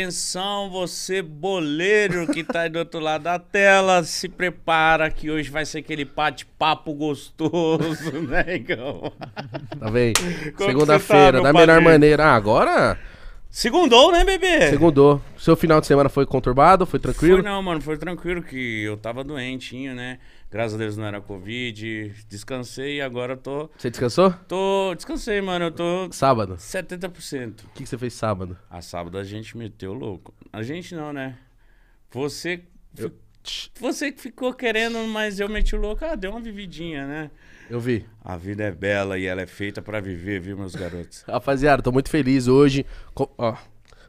Atenção, você boleiro que tá aí do outro lado da tela, se prepara que hoje vai ser aquele bate-papo gostoso, né, Igão? Tá bem. Segunda-feira, tá, da melhor maneira. Ah, agora. Segundou, né, bebê? Segundou. Seu final de semana foi conturbado? Foi tranquilo? Foi não, mano, foi tranquilo que eu tava doentinho, né? Graças a Deus não era Covid. Descansei e agora tô. Você descansou? Tô. Descansei, mano. Eu tô. Sábado? 70%. O que, que você fez sábado? A ah, sábado a gente meteu louco. A gente não, né? Você. Eu... Você que ficou querendo, mas eu meti louco. Ah, deu uma vividinha, né? Eu vi. A vida é bela e ela é feita para viver, viu, meus garotos? Rapaziada, tô muito feliz hoje. Ó,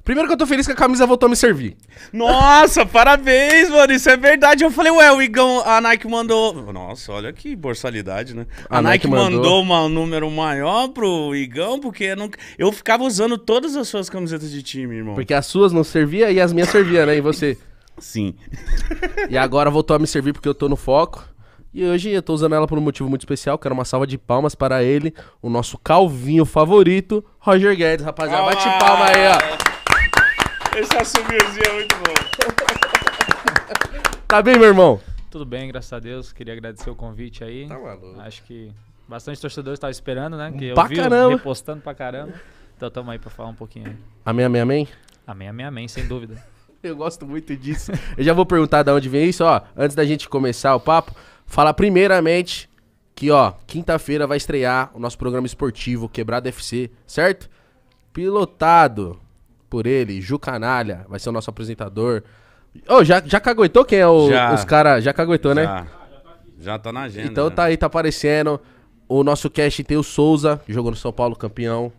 Primeiro que eu tô feliz que a camisa voltou a me servir. Nossa, parabéns, mano. Isso é verdade. Eu falei, ué, o Igão, a Nike mandou. Nossa, olha que borsalidade, né? A, a Nike, Nike, mandou, mandou um número maior pro Igão, porque não... eu ficava usando todas as suas camisetas de time, irmão. Porque as suas não servia e as minhas serviam, né? E você. Sim. E agora voltou a me servir porque eu tô no foco. E hoje eu tô usando ela por um motivo muito especial. Quero uma salva de palmas para ele, o nosso calvinho favorito, Roger Guedes, rapaziada. Bate ah, palma aí, ó. É. Esse assumirzinho é muito bom. Tá bem, meu irmão? Tudo bem, graças a Deus. Queria agradecer o convite aí. Tá maluco. Acho que bastante torcedores estavam esperando, né? Que pra eu vi caramba. repostando pra caramba. Então tamo aí pra falar um pouquinho aí. Amém, amém, amém? Amém, amém, amém, sem dúvida. eu gosto muito disso. Eu já vou perguntar de onde vem isso, ó. Antes da gente começar o papo, falar primeiramente que, ó, quinta-feira vai estrear o nosso programa esportivo Quebrado FC, certo? Pilotado por ele, Ju Canalha, vai ser o nosso apresentador. Ô, oh, já, já caguetou quem é o, já, os caras? Já caguetou, né? Já. já tá na agenda. Então tá aí, tá aparecendo. O nosso cast tem o Souza, que jogou no São Paulo, campeão.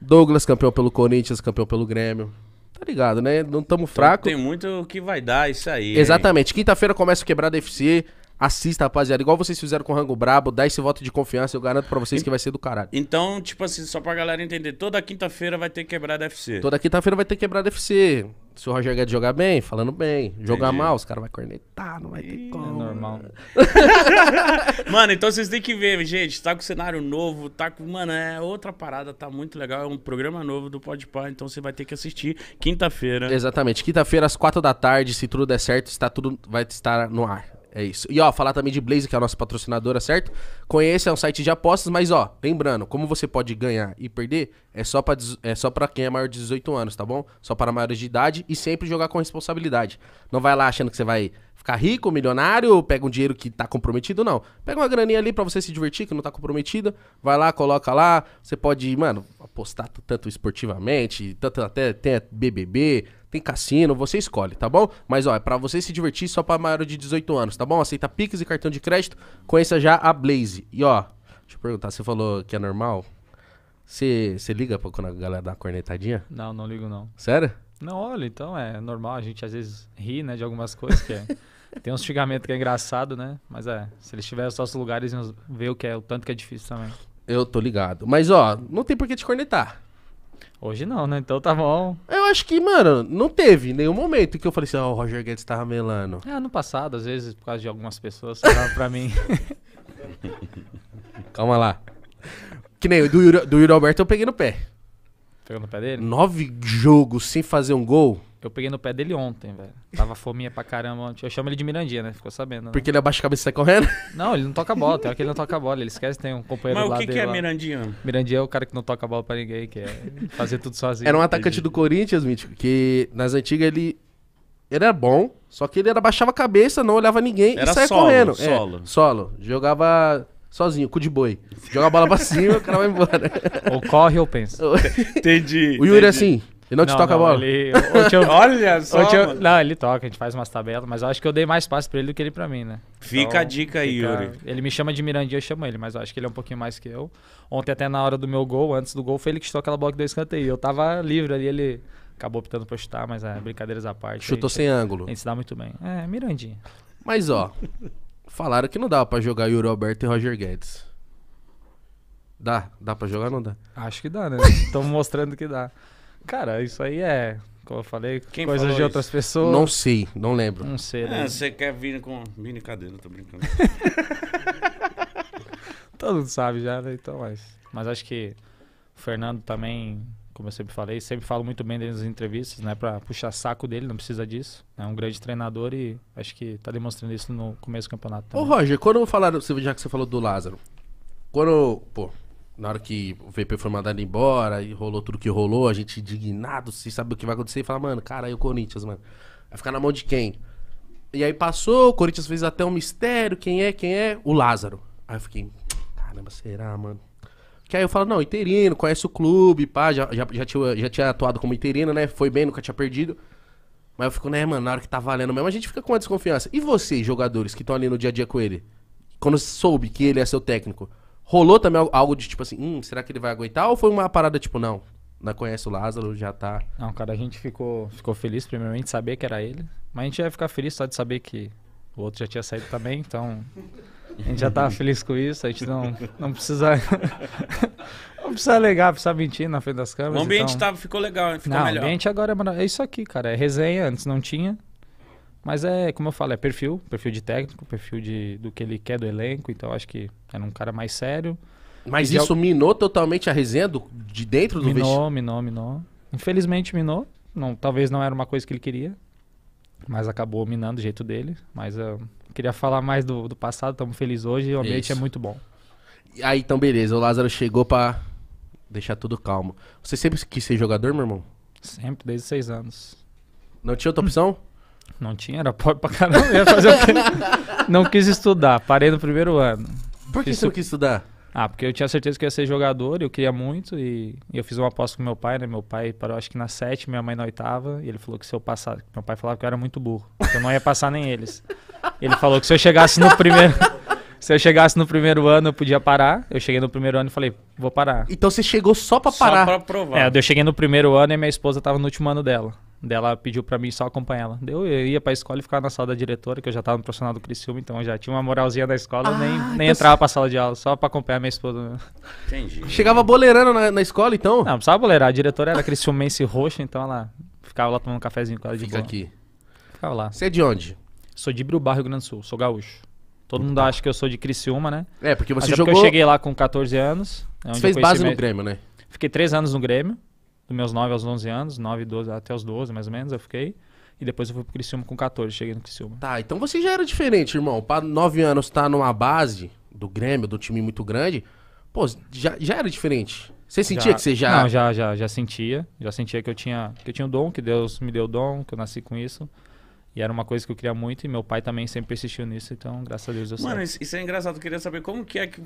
Douglas, campeão pelo Corinthians, campeão pelo Grêmio. Tá ligado, né? Não tamo então fraco. Tem muito que vai dar isso aí. Exatamente. Quinta-feira começa o Quebrada FC. Assista, rapaziada. Igual vocês fizeram com o Rango Brabo, dá esse voto de confiança, eu garanto pra vocês que vai ser do caralho. Então, tipo assim, só pra galera entender, toda quinta-feira vai ter quebrado FC. Toda quinta-feira vai ter quebrado FC. Se o Roger Guedes jogar bem, falando bem. Jogar Entendi. mal, os caras vão cornetar, não vai ter é como. É normal. mano, então vocês têm que ver, gente. Tá com cenário novo, tá com. Mano, é outra parada, tá muito legal. É um programa novo do Podpah, então você vai ter que assistir quinta-feira. Exatamente. Quinta-feira, às quatro da tarde, se tudo der certo, está tudo vai estar no ar. É isso. E ó, falar também de Blaze, que é a nossa patrocinadora, certo? Conheça, é um site de apostas, mas ó, lembrando, como você pode ganhar e perder, é só para é só para quem é maior de 18 anos, tá bom? Só para maiores de idade e sempre jogar com responsabilidade. Não vai lá achando que você vai ficar rico, milionário, pega um dinheiro que tá comprometido, não. Pega uma graninha ali para você se divertir, que não tá comprometida, vai lá, coloca lá, você pode, mano, apostar tanto esportivamente, tanto até tem BBB, tem cassino, você escolhe, tá bom? Mas ó, é pra você se divertir só pra maior de 18 anos, tá bom? Aceita Pix e cartão de crédito, conheça já a Blaze. E ó, deixa eu perguntar, você falou que é normal? Você liga pra quando a galera dá uma cornetadinha? Não, não ligo não. Sério? Não, olha, então é normal, a gente às vezes ri, né, de algumas coisas que é... Tem um xingamentos que é engraçado, né? Mas é, se eles tiverem os nossos lugares, eles ver o que é, o tanto que é difícil também. Eu tô ligado. Mas ó, não tem por que te cornetar. Hoje não, né? Então tá bom. Eu acho que, mano, não teve nenhum momento que eu falei assim, ó, oh, ah, o Roger Guedes tá ramelando. É, ano passado, às vezes, por causa de algumas pessoas, tava pra mim. Calma lá. Que nem do Yuri, do Yuri Alberto eu peguei no pé. Pegou no pé dele? Nove jogos sem fazer um gol. Eu peguei no pé dele ontem, velho. Tava fominha pra caramba ontem. Eu chamo ele de Mirandinha, né? Ficou sabendo. Né? Porque ele abaixa a cabeça e sai correndo? Não, ele não toca bola. Tem hora que ele não toca bola. Ele esquece, tem um companheiro lá lá Mas o que, que é lá. Mirandinha? Mirandinha é o cara que não toca bola pra ninguém, que é fazer tudo sozinho. Era um atacante do Corinthians, Mítico, que nas antigas ele... Ele era bom, só que ele era, baixava a cabeça, não olhava ninguém era e saia solo, correndo. É, solo. É, solo. Jogava sozinho, cu de boi. Joga a bola pra cima, o cara vai embora. Ou corre ou pensa. Entendi. O Yuri entendi. assim... Ele não, te toca a bola? Ele, Olha só. não, ele toca, a gente faz umas tabelas, mas eu acho que eu dei mais passe pra ele do que ele pra mim, né? Fica então, a dica aí, fica, Yuri. Ele me chama de Mirandinha, eu chamo ele, mas eu acho que ele é um pouquinho mais que eu. Ontem, até na hora do meu gol, antes do gol, foi ele que chutou aquela bola que deu escanteio. Eu tava livre ali, ele acabou optando pra chutar, mas é, brincadeiras à parte. Chutou sem ângulo. A gente se dá muito bem. É, Mirandinha. Mas, ó, falaram que não dava pra jogar Yuri Alberto e Roger Guedes. Dá? Dá pra jogar ou não dá? Acho que dá, né? estão mostrando que dá. Cara, isso aí é, como eu falei, Quem coisas de isso? outras pessoas. Não sei, não lembro. Não sei, né? Ah, você quer vir com mini cadeira, tô brincando. Todo mundo sabe já, né? Então, mas. Mas acho que o Fernando também, como eu sempre falei, sempre falo muito bem dele nas entrevistas, né? Pra puxar saco dele, não precisa disso. É um grande treinador e acho que tá demonstrando isso no começo do campeonato. Também. Ô, Roger, quando eu falar, já que você falou do Lázaro, quando. Pô, na hora que o VP foi mandado embora e rolou tudo que rolou, a gente indignado, sem saber o que vai acontecer, e fala, mano, cara, aí o Corinthians, mano, vai ficar na mão de quem? E aí passou, o Corinthians fez até um mistério, quem é, quem é? O Lázaro. Aí eu fiquei, caramba, será, mano? Que aí eu falo, não, interino, conhece o clube, pá, já, já, já, tinha, já tinha atuado como interino, né? Foi bem, nunca tinha perdido. Mas eu fico, né, mano, na hora que tá valendo mesmo, a gente fica com uma desconfiança. E vocês, jogadores que estão ali no dia a dia com ele? Quando soube que ele é seu técnico, Rolou também algo de tipo assim, hum, será que ele vai aguentar? Ou foi uma parada tipo, não, não conhece o Lázaro, já tá. Não, cara, a gente ficou, ficou feliz, primeiramente, de saber que era ele. Mas a gente ia ficar feliz só de saber que o outro já tinha saído também, então. A gente já tava feliz com isso, a gente não, não precisa. não precisa alegar, precisa mentir na frente das câmeras. O ambiente então... tava, ficou legal, ficou não, melhor. O ambiente agora é, é isso aqui, cara. É resenha, antes não tinha. Mas é, como eu falo, é perfil, perfil de técnico, perfil de, do que ele quer do elenco, então acho que era um cara mais sério. Mas isso al... minou totalmente a resenha do, de dentro do minou, Minou, minou, Infelizmente minou. Não, talvez não era uma coisa que ele queria, mas acabou minando o jeito dele. Mas eu queria falar mais do, do passado, estamos felizes hoje, e o ambiente é isso. é muito bom. E aí, então beleza, o Lázaro chegou para deixar tudo calmo. Você sempre quis ser jogador, meu irmão? Sempre, desde seis anos. Não tinha outra opção? Não tinha, era pobre pra caramba. Ia fazer o quê? Não quis estudar, parei no primeiro ano. Por que Fiz você não quis estudar? Ah, porque eu tinha certeza que ia ser jogador, eu queria muito, e e eu fiz uma aposta com meu pai, né? Meu pai parou acho que na sétima, minha mãe na oitava, e ele falou que se eu passar, meu pai falava que eu era muito burro, que eu não ia passar nem eles. Ele falou que se eu chegasse no primeiro, se eu chegasse no primeiro ano, eu podia parar. Eu cheguei no primeiro ano e falei, vou parar. Então você chegou só pra parar. Só pra provar. É, eu cheguei no primeiro ano e minha esposa tava no último ano dela. Dela pediu para mim só acompanhar ela. Eu ia pra escola e ficava na sala da diretora, que eu já tava no profissional do Criciúma, então eu já tinha uma moralzinha da escola, ah, nem, nem então entrava se... pra sala de aula, só pra acompanhar minha esposa. Entendi. Chegava boleirando na, na escola, então? Não, precisava boleirar. A diretora era Criciúmense roxa, então ela ficava lá tomando um cafezinho com ela de Fica boa. aqui. Ficava lá. Você é de onde? Sou de Brubá, Rio Grande do Sul, sou gaúcho. Todo mundo tá. acha que eu sou de Criciúma, né? É, porque você Até jogou... Porque eu cheguei lá com 14 anos. É você fez base no Grêmio, né? Fiquei três anos no Grêmio dos meus 9 aos 11 anos, 9, 12, até os 12 mais ou menos eu fiquei. E depois eu fui pro Criciúma com 14, cheguei no Criciúma. Tá, então você já era diferente, irmão. Para 9 anos estar tá numa base do Grêmio, do time muito grande, pô, já, já era diferente. Você sentia já, que você já. Não, já, já, já sentia. Já sentia que eu tinha que eu tinha o dom, que Deus me deu o dom, que eu nasci com isso. E era uma coisa que eu queria muito e meu pai também sempre persistiu nisso, então graças a Deus eu Mano, isso, é engraçado. Eu queria saber como que é que.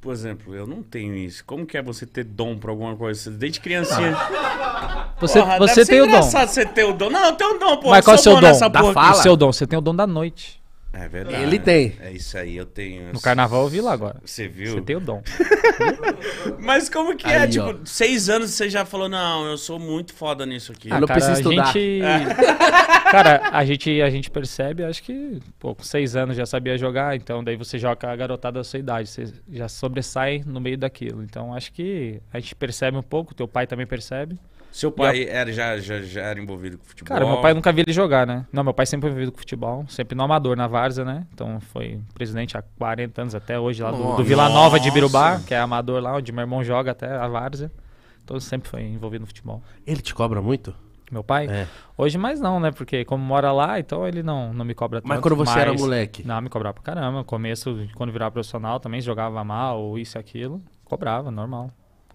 Por exemplo, eu não tenho isso. Como que é você ter dom pra alguma coisa? Desde criancinha. Ah. Você, porra, você tem o dom. você ter o dom. Não, eu tenho o dom, pô. Mas qual é o seu dom? Da fala? O seu dom, você tem o dom da noite. É verdade. Ele tem. É isso aí, eu tenho. No carnaval eu vi lá agora. Você viu? Você tem o dom. Mas como que é? tipo, seis anos você já falou, não, eu sou muito foda nisso aqui. Ah, eu não cara, preciso estudar. A gente... É. cara, a gente, a gente percebe, acho que, pô, com seis anos já sabia jogar, então daí você joga a garotada da sua idade, você já sobressai no meio daquilo. Então acho que a gente percebe um pouco, teu pai também percebe. Seu pai a... era, já, já, já era envolvido com futebol? Cara, meu pai nunca vi ele jogar, né? Não, meu pai sempre foi envolvido com futebol, sempre no amador, na Várzea, né? Então foi presidente há 40 anos até hoje, lá do, do Vila Nova de Birubá, que é amador lá, onde meu irmão joga até a Várzea. Então sempre foi envolvido no futebol. Ele te cobra muito? Meu pai? É. Hoje mais não, né? Porque como mora lá, então ele não, não me cobra tanto. Mas quando você mas... era moleque? Não, me cobrava pra caramba. No começo, quando virava profissional, também jogava mal, ou isso e aquilo. Cobrava, normal.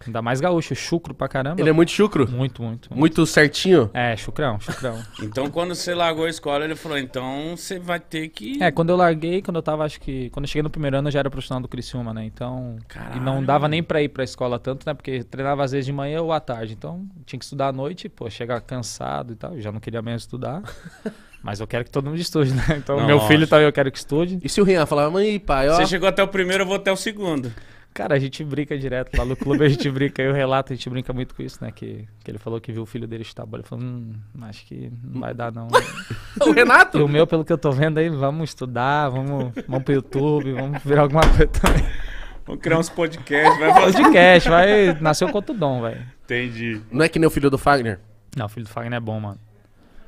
Ainda mais gaúcho, chucro pra caramba. Ele é muito chucro? Muito, muito. Muito, muito certinho? É, chucrão, chucrão. então quando você largou a escola, ele falou, então você vai ter que... É, quando eu larguei, quando eu tava, acho que... Quando eu cheguei no primeiro ano, eu já era profissional do Criciúma, né? Então... Caralho. E não dava nem pra ir pra escola tanto, né? Porque treinava às vezes de manhã ou à tarde. Então tinha que estudar à noite, pô, chegar cansado e tal. Eu já não queria mesmo estudar. Mas eu quero que todo mundo estude, né? Então não, meu filho também tá eu quero que estude. E se o Rian falar, mãe e pai, ó... Você chegou até o primeiro, eu vou até o segundo. Cara, a gente brinca direto lá no clube, a gente brinca, eu relato, a gente brinca muito com isso, né? Que, que ele falou que viu o filho dele estar Ele falou, hum, acho que não vai dar, não. o Renato? E o meu, pelo que eu tô vendo aí, vamos estudar, vamos, vamos pro YouTube, vamos virar alguma coisa também. Vamos criar uns podcasts, vai fazer. Podcast, vai. Nasceu com outro dom, velho. Entendi. Não é que nem o filho do Fagner? Não, o filho do Fagner é bom, mano.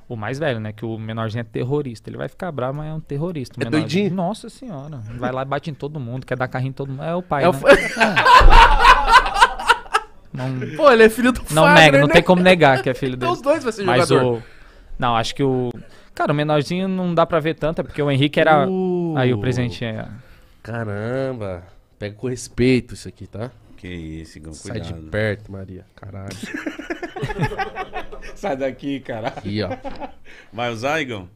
O mais velho, né? Que o menorzinho é terrorista. Ele vai ficar bravo, mas é um terrorista. O é menorzinho. doidinho? Nossa senhora. Vai lá, bate em todo mundo, quer dar carrinho em todo mundo. É o pai, é né? O... não... Pô, ele é filho do Não Fagner, nega, né? não tem como negar que é filho então dele. Os dois vai ser mas jogador. O... Não, acho que o... Cara, o menorzinho não dá pra ver tanto, é porque o Henrique era... Uh... Aí o presente é... Caramba. Pega com respeito isso aqui, tá? Que isso, Igão, cuidado. Sai de perto, Maria. Caralho. Sai daqui, caralho. ó. Vai usar, Igon?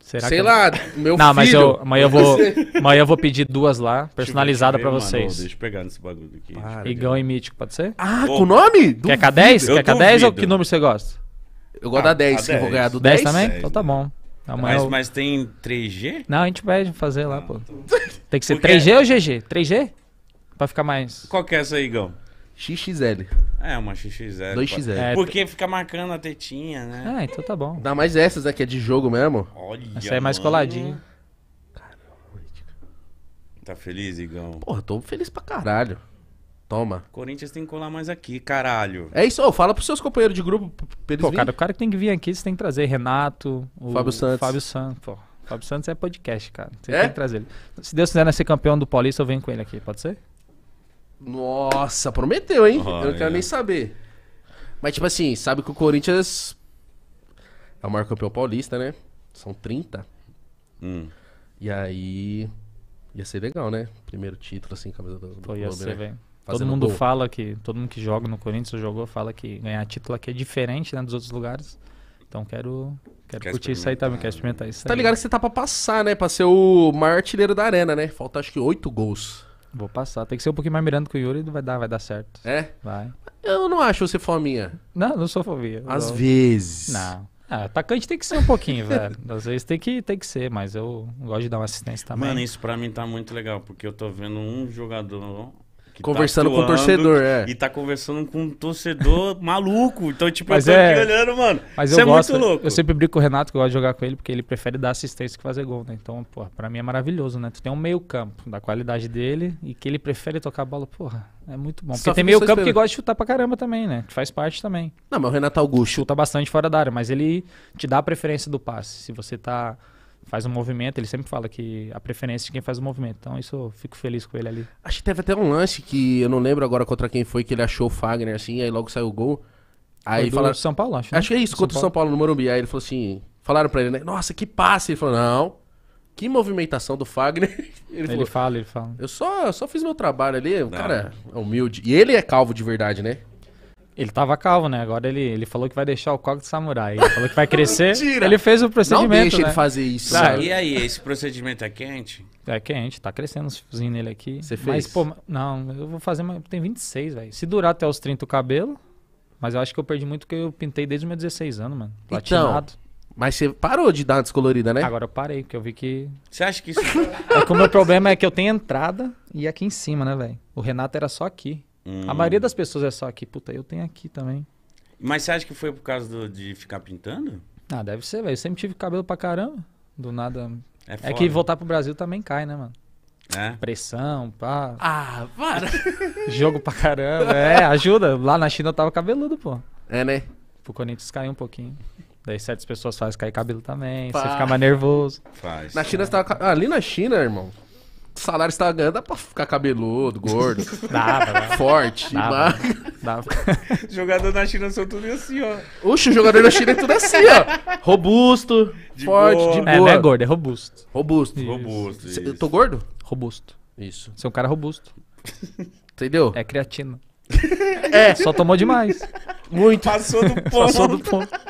Será Sei que eu- lá, meu Não, filho. mas eu, amanhã eu vou, amanhã eu vou pedir duas lá, personalizada pra mano. vocês. Deixa eu pegar nesse bagulho aqui. Para, Igão e Mítico, pode ser? Ah, com o nome? Quer Duvido. K10? Eu Quer K10 ou que número você gosta? Eu gosto da 10, ah, que eu vou ganhar do 10. 10 também? Então tá bom. Mas, eu- mas tem 3G? Não, a gente vai fazer lá, ah, pô. Então. Tem que ser Porque- 3G ou GG? 3G? Pra ficar mais. Qual que é essa aí, Igão? XXL. É, uma XXL. 2XL. É, Porque fica marcando a tetinha, né? Ah, então tá bom. Dá mais essas, aqui né, é de jogo mesmo. Olha. Essa aí é mais coladinha. Caramba, Tá feliz, Igão? Porra, tô feliz pra caralho. Toma. Corinthians tem que colar mais aqui, caralho. É isso, ó, fala pros seus companheiros de grupo. Pra eles pô, cara, o cara que tem que vir aqui, você tem que trazer Renato, o Fábio Santos. Fábio Santos, pô. Fábio Santos é podcast, cara. Você é? tem que trazer ele. Se Deus quiser ser campeão do Paulista, eu venho com ele aqui, pode ser? Nossa, prometeu, hein? Oh, eu não quero é. nem saber. Mas, tipo assim, sabe que o Corinthians é o maior campeão paulista, né? São 30. Hum. E aí. Ia ser legal, né? Primeiro título, assim, camisa do, do ia ser, né? Todo mundo gol. fala que. Todo mundo que joga no Corinthians jogou, fala que ganhar título aqui é diferente né, dos outros lugares. Então quero. Quero quer curtir isso aí também, quero experimentar isso tá aí. Tá ligado que você tá pra passar, né? Pra ser o maior artilheiro da arena, né? Falta acho que oito gols. Vou passar. Tem que ser um pouquinho mais mirando que o Yuri, vai dar, vai dar certo. É? Vai. Eu não acho você fominha. Não, não sou fominha. Às eu... vezes. Não. Ah, atacante tem que ser um pouquinho, velho. Às vezes tem que, tem que ser, mas eu gosto de dar uma assistência também. Mano, isso pra mim tá muito legal, porque eu tô vendo um jogador Tá conversando tá com o torcedor, é. E tá conversando com um torcedor maluco. Então, tipo, mas eu tô é... aqui olhando, mano. Mas Isso eu é gosto, muito louco. Eu sempre brinco com o Renato que eu gosto de jogar com ele, porque ele prefere dar assistência que fazer gol, né? Então, porra, pra mim é maravilhoso, né? Tu tem um meio campo da qualidade dele e que ele prefere tocar a bola, porra. É muito bom. Porque Só tem meio campo que gosta de chutar pra caramba também, né? Que faz parte também. Não, mas o Renato Augusto. Chuta bastante fora da área, mas ele te dá a preferência do passe. Se você tá faz um movimento, ele sempre fala que a preferência é de quem faz o movimento. Então isso eu fico feliz com ele ali. Acho que teve até um lance que eu não lembro agora contra quem foi que ele achou o Fagner assim, aí logo saiu o gol. Aí foi falaram... São Paulo, acho. Né? Acho que é isso, contra o São Paulo no Morumbi. Aí ele falou assim, falaram para ele, né? Nossa, que passe! Ele falou: "Não, que movimentação do Fagner. Ele, ele falou, fala, ele fala. Eu só, só fiz meu trabalho ali, o cara é humilde. E ele é calvo de verdade, né? Ele tava calvo, né? Agora ele, ele falou que vai deixar o coque de samurai. Ele falou que vai crescer. ele fez o procedimento. Não deixa né? ele fazer isso. Ah, e aí, esse procedimento é quente? É quente, tá crescendo os fiozinhos nele aqui. Você fez? Mas, pô, não, eu vou fazer, mas tem 26, velho. Se durar até os 30 o cabelo, mas eu acho que eu perdi muito porque eu pintei desde os meus 16 anos, mano. Então, Platinado. Então, mas você parou de dar uma descolorida, né? Agora eu parei, porque eu vi que. Você acha que isso. é que o meu problema é que eu tenho entrada e aqui em cima, né, velho? O Renato era só aqui. Hum. A maioria das pessoas é só aqui, puta, eu tenho aqui também. Mas você acha que foi por causa do, de ficar pintando? Ah, deve ser, velho. Eu sempre tive cabelo pra caramba. Do nada. É, é que voltar pro Brasil também cai, né, mano? É. Pressão, pá. Ah, para! Jogo pra caramba. É, ajuda. Lá na China eu tava cabeludo, pô. É, né? Pro Corinthians caiu um pouquinho. Daí certas pessoas fazem cair cabelo também, Pá. você fica mais nervoso. Faz. Na China é. você tava. Ah, ali na China, irmão salário que você ganhando, dá pra ficar cabeludo, gordo, Dava, dava. forte, Dava. Jogador na China são tudo assim, ó. Oxe, o jogador da China é tudo assim, ó. Robusto, De forte, boa. de boa. É, não é gordo, é robusto. Robusto. Robusto. Cê- Eu tô gordo? Robusto. Isso. Você é um cara robusto. Entendeu? É creatina. É. Só tomou demais. Muito. Passou do ponto. Passou do ponto.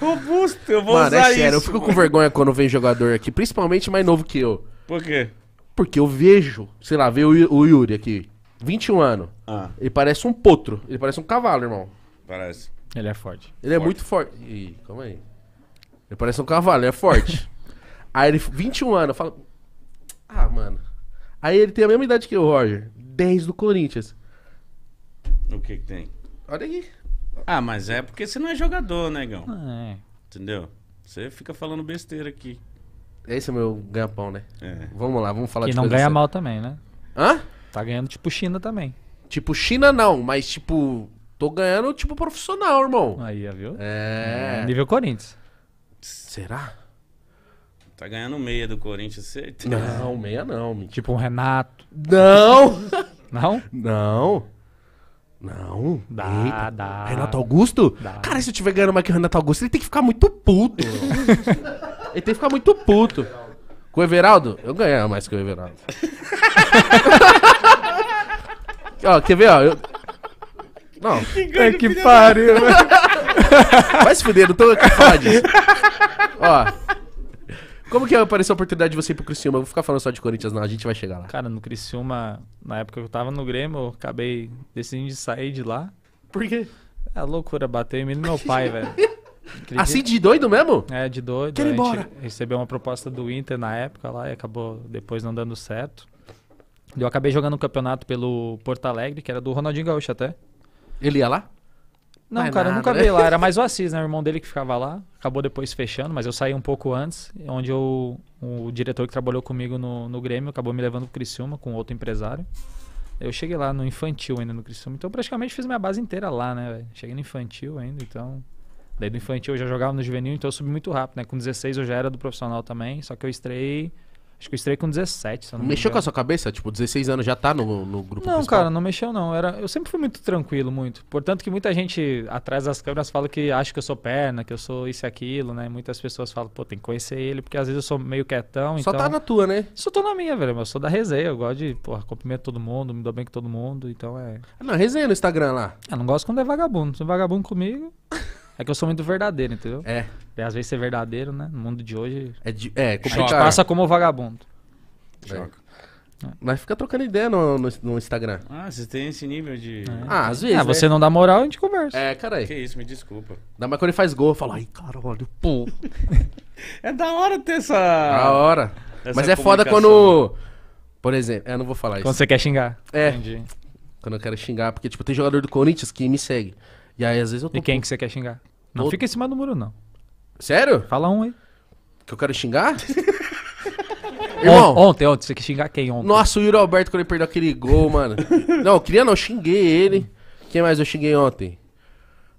Robusto, eu vou Mano, é usar é sério, eu fico com vergonha quando vem jogador aqui, principalmente mais novo que eu. Por quê? Porque eu vejo, sei lá, veio o Yuri aqui, 21 anos. Ah. Ele parece um potro, ele parece um cavalo, irmão. Parece. Ele é forte. Ele é muito forte. Ih, calma aí. Ele parece um cavalo, ele é forte. aí ele, 21 anos, eu falo. Ah, mano. Aí ele tem a mesma idade que o Roger. 10 do Corinthians. O que que tem? Olha aí. Ah, mas é porque você não é jogador, negão. Né, é. Entendeu? Você fica falando besteira aqui. Esse é o meu ganha-pão, né? É. Vamos lá, vamos falar que de não ganha mal também, né? Hã? Tá ganhando tipo China também. Tipo China não, mas tipo... Tô ganhando tipo profissional, irmão. Aí, viu? É. é. nível Corinthians. Será? Tá ganhando meia do Corinthians, Não, meia não. Mentira. Tipo um Renato. Não! não? Não. Não. Dá, Eita. dá. Renato Augusto? Dá. Cara, se eu tiver ganhando mais que o Renato Augusto, ele tem que ficar muito puto. Ele tem que ficar muito puto. Com o Everaldo? Eu ganhava mais que o Everaldo. ó, quer ver, ó? Eu... Não. É que pariu. Né? Vai se fuder, não tô aqui pra disso. ó. Como que apareceu a oportunidade de você ir pro Criciúma? Eu vou ficar falando só de Corinthians, não. A gente vai chegar lá. Cara, no Criciúma, na época que eu tava no Grêmio, eu acabei decidindo de sair de lá. Por quê? É loucura, bateu em mim e meu pai, velho. Assim de doido mesmo? É, de doido. Quer ir embora. Recebeu uma proposta do Inter na época lá e acabou depois não dando certo. Eu acabei jogando um campeonato pelo Porto Alegre, que era do Ronaldinho Gaúcho até. Ele ia lá? Não, cara, nada, eu nunca né? veio lá. Era mais o Assis, né? O irmão dele que ficava lá. Acabou depois fechando, mas eu saí um pouco antes, onde eu, o diretor que trabalhou comigo no, no Grêmio acabou me levando pro Criciúma com outro empresário. Eu cheguei lá no infantil ainda no Criciúma, então praticamente fiz minha base inteira lá, né? Véio? Cheguei no infantil ainda, então Daí do infantil eu já jogava no juvenil, então eu subi muito rápido, né? Com 16 eu já era do profissional também, só que eu estrei. Acho que eu estrei com 17. Se não mexeu com a sua cabeça? Tipo, 16 anos já tá no, no grupo Não, principal? cara, não mexeu não. Era, eu sempre fui muito tranquilo, muito. Portanto que muita gente atrás das câmeras fala que acha que eu sou perna, que eu sou isso e aquilo, né? Muitas pessoas falam, pô, tem que conhecer ele, porque às vezes eu sou meio quietão, Só tá então... tá na tua, né? Só tô na minha, velho. Eu sou da resenha, eu gosto de, porra, cumprimento todo mundo, me dou bem com todo mundo, então é... Ah, não, resenha no Instagram lá. Eu não gosto quando é vagabundo. Se é vagabundo comigo... É que eu sou muito verdadeiro, entendeu? É. às vezes ser verdadeiro, né? No mundo de hoje. É, de, é complicado. A gente passa como vagabundo. Choca. É. Mas fica trocando ideia no, no, no, Instagram. Ah, você tem esse nível de. É. Ah, às ah, vezes. Ah, você é. não dá moral, a gente conversa. É, cara aí Que isso, me desculpa. Dá mais quando ele faz gol, eu falo, ai, caralho, pô. é da hora ter essa. Da hora. Essa Mas é foda quando. Por exemplo, eu não vou falar isso. Quando você quer xingar. É. Entendi. Quando eu quero xingar, porque, tipo, tem jogador do Corinthians que me segue. E aí, às vezes eu tô. E quem que você quer xingar? Não Todo... fica em cima do muro, não. Sério? Fala um aí. Que eu quero xingar? Irmão, ontem, ontem, você que xingar quem ontem? Nossa, o Yuri Alberto quando ele perdeu aquele gol, mano. não, eu queria não, eu xinguei ele. Quem mais eu xinguei ontem?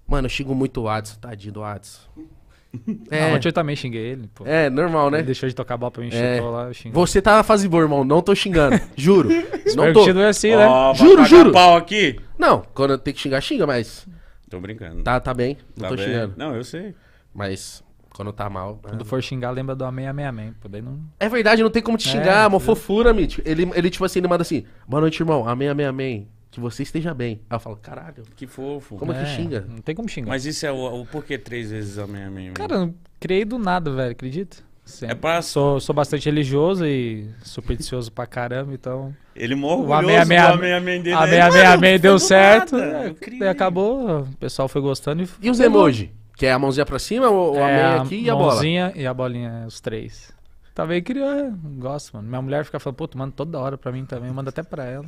Mano, eu xingo muito o Adson, tadinho do Adson. Ah, é. Ah, ontem eu também xinguei ele. Pô. É, normal, né? Ele deixou de tocar bola pra mim, é. chutou lá, eu xinguei. Você tá fazendo boa, irmão, não tô xingando, juro. não tô. Não é assim, né? juro, juro. pau aqui? Não, quando tem que xingar, xinga, mas... Tô brincando. Tá, tá bem, não tá tô bem. xingando. Não, eu sei. Mas quando tá mal. É. Quando for xingar, lembra do Amém, Amém, Amém. Daí não... É verdade, não tem como te é, xingar. É, uma fofura, Mitch. Ele, ele, tipo assim, ele manda assim: Boa noite, irmão. Amém, Amém, Amém. Que você esteja bem. Aí eu falo: Caralho. Que fofo. Como é, que é, xinga? Não tem como xingar. Mas isso é o, o porquê três vezes Amém, Amém. Amém. Cara, eu criei do nada, velho, acredito Sempre. É pra... sou, sou bastante religioso e supersticioso pra caramba, então. Ele morreu. O amém, amém, amém, amém Amém, amém, amém, deu certo. Nada, e né? acabou, o pessoal foi gostando. E, e os emoji? Que é a mãozinha pra cima, o, é, aqui e a bola? A mãozinha e a bolinha, os três. Também queria. Gosto, mano. Minha mulher fica falando, pô, tu manda toda hora pra mim também, manda até pra ela.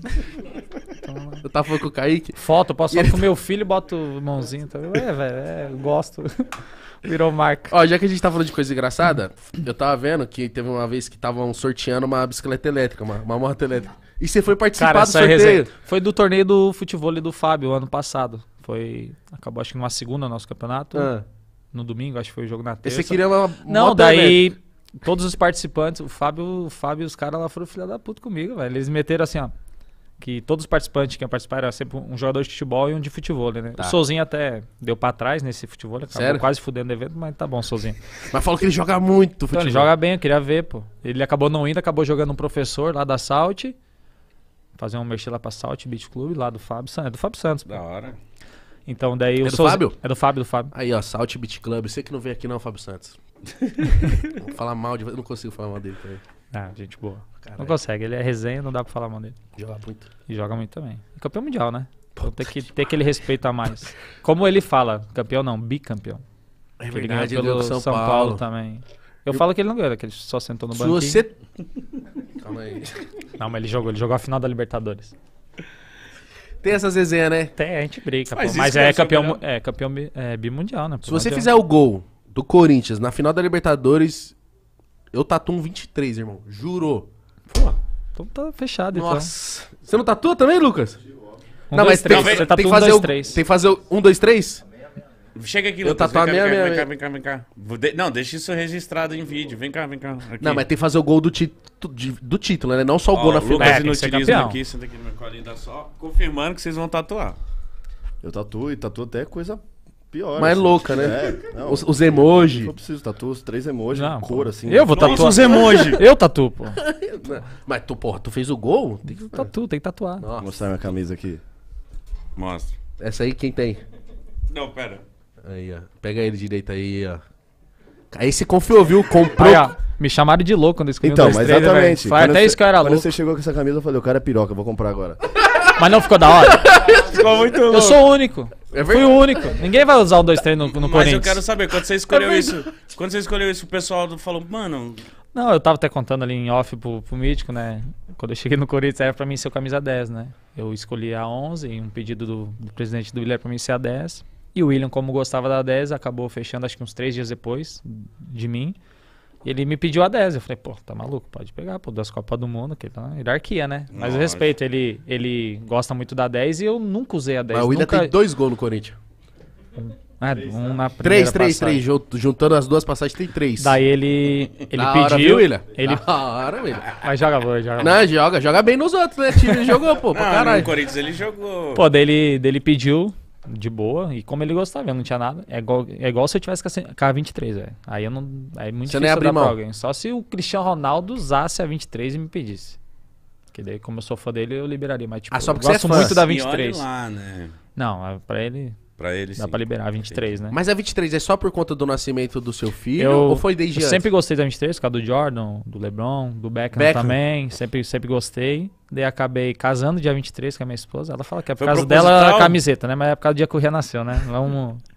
Então, eu tava falando com o Kaique. Foto, posso só com o meu filho e boto mãozinha também. É, velho, é, gosto. Virou marca. Ó, já que a gente tá falando de coisa engraçada, eu tava vendo que teve uma vez que estavam sorteando uma bicicleta elétrica, uma, uma moto elétrica. E você foi participar Cara, do é sorteio. Foi do torneio do futebol do Fábio ano passado. Foi. Acabou acho que numa segunda nosso campeonato. Ah. No domingo, acho que foi o jogo na terça. E você queria uma Não, daí. Elétrica. Todos os participantes, o Fábio, o Fábio e os caras lá foram filha da puta comigo, velho. Eles meteram assim, ó que todos os participantes que iam participar eram sempre um jogador de futebol e um de futebol, né? Tá. O Souzinho até deu pra trás nesse futebol, acabou Sério? quase fudendo o evento, mas tá bom, sozinho mas falou que ele joga muito futebol. Então, ele joga bem, eu queria ver, pô. Ele acabou não indo, acabou jogando um professor lá da Salt. Fazer um merchan lá pra Salt Beach Club, lá do Fábio Santos. É do Fábio Santos. Pô. Da hora. Então daí é o do Fábio? É do Fábio, do Fábio. Aí, ó, Salt Beach Club. Você que não veio aqui não, é Fábio Santos. Vou falar mal de... Eu não consigo falar mal dele também. Ah, gente boa. Não é. consegue, ele é resenha, não dá pra falar mal dele. Joga muito. E joga muito também. E campeão mundial, né? tem que ter aquele respeito a mais. Como ele fala, campeão não, bicampeão. É verdade, ele ganhou pelo ele São, São Paulo. Paulo. também. Eu, eu, falo que ele não ganhou, que ele só sentou no Se banquinho. Você... Calma aí. Não, mas ele jogou, ele jogou a final da Libertadores. Tem essas resenhas, né? Tem, a gente brinca. Mas, mas é, é, campeão, é, campeão, é bimundial, né? Pô, Se você fizer o gol do Corinthians na final da Libertadores, eu tatuo um 23, irmão. Jurou então tá fechado. Então. Nossa. Então. Você não tatua também, Lucas? Um, não, dois, mas três. tem, você tem que fazer um, dois, três. Tem que fazer um, dois, três? Chega aqui, Lucas. Eu tatuar vem, meia, vem, meia, cá, vem cá, vem cá, vem cá. não, deixa isso registrado em vídeo. Vem cá, vem cá. Aqui. Não, mas tem que fazer o gol do, ti, do título, né? Não só o oh, gol na final. Lucas é, inutilismo aqui, senta aqui no meu colinho, dá tá só. Confirmando que vocês vão tatuar. Eu tatuo e tatuo até coisa pior. Mais é assim. louca, né? É, não, os, os emojis. Eu preciso tatuar os três emojis, não, cor, assim. Eu vou tatuar. os emojis. eu tatuo, pô. Mas tu, porra, tu fez o gol? Tem que tatuar, tem que tatuar. Nossa. Vou mostrar minha camisa aqui. Mostra. Essa aí quem tem? Não, pera. Aí, ó. Pega ele direito aí, ó. Aí se confiou, viu? Comprou. Aí, ó, me chamaram de louco quando eles Então, mas estrela, né, exatamente. Foi até isso que eu era quando louco. Quando você chegou com essa camisa, eu falei, o cara é piroca, vou comprar agora. Mas não ficou da hora? ficou muito louco. Eu sou o único. É Fui o único. Ninguém vai usar o 2-3 no, no Mas Corinthians. Mas eu quero saber, quando você é escolheu é isso, quando você escolheu isso, o pessoal falou, mano. Não, eu tava até contando ali em off pro, pro Mítico, né? Quando eu cheguei no Corinthians era pra mim ser o camisa 10, né? Eu escolhi a 11, em um pedido do, do presidente do Willian pra mim ser a 10. E o William, como gostava da 10, acabou fechando acho que uns três dias depois de mim. Ele me pediu a 10. Eu falei, pô, tá maluco? Pode pegar, pô, duas Copas do Mundo, que tá na hierarquia, né? Mas eu respeito, ele, ele gosta muito da 10 e eu nunca usei a 10. Mas o William nunca... tem dois gols no Corinthians. Um, é, três, um né? na primeira. três, três, três, Juntando as duas passagens, tem três. Daí ele, ele na pediu. Hora, viu, William? Ele... Na hora, William. Mas joga, boa, joga. Não, boa. joga, joga bem nos outros, né? Time jogou, pô. Não, no Corinthians ele jogou. Pô, daí ele, daí ele pediu de boa. E como ele gostava, eu não tinha nada. É igual, é igual se eu tivesse com a 23 velho. É. Aí eu não. Aí é muito Você difícil dar pra alguém. Só se o Cristiano Ronaldo usasse a 23 e me pedisse. Que daí, como eu sou fã dele, eu liberaria. Mas, tipo, ah, só porque eu gosto você é fã. muito da 23. Lá, né? Não, é, pra ele. Pra ele, Dá sim. pra liberar 23, né? Mas a 23 é só por conta do nascimento do seu filho? Eu, ou foi desde eu antes? sempre gostei da 23, por causa do Jordan, do LeBron, do Beckham, Beckham. também. Sempre, sempre gostei. Daí acabei casando dia 23 com a minha esposa. Ela fala que é por foi causa dela a camiseta, né? Mas é por causa do dia que o Ria nasceu, né? Vamos...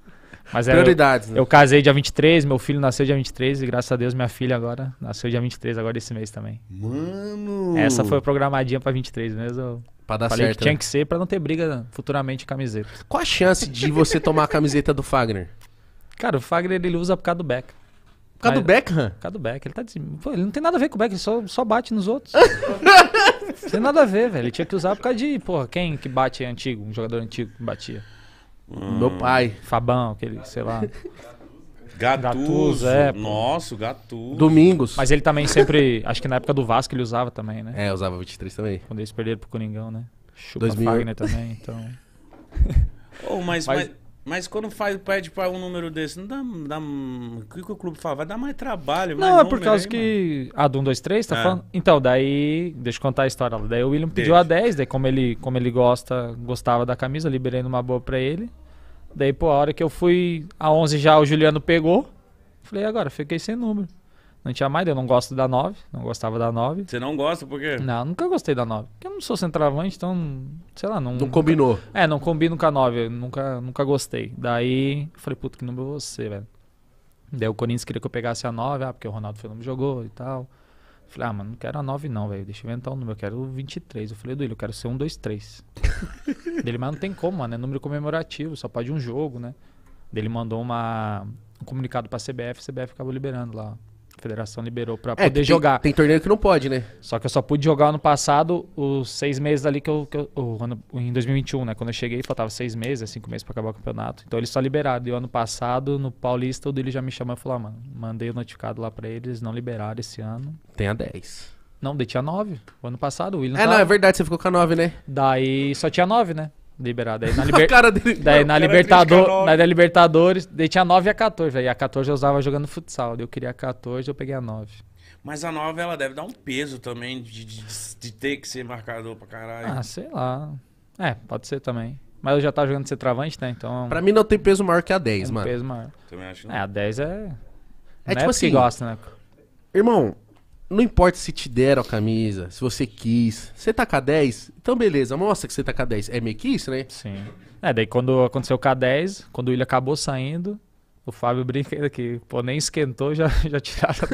Mas era, Prioridades. Eu, né? eu casei dia 23, meu filho nasceu dia 23 e graças a Deus minha filha agora nasceu dia 23, agora esse mês também. Mano! Essa foi programadinha pra 23 mesmo. Pra dar Falei certo. Que tinha né? que ser pra não ter briga futuramente camiseta. Qual a chance de você tomar a camiseta do Fagner? Cara, o Fagner ele usa por causa do Beck. Por causa Mas, do Beck? Por causa do Beck? Ele, tá, dizendo, Pô, ele não tem nada a ver com o Beck, ele só, só bate nos outros. não tem nada a ver, velho. Ele tinha que usar por causa de, porra, quem que bate é antigo, um jogador antigo que batia. Hum. Meu pai. Fabão, aquele, sei lá. Gatuso. é. Nossa, Gatuso. Domingos. Mas ele também sempre. acho que na época do Vasco ele usava também, né? É, usava 23 também. Quando eles perderam pro Coringão, né? Chupa 2000. Fagner também, então. oh, mas, mas, mas, mas, quando faz, pede pra um número desse, não dá. dá o que o clube fala? Vai dar mais trabalho, Não, é por causa aí, que. Mano. A do 1, 2, 3, tá é. falando? Então, daí. Deixa eu contar a história. Daí o William pediu a 10, daí como ele, como ele gosta, gostava da camisa, liberei numa boa pra ele. Daí, pô, a hora que eu fui a 11 já, o Juliano pegou. Falei, agora, fiquei sem número. Não tinha mais, eu não gosto da 9, não gostava da 9. Você não gosta por quê? Não, nunca gostei da 9. Porque eu não sou centroavante, então, sei lá, não. Não combinou. é, não combino com a 9, nunca, nunca gostei. Daí, falei, puta, que número você, velho? Daí o Corinthians queria que eu pegasse a 9, ah, porque o Ronaldo Fenômeno jogou e tal. Falei, ah, mano, não quero a 9 não, velho. Deixa eu inventar um número, eu quero 23. Eu falei, Duílio, eu quero ser 1, 2, 3. Dele, mas não tem como, mano, é número comemorativo, só pode um jogo, né? Dele mandou uma, um comunicado pra CBF, CBF acabou liberando lá. A federação liberou para é, poder tem, jogar. Tem torneio que não pode, né? Só que eu só pude jogar ano passado os seis meses ali que eu. Que eu o ano, em 2021, né? Quando eu cheguei, faltava seis meses, cinco meses para acabar o campeonato. Então eles só liberaram. E o ano passado, no Paulista, o dele já me chamou e falou: ah, mano, mandei o um notificado lá para eles, não liberaram esse ano. Tem a 10. Não, daí tinha 9. O ano passado, o William. É, tava. não, é verdade, você ficou com a 9, né? Daí só tinha 9, né? Liberado. Daí na, liber... dele, daí, não, na é Libertador... daí na Libertadores, daí tinha 9 e a 14. Aí a 14 eu usava jogando futsal. Daí eu queria a 14, eu peguei a 9. Mas a 9 ela deve dar um peso também de, de, de ter que ser marcador pra caralho. Ah, sei lá. É, pode ser também. Mas eu já tava jogando de ser travante, né? Então. Pra mim não tem peso maior que a 10, tem é mano. Peso maior. Também acho que é, não. É, a 10 é. É não tipo é assim. gosta, né? Irmão, não importa se te deram a camisa, se você quis. Você tá com a 10? Então beleza, mostra que você tá com a 10. É meio que isso, né? Sim. É, daí quando aconteceu o K10, quando o Willian acabou saindo, o Fábio brinca que, pô, nem esquentou, já, já tiraram a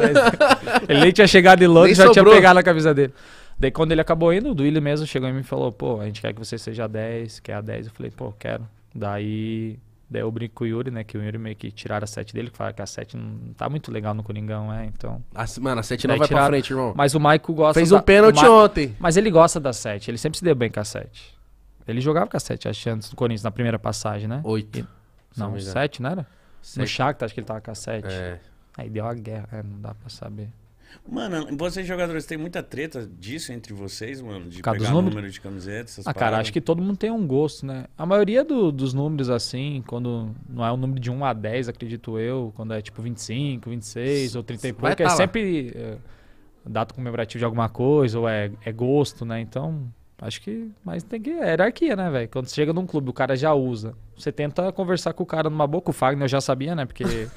10. ele nem tinha chegado de Londres, já tinha pegado a camisa dele. Daí quando ele acabou indo, o Duílio mesmo chegou e me falou, pô, a gente quer que você seja a 10, quer a 10. Eu falei, pô, quero. Daí Daí eu brinco com o Yuri, né? Que o Yuri meio que tiraram a 7 dele, que fala que a 7 não tá muito legal no Coringão, é, então. mano, a 7 não vai tiraram, pra frente, irmão. Mas o Maico gosta. Fez um da, pênalti Ma... ontem. Mas ele gosta da 7, ele sempre se deu bem com a 7. Ele jogava com a 7, acho antes do Corinthians, na primeira passagem, né? 8. E... Não, 7, não era? Sete. No Shakhtar, acho que ele tava com a 7. É. Aí deu a guerra, é, não dá pra saber. Mano, vocês jogadores têm muita treta disso entre vocês, mano? De pegar número... número de camisetas, Ah, paradas. cara, acho que todo mundo tem um gosto, né? A maioria do, dos números, assim, quando não é um número de 1 a 10, acredito eu, quando é tipo 25, 26 ou 30 e pouco, é tá sempre é, data comemorativa de alguma coisa ou é, é gosto, né? Então, Acho que. Mas tem que. É hierarquia, né, velho? Quando você chega num clube, o cara já usa. Você tenta conversar com o cara numa boca. O Fagner eu já sabia, né? Porque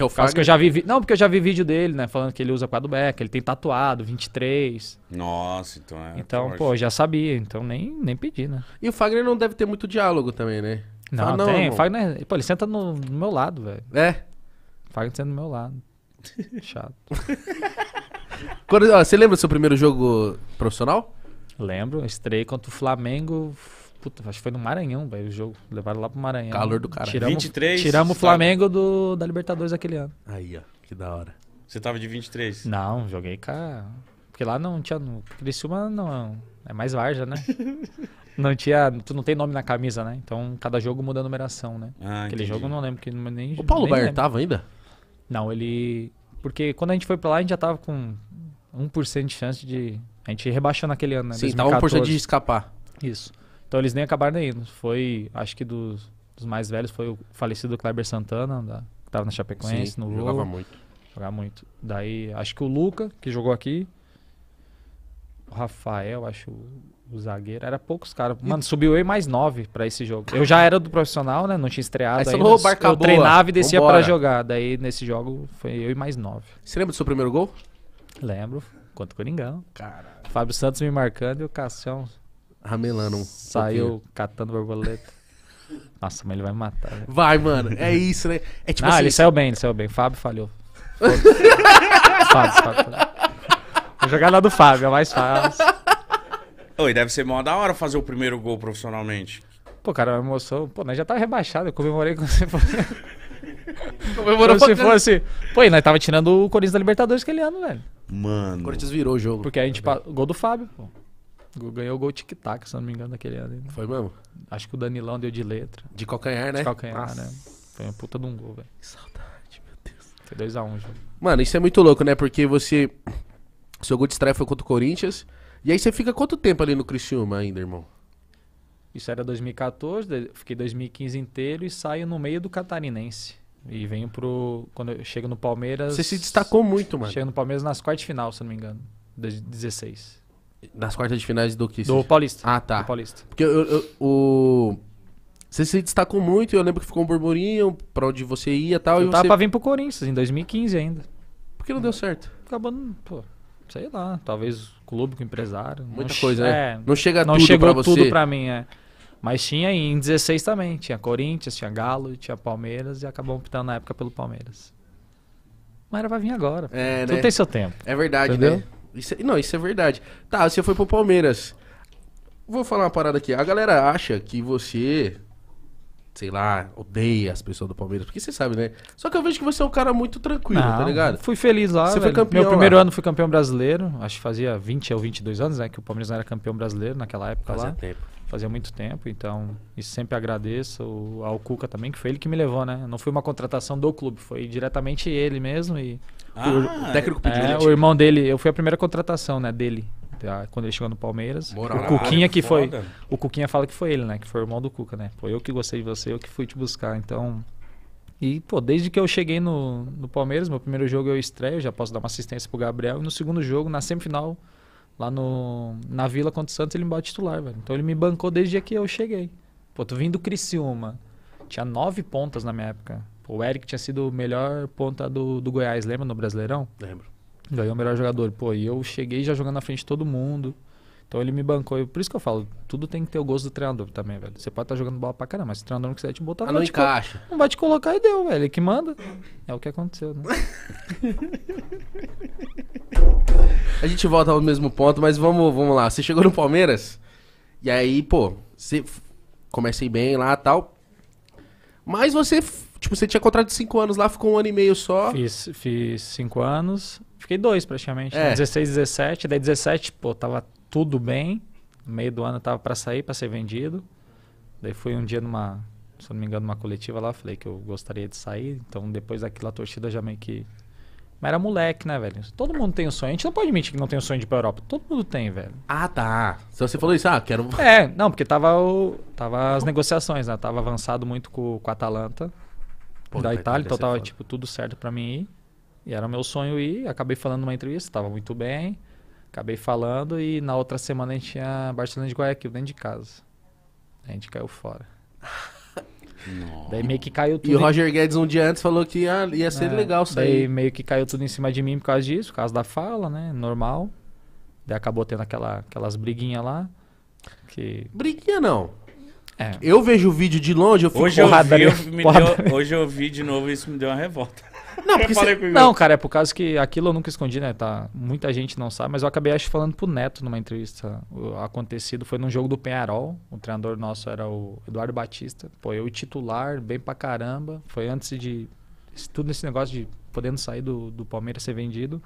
Que é o Fagner? Que eu já vi, não, porque eu já vi vídeo dele, né? Falando que ele usa quadback, ele tem tatuado, 23. Nossa, então é. Então, pô, já sabia, então nem, nem pedi, né? E o Fagner não deve ter muito diálogo também, né? Não, Fala, não tem. Fagner, pô, ele senta no, no meu lado, velho. É? Fagner senta no meu lado. Chato. Quando, ó, você lembra do seu primeiro jogo profissional? Lembro, estrei contra o Flamengo, Puta, acho que foi no Maranhão, velho, o jogo. Levaram lá pro Maranhão. Calor do caralho. Tiramos, 23. Tiramos o Flamengo do, da Libertadores aquele ano. Aí, ó, que da hora. Você tava de 23? Não, joguei cá. Porque lá não tinha. No, Criciúma não. É mais Varja, né? não tinha. Tu não tem nome na camisa, né? Então cada jogo muda a numeração, né? Ah, aquele entendi. jogo eu não lembro que nem. O Paulo Baier tava ainda? Não, ele. Porque quando a gente foi pra lá, a gente já tava com 1% de chance de. A gente rebaixou naquele ano, né? Sim, 2014. tava 1% de escapar. Isso. Então eles nem acabaram nem indo. Foi, acho que dos, dos mais velhos, foi o falecido Kleber Santana, da, que tava na Chapecoense, Sim, no jogava muito. Jogava muito. Daí, acho que o Luca, que jogou aqui, o Rafael, acho o zagueiro. Era poucos caras. Mano, subiu eu e mais nove pra esse jogo. Eu ah. já era do profissional, né? Não tinha estreado. Aí eu treinava e descia Vambora. pra jogar. Daí nesse jogo foi eu e mais nove. Você lembra do seu primeiro gol? Lembro. Contra o Coringão. Cara. Fábio Santos me marcando e o Cassião ramelando um Saiu pouquinho. catando borboleta. Nossa, mas ele vai matar. Né? Vai, mano. É isso, né? É tipo ah, assim, ele saiu bem, ele saiu bem. Fábio falhou. Fábio, Fábio falhou. jogada jogar lá do Fábio, é mais fácil. Oi, deve ser mó da hora fazer o primeiro gol profissionalmente. Pô, cara, uma emoção. Pô, nós já tava rebaixado. Eu comemorei com você. Comemorou se fosse. Pô, e nós tava tirando o Corinthians da Libertadores aquele ano, velho. Mano. O Corinthians virou o jogo. Porque a gente. É pa... Gol do Fábio, pô. Ganhou o gol tic-tac, se não me engano, naquele ano. Né? Foi mesmo? Acho que o Danilão deu de letra. De calcanhar, né? De calcanhar, Nossa. né? Foi uma puta de um gol, velho. Que saudade, meu Deus. Foi 2x1, um, jogo. Mano, isso é muito louco, né? Porque você. Seu gol de estreia foi contra o Corinthians. E aí você fica quanto tempo ali no Criciúma ainda, irmão? Isso era 2014, fiquei 2015 inteiro e saio no meio do catarinense. E venho pro. Quando eu chego no Palmeiras. Você se destacou muito, mano. Chego no Palmeiras nas quartas de final, se não me engano. 2016. Nas quartas de finais do que? Do Paulista. Ah, tá. Do Paulista. Porque eu, eu, o... Você se destacou muito, eu lembro que ficou um burburinho pra onde você ia tal, eu e tal. Eu tava você... pra vir pro Corinthians em 2015 ainda. Por que não, não deu certo? Acabando, pô, sei lá, talvez clube com empresário. Muita não coisa, né? É, não chega não tudo chegou pra tudo pra mim, é. Mas tinha aí em 16 também. Tinha Corinthians, tinha Galo, tinha Palmeiras e acabou optando na época pelo Palmeiras. Mas era pra vir agora. É, pô. né? Tudo tem seu tempo. É verdade, entendeu? né? Isso é, não, isso é verdade. Tá, você foi pro Palmeiras. Vou falar uma parada aqui. A galera acha que você, sei lá, odeia as pessoas do Palmeiras, porque você sabe, né? Só que eu vejo que você é um cara muito tranquilo, tá não, tá ligado? Fui feliz lá. Você velho. foi campeão. Meu primeiro lá. ano fui campeão brasileiro. Acho que fazia 20 ou 22 anos, né? Que o Palmeiras não era campeão brasileiro naquela época fazia lá. Fazia tempo. Fazia muito tempo, então isso sempre agradeço ao Cuca também, que foi ele que me levou, né? Não foi uma contratação do clube, foi diretamente ele mesmo e ah, o técnico pediu. É, o irmão dele, eu fui a primeira contratação, né, dele. Tá, quando ele chegou no Palmeiras. Moralho, o Cuquinha que foi. O Cuquinha fala que foi ele, né? Que foi o irmão do Cuca, né? Foi eu que gostei de você, eu que fui te buscar. Então. E, pô, desde que eu cheguei no, no Palmeiras, meu primeiro jogo eu estreio, já posso dar uma assistência pro Gabriel. E no segundo jogo, na semifinal, lá no, na Vila contra o Santos, ele me bate titular, velho. Então ele me bancou desde que eu cheguei. Pô, tu vim do Criciúma. Tinha nove pontas na minha época. O Eric tinha sido o melhor ponta do, do Goiás, lembra no Brasileirão? Lembro. Ganhou o melhor jogador. Pô, e eu cheguei já jogando na frente de todo mundo. Então ele me bancou. por isso que eu falo, tudo tem que ter o gosto do treinador também, velho. Você pode estar tá jogando bola pra caramba, mas se o treinador não quiser te botar, ah, tá não, encaixa. não vai te colocar e deu, velho. Ele que manda. É o que aconteceu, né? A gente volta ao mesmo ponto, mas vamos, vamos lá. Você chegou no Palmeiras, e aí, pô, você comecei bem lá tal. Mas você, tipo, você tinha contrato de 5 anos lá, ficou um ano e meio só. Fiz 5 fiz anos, fiquei dois praticamente, né? é. 16, 17. Daí 17, pô, tava tudo bem. No meio do ano eu tava para sair, para ser vendido. Daí fui um dia numa, se não me engano, numa coletiva lá, falei que eu gostaria de sair. Então depois daquilo a torcida já meio que mas era moleque, né, velho? Todo mundo tem um sonho. A gente não pode mentir que não tem um sonho de ir pra Europa. Todo mundo tem, velho. Ah, tá. Se você falou isso, ah, quero. É, não, porque tava, o, tava as negociações, né? Tava avançado muito com, com a Atalanta Pô, da Itália, então tava, foda. tipo, tudo certo para mim ir. E era meu sonho ir. Acabei falando numa entrevista, tava muito bem. Acabei falando e na outra semana a gente tinha Barcelona de Guayaquil dentro de casa. A gente caiu fora. Nossa. Daí meio que caiu tudo. E o Roger Guedes um dia antes falou que ia, ia ser é, legal sair. Daí meio que caiu tudo em cima de mim por causa disso, por causa da fala, né? Normal. Daí acabou tendo aquela, aquelas briguinhas lá. Que... Briguinha não. É. Eu vejo o vídeo de longe, eu fico hoje eu vi, eu deu, Hoje eu vi de novo e isso me deu uma revolta. Não, porque você... não, cara, é por causa que aquilo eu nunca escondi, né? Tá, muita gente não sabe, mas eu acabei acho falando pro Neto numa entrevista. O acontecido foi num jogo do Penharol. O treinador nosso era o Eduardo Batista. Pô, eu titular, bem pra caramba. Foi antes de tudo nesse negócio de podendo sair do, do Palmeiras ser vendido.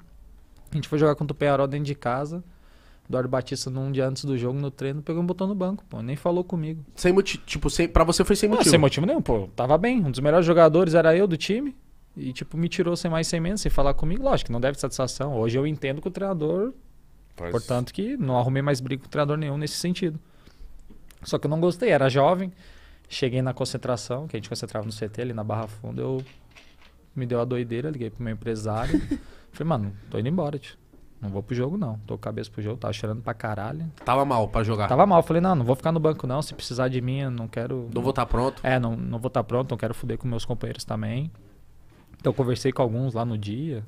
A gente foi jogar contra o Penharol dentro de casa. Eduardo Batista, num dia antes do jogo, no treino, pegou e botou no banco, pô. Nem falou comigo. Sem motivo. Tipo, sem, pra você foi sem ah, motivo? sem motivo nenhum, pô. Tava bem. Um dos melhores jogadores era eu do time. E, tipo, me tirou sem mais sem menos, sem falar comigo. Lógico, não deve satisfação. Hoje eu entendo que o treinador. Faz... Portanto, que não arrumei mais briga com o treinador nenhum nesse sentido. Só que eu não gostei, era jovem. Cheguei na concentração, que a gente concentrava no CT ali na Barra Funda, eu me deu a doideira, liguei pro meu empresário. falei, mano, tô indo embora, tio. Não vou pro jogo, não. Tô cabeça pro jogo, tava chorando pra caralho. Tava mal pra jogar. Tava mal. Falei, não, não vou ficar no banco, não. Se precisar de mim, eu não quero. Não, não... vou estar tá pronto. É, não, não vou estar tá pronto, não quero foder com meus companheiros também. Então eu conversei com alguns lá no dia.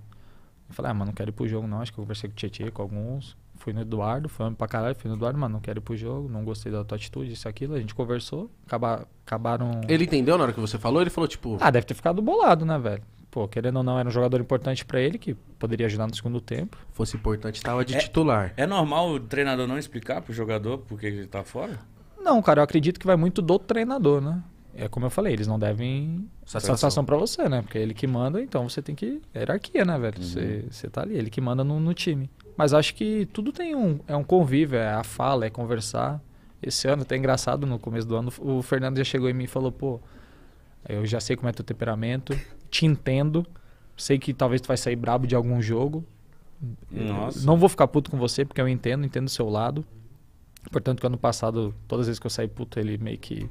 Eu falei, ah, mano, não quero ir pro jogo, não. Acho que eu conversei com o Tietchan, com alguns. Fui no Eduardo, foi pra caralho, fui no Eduardo, mano, não quero ir pro jogo, não gostei da tua atitude, isso, aquilo. A gente conversou, acaba, acabaram. Ele entendeu na hora que você falou? Ele falou, tipo. Ah, deve ter ficado bolado, né, velho? Pô, querendo ou não, era um jogador importante para ele, que poderia ajudar no segundo tempo. Fosse importante, tava de é, titular. É normal o treinador não explicar pro jogador porque ele tá fora? Não, cara, eu acredito que vai muito do treinador, né? é como eu falei, eles não devem satisfação, para você, né? Porque é ele que manda, então você tem que. É hierarquia, né, velho? Uhum. Você, você tá ali, é ele que manda no, no, time. Mas acho que tudo tem um. É um convívio, é a fala, é conversar. Esse ano, até engraçado, no começo do ano, o Fernando já chegou em mim e falou: pô, eu já sei como é teu temperamento, te entendo, sei que talvez tu vai sair brabo de algum jogo. Nossa. Não vou ficar puto com você, porque eu entendo, entendo o seu lado. Portanto, que ano passado, todas as vezes que eu saí puto, ele meio que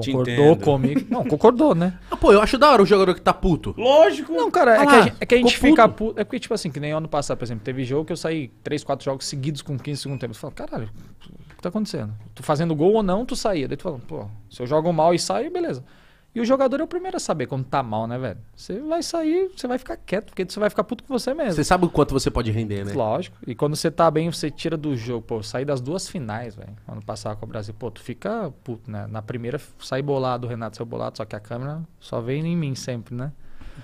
Concordou comigo. Não, concordou, né? Ah, pô, eu acho da hora o jogador que tá puto. Lógico. Não, cara, é, que a, gente, é que a gente fica puto. É porque, tipo assim, que nem ano passado, por exemplo, teve jogo que eu saí 3, 4 jogos seguidos com 15 segundos tempo. Tu fala, caralho, o que tá acontecendo? Tu fazendo gol ou não, tu saía. Daí tu fala, pô, se eu jogo mal e saio, beleza. E o jogador é o primeiro a saber quando tá mal, né, velho? Você vai sair, você vai ficar quieto, porque você vai ficar puto com você mesmo. Você sabe o quanto você pode render, né? Lógico. E quando você tá bem, você tira do jogo. Pô, saí das duas finais, velho. Quando passava com o Brasil, pô, tu fica puto, né? Na primeira, sai bolado, o Renato saiu bolado, só que a câmera só vem em mim sempre, né?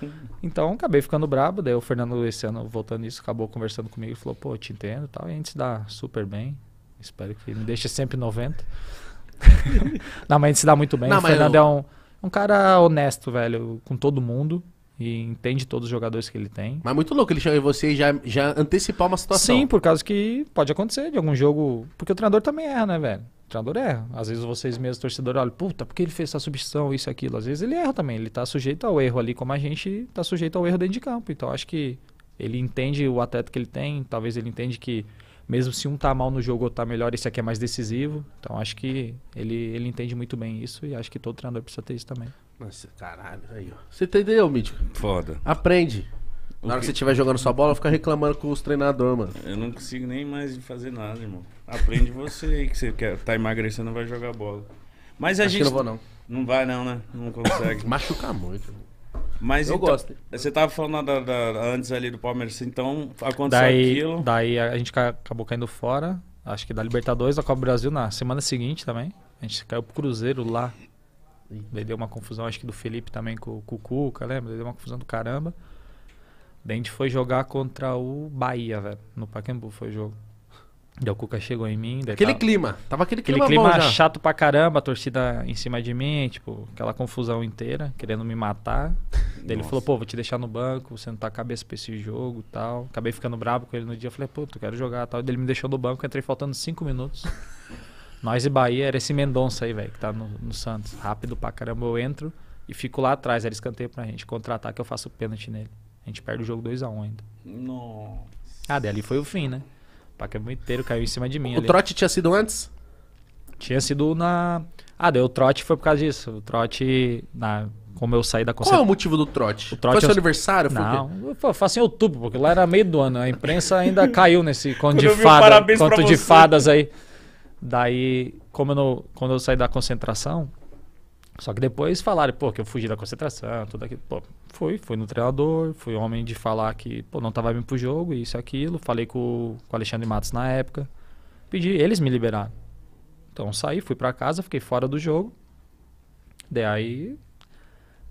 Então, acabei ficando brabo. Daí o Fernando, esse ano, voltando nisso, acabou conversando comigo e falou, pô, te entendo e tal. E a gente se dá super bem. Espero que me deixe sempre 90. não, mas a gente se dá muito bem. Não, o Fernando é um um cara honesto, velho, com todo mundo. E entende todos os jogadores que ele tem. Mas muito louco ele chama você e já, já antecipar uma situação. Sim, por causa que pode acontecer de algum jogo. Porque o treinador também erra, né, velho? O treinador erra. Às vezes vocês mesmos, torcedor, olham, puta, por que ele fez essa substituição, isso, aquilo. Às vezes ele erra também. Ele tá sujeito ao erro ali, como a gente tá sujeito ao erro dentro de campo. Então acho que ele entende o atleta que ele tem, talvez ele entende que mesmo se um tá mal no jogo ou tá melhor, esse aqui é mais decisivo. Então acho que ele, ele entende muito bem isso e acho que todo treinador precisa ter isso também. Nossa, caralho, aí, ó. Você entendeu, Mítico? Foda. Aprende. Na hora que você estiver jogando sua bola, fica reclamando com os treinadores, mano. Eu não consigo nem mais fazer nada, irmão. Aprende você aí que você quer, tá emagrecendo, vai jogar bola. Mas a acho gente. Que não vou, não. Não vai, não, né? Não consegue. Machucar muito. Mas eu então, gosto. Você tava falando da, da, antes ali do Palmeiras, então aconteceu daí, aquilo. Daí a gente acabou caindo fora, acho que da Libertadores, da Copa do Brasil na semana seguinte também. A gente caiu pro Cruzeiro lá. Daí deu uma confusão, acho que do Felipe também com, com o Cuca, lembra? Daí deu uma confusão do caramba. Daí a gente foi jogar contra o Bahia, velho. No Pacaembu foi o jogo. Daí o Cuca chegou em mim. Aquele tava... clima. Tava aquele clima. Aquele clima chato pra caramba, a torcida em cima de mim, tipo, aquela confusão inteira, querendo me matar. Daí ele falou, pô, vou te deixar no banco, você não tá cabeça pra esse jogo tal. Acabei ficando bravo com ele no dia, falei, pô, tu quero jogar tal. Daí ele me deixou no banco, entrei faltando cinco minutos. Nós e Bahia era esse Mendonça aí, velho, que tá no, no Santos. Rápido pra caramba, eu entro e fico lá atrás. Era escanteio pra gente contra-ataque, eu faço pênalti nele. A gente perde o jogo 2x1 um ainda. Nossa. Ah, daí ali foi o fim, né? Pacaembu inteiro é caiu em cima de mim. O ali. trote tinha sido antes? Tinha sido na. Ah, deu o trote foi por causa disso. O trote. Na... Como eu saí da concentração. Qual é o motivo do trote? O trote foi seu é aniversário? não, foi, assim em outubro, porque lá era meio do ano. Né? A imprensa ainda caiu nesse conto de, fada, conto de fadas aí. Daí, como eu não... quando eu saí da concentração, só que depois falaram, pô, que eu fugi da concentração, tudo aquilo. Pô, fui, fui no treinador, fui homem de falar que, pô, não tava vindo pro jogo, isso e aquilo. Falei com, com o Alexandre Matos na época. Pedi, eles me liberaram. Então saí, fui para casa, fiquei fora do jogo. Daí,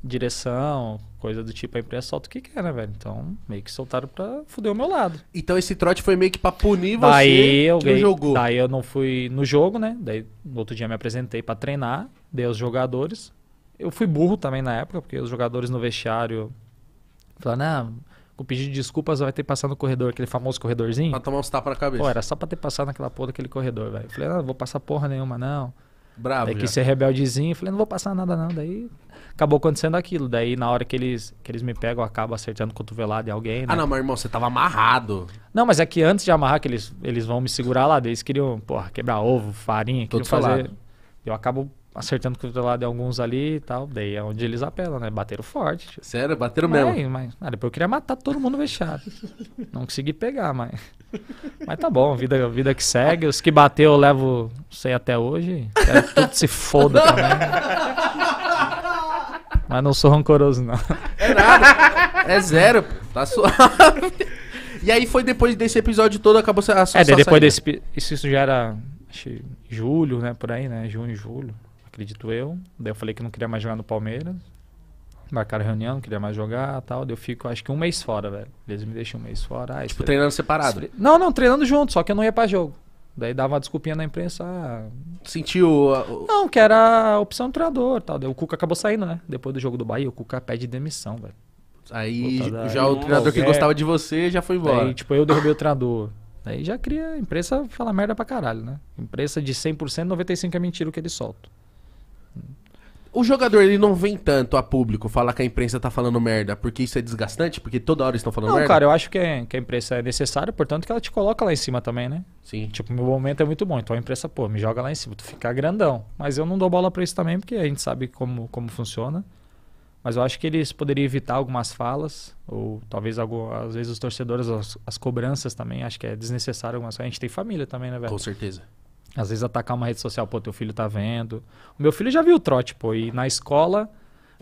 direção, coisa do tipo, a empresa solta o que quer, né, velho? Então, meio que soltaram pra fuder o meu lado. Então esse trote foi meio que pra punir daí você eu que ganhei, jogou. Daí eu não fui no jogo, né? Daí no outro dia me apresentei para treinar dei aos jogadores. Eu fui burro também na época, porque os jogadores no vestiário falaram, não, com pedido de desculpas vai ter que passar no corredor, aquele famoso corredorzinho. Pra tomar uns tapas na cabeça. Pô, era só pra ter passado naquela porra daquele corredor, velho. Falei, não, ah, não vou passar porra nenhuma, não. Bravo. Daí que ser rebeldezinho, falei, não vou passar nada, não. Daí acabou acontecendo aquilo. Daí, na hora que eles, que eles me pegam, eu acabo acertando o cotovelado de alguém. Né? Ah, não, meu irmão, você tava amarrado. Não, mas é que antes de amarrar, que eles, eles vão me segurar lá, eles queriam, porra, quebrar ovo, farinha, queriam fazer. Eu acabo acertando com o lado de alguns ali e tal. Daí é onde eles apelam, né? Bateram forte. Tipo. Sério? Bateram é, mas, mesmo? Mas, mas, depois eu queria matar todo mundo vexado. Não consegui pegar, mas... Mas tá bom, vida, vida que segue. Os que bateu eu levo, sei até hoje. Quero tudo se foda também. Mas não sou rancoroso, não. É nada. É zero, pô. Tá suave. E aí foi depois desse episódio todo, acabou a é, sua É, depois saída. desse... Isso, isso já era, acho, julho, né? Por aí, né? Junho, julho acredito eu. Daí eu falei que não queria mais jogar no Palmeiras. Marcaram reunião, não queria mais jogar tal. Daí eu fico, acho que um mês fora, velho. Eles me deixam um mês fora. Ah, tipo, treinando separado? Não, não, treinando junto, só que eu não ia pra jogo. Daí dava uma desculpinha na imprensa. Ah. Sentiu. A... Não, que era a opção do treinador tal. Daí o Cuca acabou saindo, né? Depois do jogo do Bahia, o Cuca pede demissão, velho. Aí já o treinador que é. gostava de você já foi embora. Aí, tipo, eu derrubei o treinador. Aí já cria. A imprensa fala merda pra caralho, né? Imprensa de 100%, 95% é mentira o que eles soltam o jogador ele não vem tanto a público falar que a imprensa tá falando merda, porque isso é desgastante, porque toda hora estão falando não, merda. Não, cara, eu acho que, é, que a imprensa é necessária, portanto que ela te coloca lá em cima também, né? Sim. Tipo, meu momento é muito bom, então a imprensa, pô, me joga lá em cima, tu fica grandão. Mas eu não dou bola para isso também, porque a gente sabe como, como funciona. Mas eu acho que eles poderiam evitar algumas falas, ou talvez às vezes os torcedores, as, as, cobranças também, acho que é desnecessário algumas A gente tem família também, né, velho? Com certeza. Às vezes atacar uma rede social, pô, teu filho tá vendo. O meu filho já viu o trote, pô, e na escola.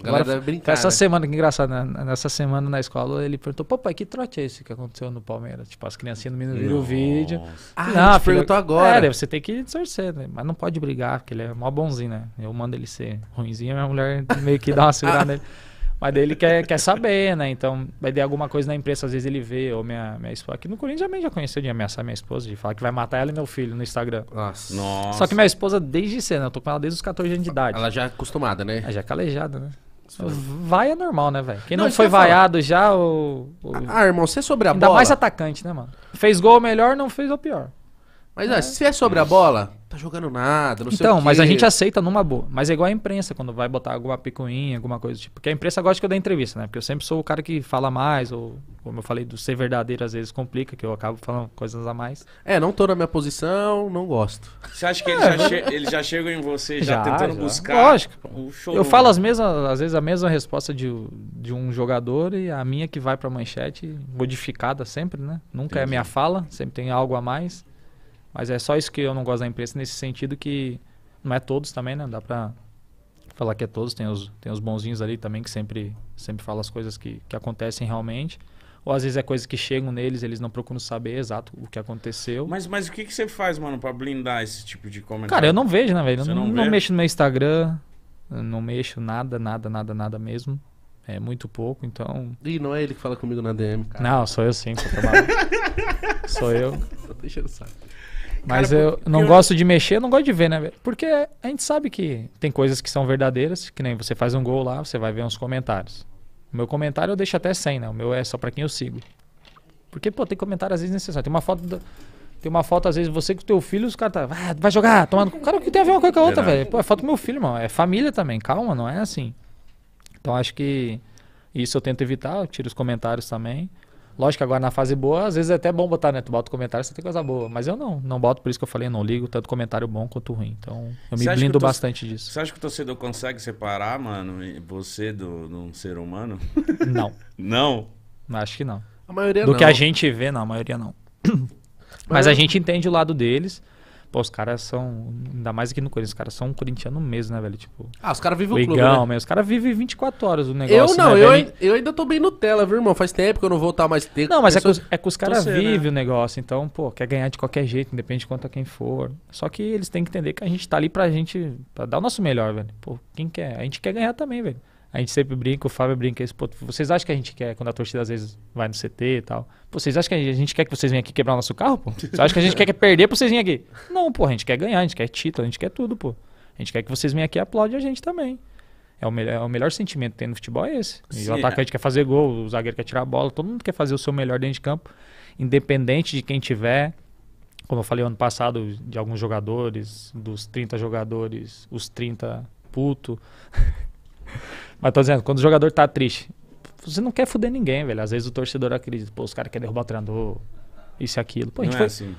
Agora, deve brincar, essa né? semana, que engraçado, né? Nessa semana na escola ele perguntou, papai, que trote é esse que aconteceu no Palmeiras? Tipo, as criancinhas não viram o vídeo. Ah, não, filho, perguntou agora. É, você tem que distorcer, né? Mas não pode brigar, porque ele é mó bonzinho, né? Eu mando ele ser ruimzinho, minha mulher meio que dá uma segurada nele. Mas dele ele quer, quer saber, né? Então, vai ter alguma coisa na imprensa, às vezes ele vê, ou minha, minha esposa. Aqui no Corinthians também já conheceu de ameaçar minha esposa, de falar que vai matar ela e meu filho no Instagram. Nossa. Nossa. Só que minha esposa, desde cedo, eu tô com ela desde os 14 anos de idade. Ela já é acostumada, né? Ela já é calejada, né? Vai é normal, né, velho? Quem não, não foi vaiado falar. já, o, o. Ah, irmão, você é sobre a Ainda bola. Ainda mais atacante, né, mano? Fez gol melhor, não fez o pior. Mas é. se é sobre a bola, tá jogando nada, não sei Então, mas a gente aceita numa boa. Mas é igual a imprensa, quando vai botar alguma picuinha, alguma coisa tipo. Porque a imprensa gosta que eu dê entrevista, né? Porque eu sempre sou o cara que fala mais, ou como eu falei, do ser verdadeiro às vezes complica, que eu acabo falando coisas a mais. É, não tô na minha posição, não gosto. Você acha que é. eles, já, ele já chegam em você, já, já tentando já. buscar? Lógico. O show. Eu falo as mesmas, às vezes a mesma resposta de, de um jogador e a minha que vai pra manchete, modificada sempre, né? Nunca Entendi. é a minha fala, sempre tem algo a mais. Mas é só isso que eu não gosto da imprensa, nesse sentido que não é todos também, né? Dá pra falar que é todos, tem os, tem os bonzinhos ali também que sempre, sempre falam as coisas que, que acontecem realmente. Ou às vezes é coisas que chegam neles, eles não procuram saber exato o que aconteceu. Mas, mas o que, que você faz, mano, pra blindar esse tipo de comentário? Cara, eu não vejo, né, velho? não, não, não mexo no meu Instagram, não mexo nada, nada, nada, nada mesmo. É muito pouco, então. Ih, não é ele que fala comigo na DM, cara. Não, sou eu sim, sou eu. sou eu. Tô deixando saco. Mas Cara, eu não gosto de mexer, eu não gosto de ver, né, Porque a gente sabe que tem coisas que são verdadeiras, que nem você faz um gol lá, você vai ver uns comentários. O meu comentário eu deixo até 100, né? O meu é só para quem eu sigo. Porque, pô, tem comentário às vezes necessário. Tem uma foto, do... tem uma foto às vezes, você com o teu filho, os caras tá, ah, vai jogar, tomando... Cara, o que tem a ver uma coisa com a outra, velho? Pô, é foto do meu filho, mano. É família também, calma, não é assim. Então acho que isso eu tento evitar, eu tiro os comentários também. Lógico, agora na fase boa, às vezes é até bom botar, né? Tu bota o comentário, você tem coisa boa. Mas eu não, não boto, por isso que eu falei, não ligo tanto comentário bom quanto ruim. Então, eu me blindo bastante disso. Você acha que o torcedor consegue separar, mano, você do, de um ser humano? Não. não? Acho que não. A maioria do não. que a gente vê, não, a maioria não. Mas, Mas a é. gente entende o lado deles. Pô, os caras são. Ainda mais aqui no Corinthians, os caras são um corintiano mesmo, né, velho? Tipo. Ah, os caras vivem o clube. né? Os caras vivem 24 horas o negócio. Eu não, né, eu, eu ainda tô bem Nutella, viu, irmão? Faz tempo que eu não vou estar tá mais tempo. Não, mas é pessoas... é, que os, é que os caras né? vivem né? o negócio. Então, pô, quer ganhar de qualquer jeito, independente de quanto a quem for. Só que eles têm que entender que a gente tá ali pra gente. pra dar o nosso melhor, velho. Pô, quem quer? A gente quer ganhar também, velho. A gente sempre brinca, o Fábio brinca isso. vocês acham que a gente quer, quando a torcida às vezes vai no CT e tal, pô, vocês acham que a gente quer que vocês venham aqui quebrar o nosso carro, pô? Vocês acham que a gente quer que perder pra vocês virem aqui? Não, pô, a gente quer ganhar, a gente quer título, a gente quer tudo, pô. A gente quer que vocês venham aqui e aplaudem a gente também. É o, melhor é o melhor sentimento que tem no futebol é esse. E Sim, o é. atacante é. quer fazer gol, o zagueiro quer tirar a bola, todo mundo quer fazer o seu melhor dentro de campo, independente de quem tiver. Como eu falei ano passado, de alguns jogadores, dos 30 jogadores, os 30 puto. Mas tô dizendo, quando o jogador tá triste, você não quer fuder ninguém, velho. Às vezes o torcedor acredita, pô, os caras querem derrubar o treinador, isso e aquilo. Pô, a gente é assim.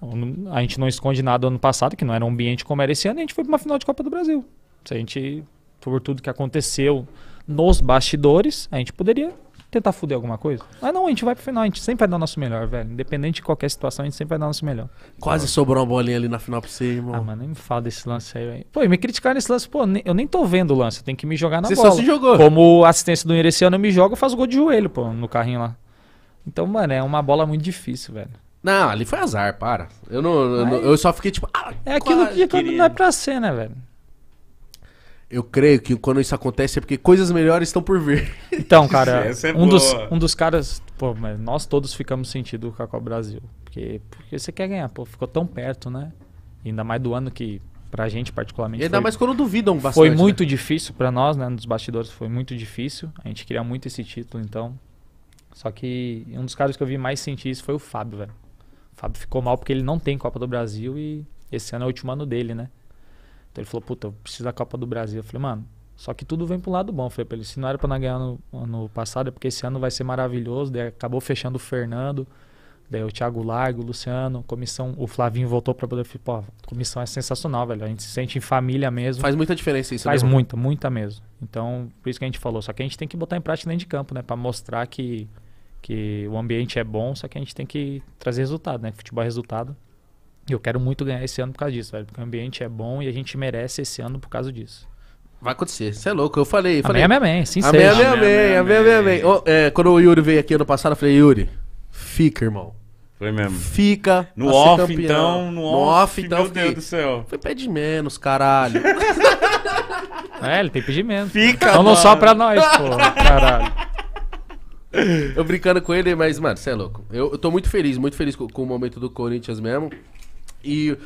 não foi... é assim. A gente não esconde nada ano passado, que não era um ambiente como era esse ano, e a gente foi pra uma final de Copa do Brasil. Se a gente, por tudo que aconteceu nos bastidores, a gente poderia tentar fuder alguma coisa. Mas não, a gente vai pro final, a gente sempre vai dar o nosso melhor, velho. Independente de qualquer situação, a gente sempre vai dar o nosso melhor. Quase então, sobrou uma bolinha ali na final pra você, irmão. Ah, mano, nem me fala desse lance aí, velho. Pô, e me criticaram nesse lance, pô, eu nem tô vendo o lance, eu tenho que me jogar na você bola. Você só se jogou. Como assistência do Nereciano, eu me jogo, eu faço gol de joelho, pô, no carrinho lá. Então, mano, é uma bola muito difícil, velho. Não, ali foi azar, para. Eu não, Mas... eu só fiquei tipo. Ah, é aquilo que não é pra ser, né, velho? Eu creio que quando isso acontece é porque coisas melhores estão por vir. Então, cara, é um, dos, um dos caras. Pô, mas nós todos ficamos sentido com a Copa Brasil. Porque, porque você quer ganhar, pô, ficou tão perto, né? Ainda mais do ano que, pra gente particularmente. E ainda foi, mais quando duvidam bastante. Foi né? muito né? difícil para nós, né? Nos bastidores foi muito difícil. A gente queria muito esse título, então. Só que um dos caras que eu vi mais sentir isso foi o Fábio, velho. O Fábio ficou mal porque ele não tem Copa do Brasil e esse ano é o último ano dele, né? ele falou, puta, eu preciso da Copa do Brasil. Eu falei, mano, só que tudo vem pro lado bom. Eu falei pra ele, se não era pra não ganhar no ano passado, é porque esse ano vai ser maravilhoso. Daí acabou fechando o Fernando, daí o Thiago Largo, o Luciano, comissão, o Flavinho voltou pra poder. Pô, comissão é sensacional, velho. A gente se sente em família mesmo. Faz muita diferença isso, Faz né? muita, muita mesmo. Então, por isso que a gente falou. Só que a gente tem que botar em prática dentro de campo, né? Pra mostrar que, que o ambiente é bom, só que a gente tem que trazer resultado, né? Futebol é resultado eu quero muito ganhar esse ano por causa disso, velho. Porque o ambiente é bom e a gente merece esse ano por causa disso. Vai acontecer, você é louco, eu falei. falei amém, amém, amém, sim, amém, amém, amém, amém, amém, amém. Oh, é, quando o Yuri veio aqui ano passado, eu falei, Yuri, fica, irmão. Foi mesmo. Fica. No off, campeão. então. No, off, no off, então. Meu Deus do céu. Foi pé de menos, caralho. é, ele tem menos. Fica, Então mano. não só pra nós, pô. Caralho. Eu brincando com ele, mas, mano, você é louco. Eu, eu tô muito feliz, muito feliz com, com o momento do Corinthians mesmo. E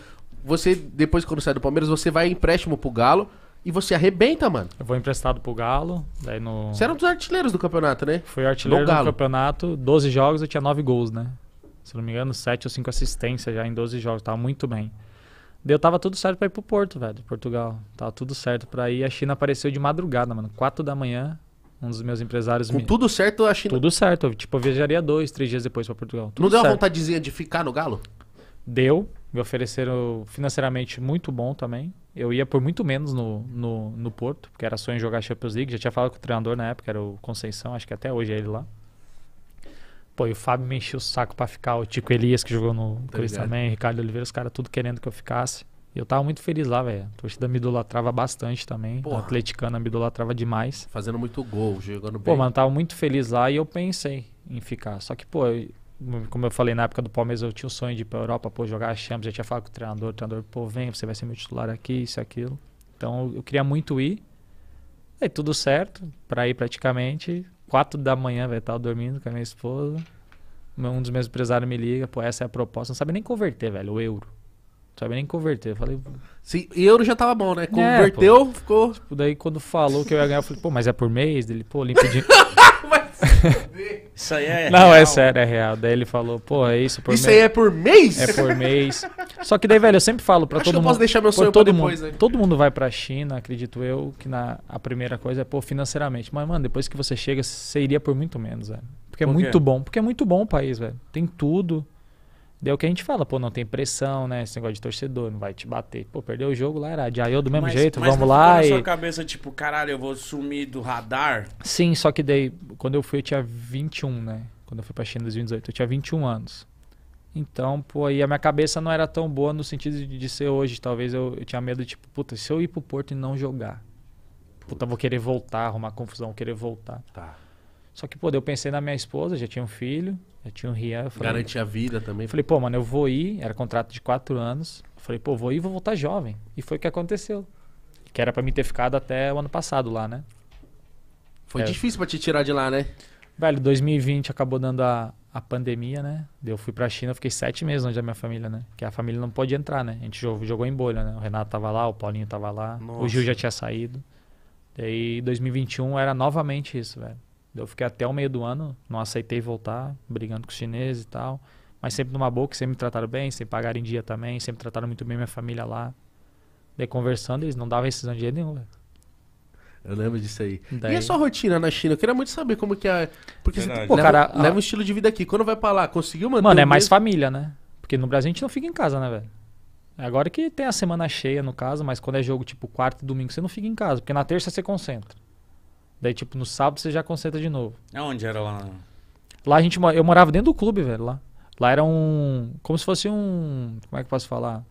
você, depois quando sai do Palmeiras, você vai empréstimo pro Galo e você arrebenta, mano. Eu vou emprestado pro Galo. Daí no... Você era um dos artilheiros do campeonato, né? Foi artilheiro do, campeonato. 12 jogos eu tinha 9 gols, né? Se não me engano, 7 ou 5 assistências já em 12 jogos. Tava muito bem. Deu, tava tudo certo pra ir pro Porto, velho, Portugal. Tava tudo certo pra ir. A China apareceu de madrugada, mano. 4 da manhã, um dos meus empresários. Com me... tudo certo, a China. Tudo certo. tipo, eu viajaria dois, três dias depois pra Portugal. Tudo não deu certo. uma vontadezinha de ficar no Galo? Deu, me ofereceram financeiramente muito bom também. Eu ia por muito menos no, no, no Porto, porque era sonho jogar Champions League. Já tinha falado com o treinador na época, era o Conceição, acho que até hoje é ele lá. Pô, e o Fábio me encheu o saco pra ficar, o Tico Elias que jogou no tá Cruz também, Ricardo Oliveira, os caras tudo querendo que eu ficasse. E eu tava muito feliz lá, velho. A torcida me idolatrava bastante também. O atleticano me idolatrava demais. Fazendo muito gol, jogando bem. Pô, mano, tava muito feliz lá e eu pensei em ficar. Só que, pô, como eu falei na época do Palmeiras, eu tinha o sonho de ir para a Europa, pô, jogar a Champions, já tinha falado com o treinador, o treinador, pô, vem, você vai ser meu titular aqui, isso aquilo. Então eu queria muito ir. Aí tudo certo, para ir praticamente. Quatro da manhã, velho, tava dormindo com a minha esposa. Um dos meus empresários me liga, pô, essa é a proposta. Não sabe nem converter, velho, o euro. Não sabe nem converter. Eu falei. Sim, euro já tava bom, né? É, Converteu, é, ficou. Tipo, daí quando falou que eu ia ganhar, eu falei, pô, mas é por mês? Ele, pô, limpa de. isso aí é. Não, é real. é sério, é real. Daí ele falou, pô, é isso por Isso mês. aí é por mês? É por mês. Só que daí, velho, eu sempre falo pra Acho todo mundo. Eu posso deixar meu sonho todo pra depois, mundo, né? Todo mundo vai pra China, acredito eu, que na, a primeira coisa é, pô, financeiramente. Mas, mano, depois que você chega, você iria por muito menos, velho. Porque é muito bom. Porque é muito bom o país, velho. Tem tudo deu é o que a gente fala, pô, não tem pressão, né? Esse negócio de torcedor, não vai te bater. Pô, perdeu o jogo lá, era de aí eu do mesmo mas, jeito, mas vamos lá. Na e... sua cabeça, tipo, caralho, eu vou sumir do radar? Sim, só que daí, quando eu fui, eu tinha 21, né? Quando eu fui pra China em 2018, eu tinha 21 anos. Então, pô, aí a minha cabeça não era tão boa no sentido de, de ser hoje. Talvez eu, eu tinha medo, tipo, puta, se eu ir pro Porto e não jogar, puta, vou querer voltar, arrumar confusão, vou querer voltar. Tá. Só que, pô, eu pensei na minha esposa, já tinha um filho. Eu tinha um RIA. Garantir a vida também. Falei, pô, mano, eu vou ir. Era contrato de quatro anos. Falei, pô, vou ir e vou voltar jovem. E foi o que aconteceu. Que era para mim ter ficado até o ano passado lá, né? Foi é, difícil para te tirar de lá, né? Velho, 2020 acabou dando a, a pandemia, né? Eu fui pra China, fiquei sete meses longe da minha família, né? Porque a família não pode entrar, né? A gente jogou, jogou em bolha, né? O Renato tava lá, o Paulinho tava lá, Nossa. o Gil já tinha saído. Daí 2021 era novamente isso, velho. Eu fiquei até o meio do ano, não aceitei voltar, brigando com os chineses e tal. Mas sempre numa boa, que sempre me trataram bem, sempre pagaram em dia também, sempre trataram muito bem minha família lá. Daí conversando, eles não davam rescisão de jeito nenhum, velho. Eu lembro disso aí. Daí... E a sua rotina na China? Eu queria muito saber como que é. Porque Verdade. você, pô, cara, leva a... um estilo de vida aqui. Quando vai pra lá, conseguiu manter. Mano, é mais família, né? Porque no Brasil a gente não fica em casa, né, velho? É agora que tem a semana cheia, no caso, mas quando é jogo tipo quarto e domingo, você não fica em casa, porque na terça você concentra. Daí, tipo, no sábado você já concentra de novo. Aonde era lá? Lá a gente eu morava dentro do clube, velho, lá. Lá era um. Como se fosse um. Como é que eu posso falar?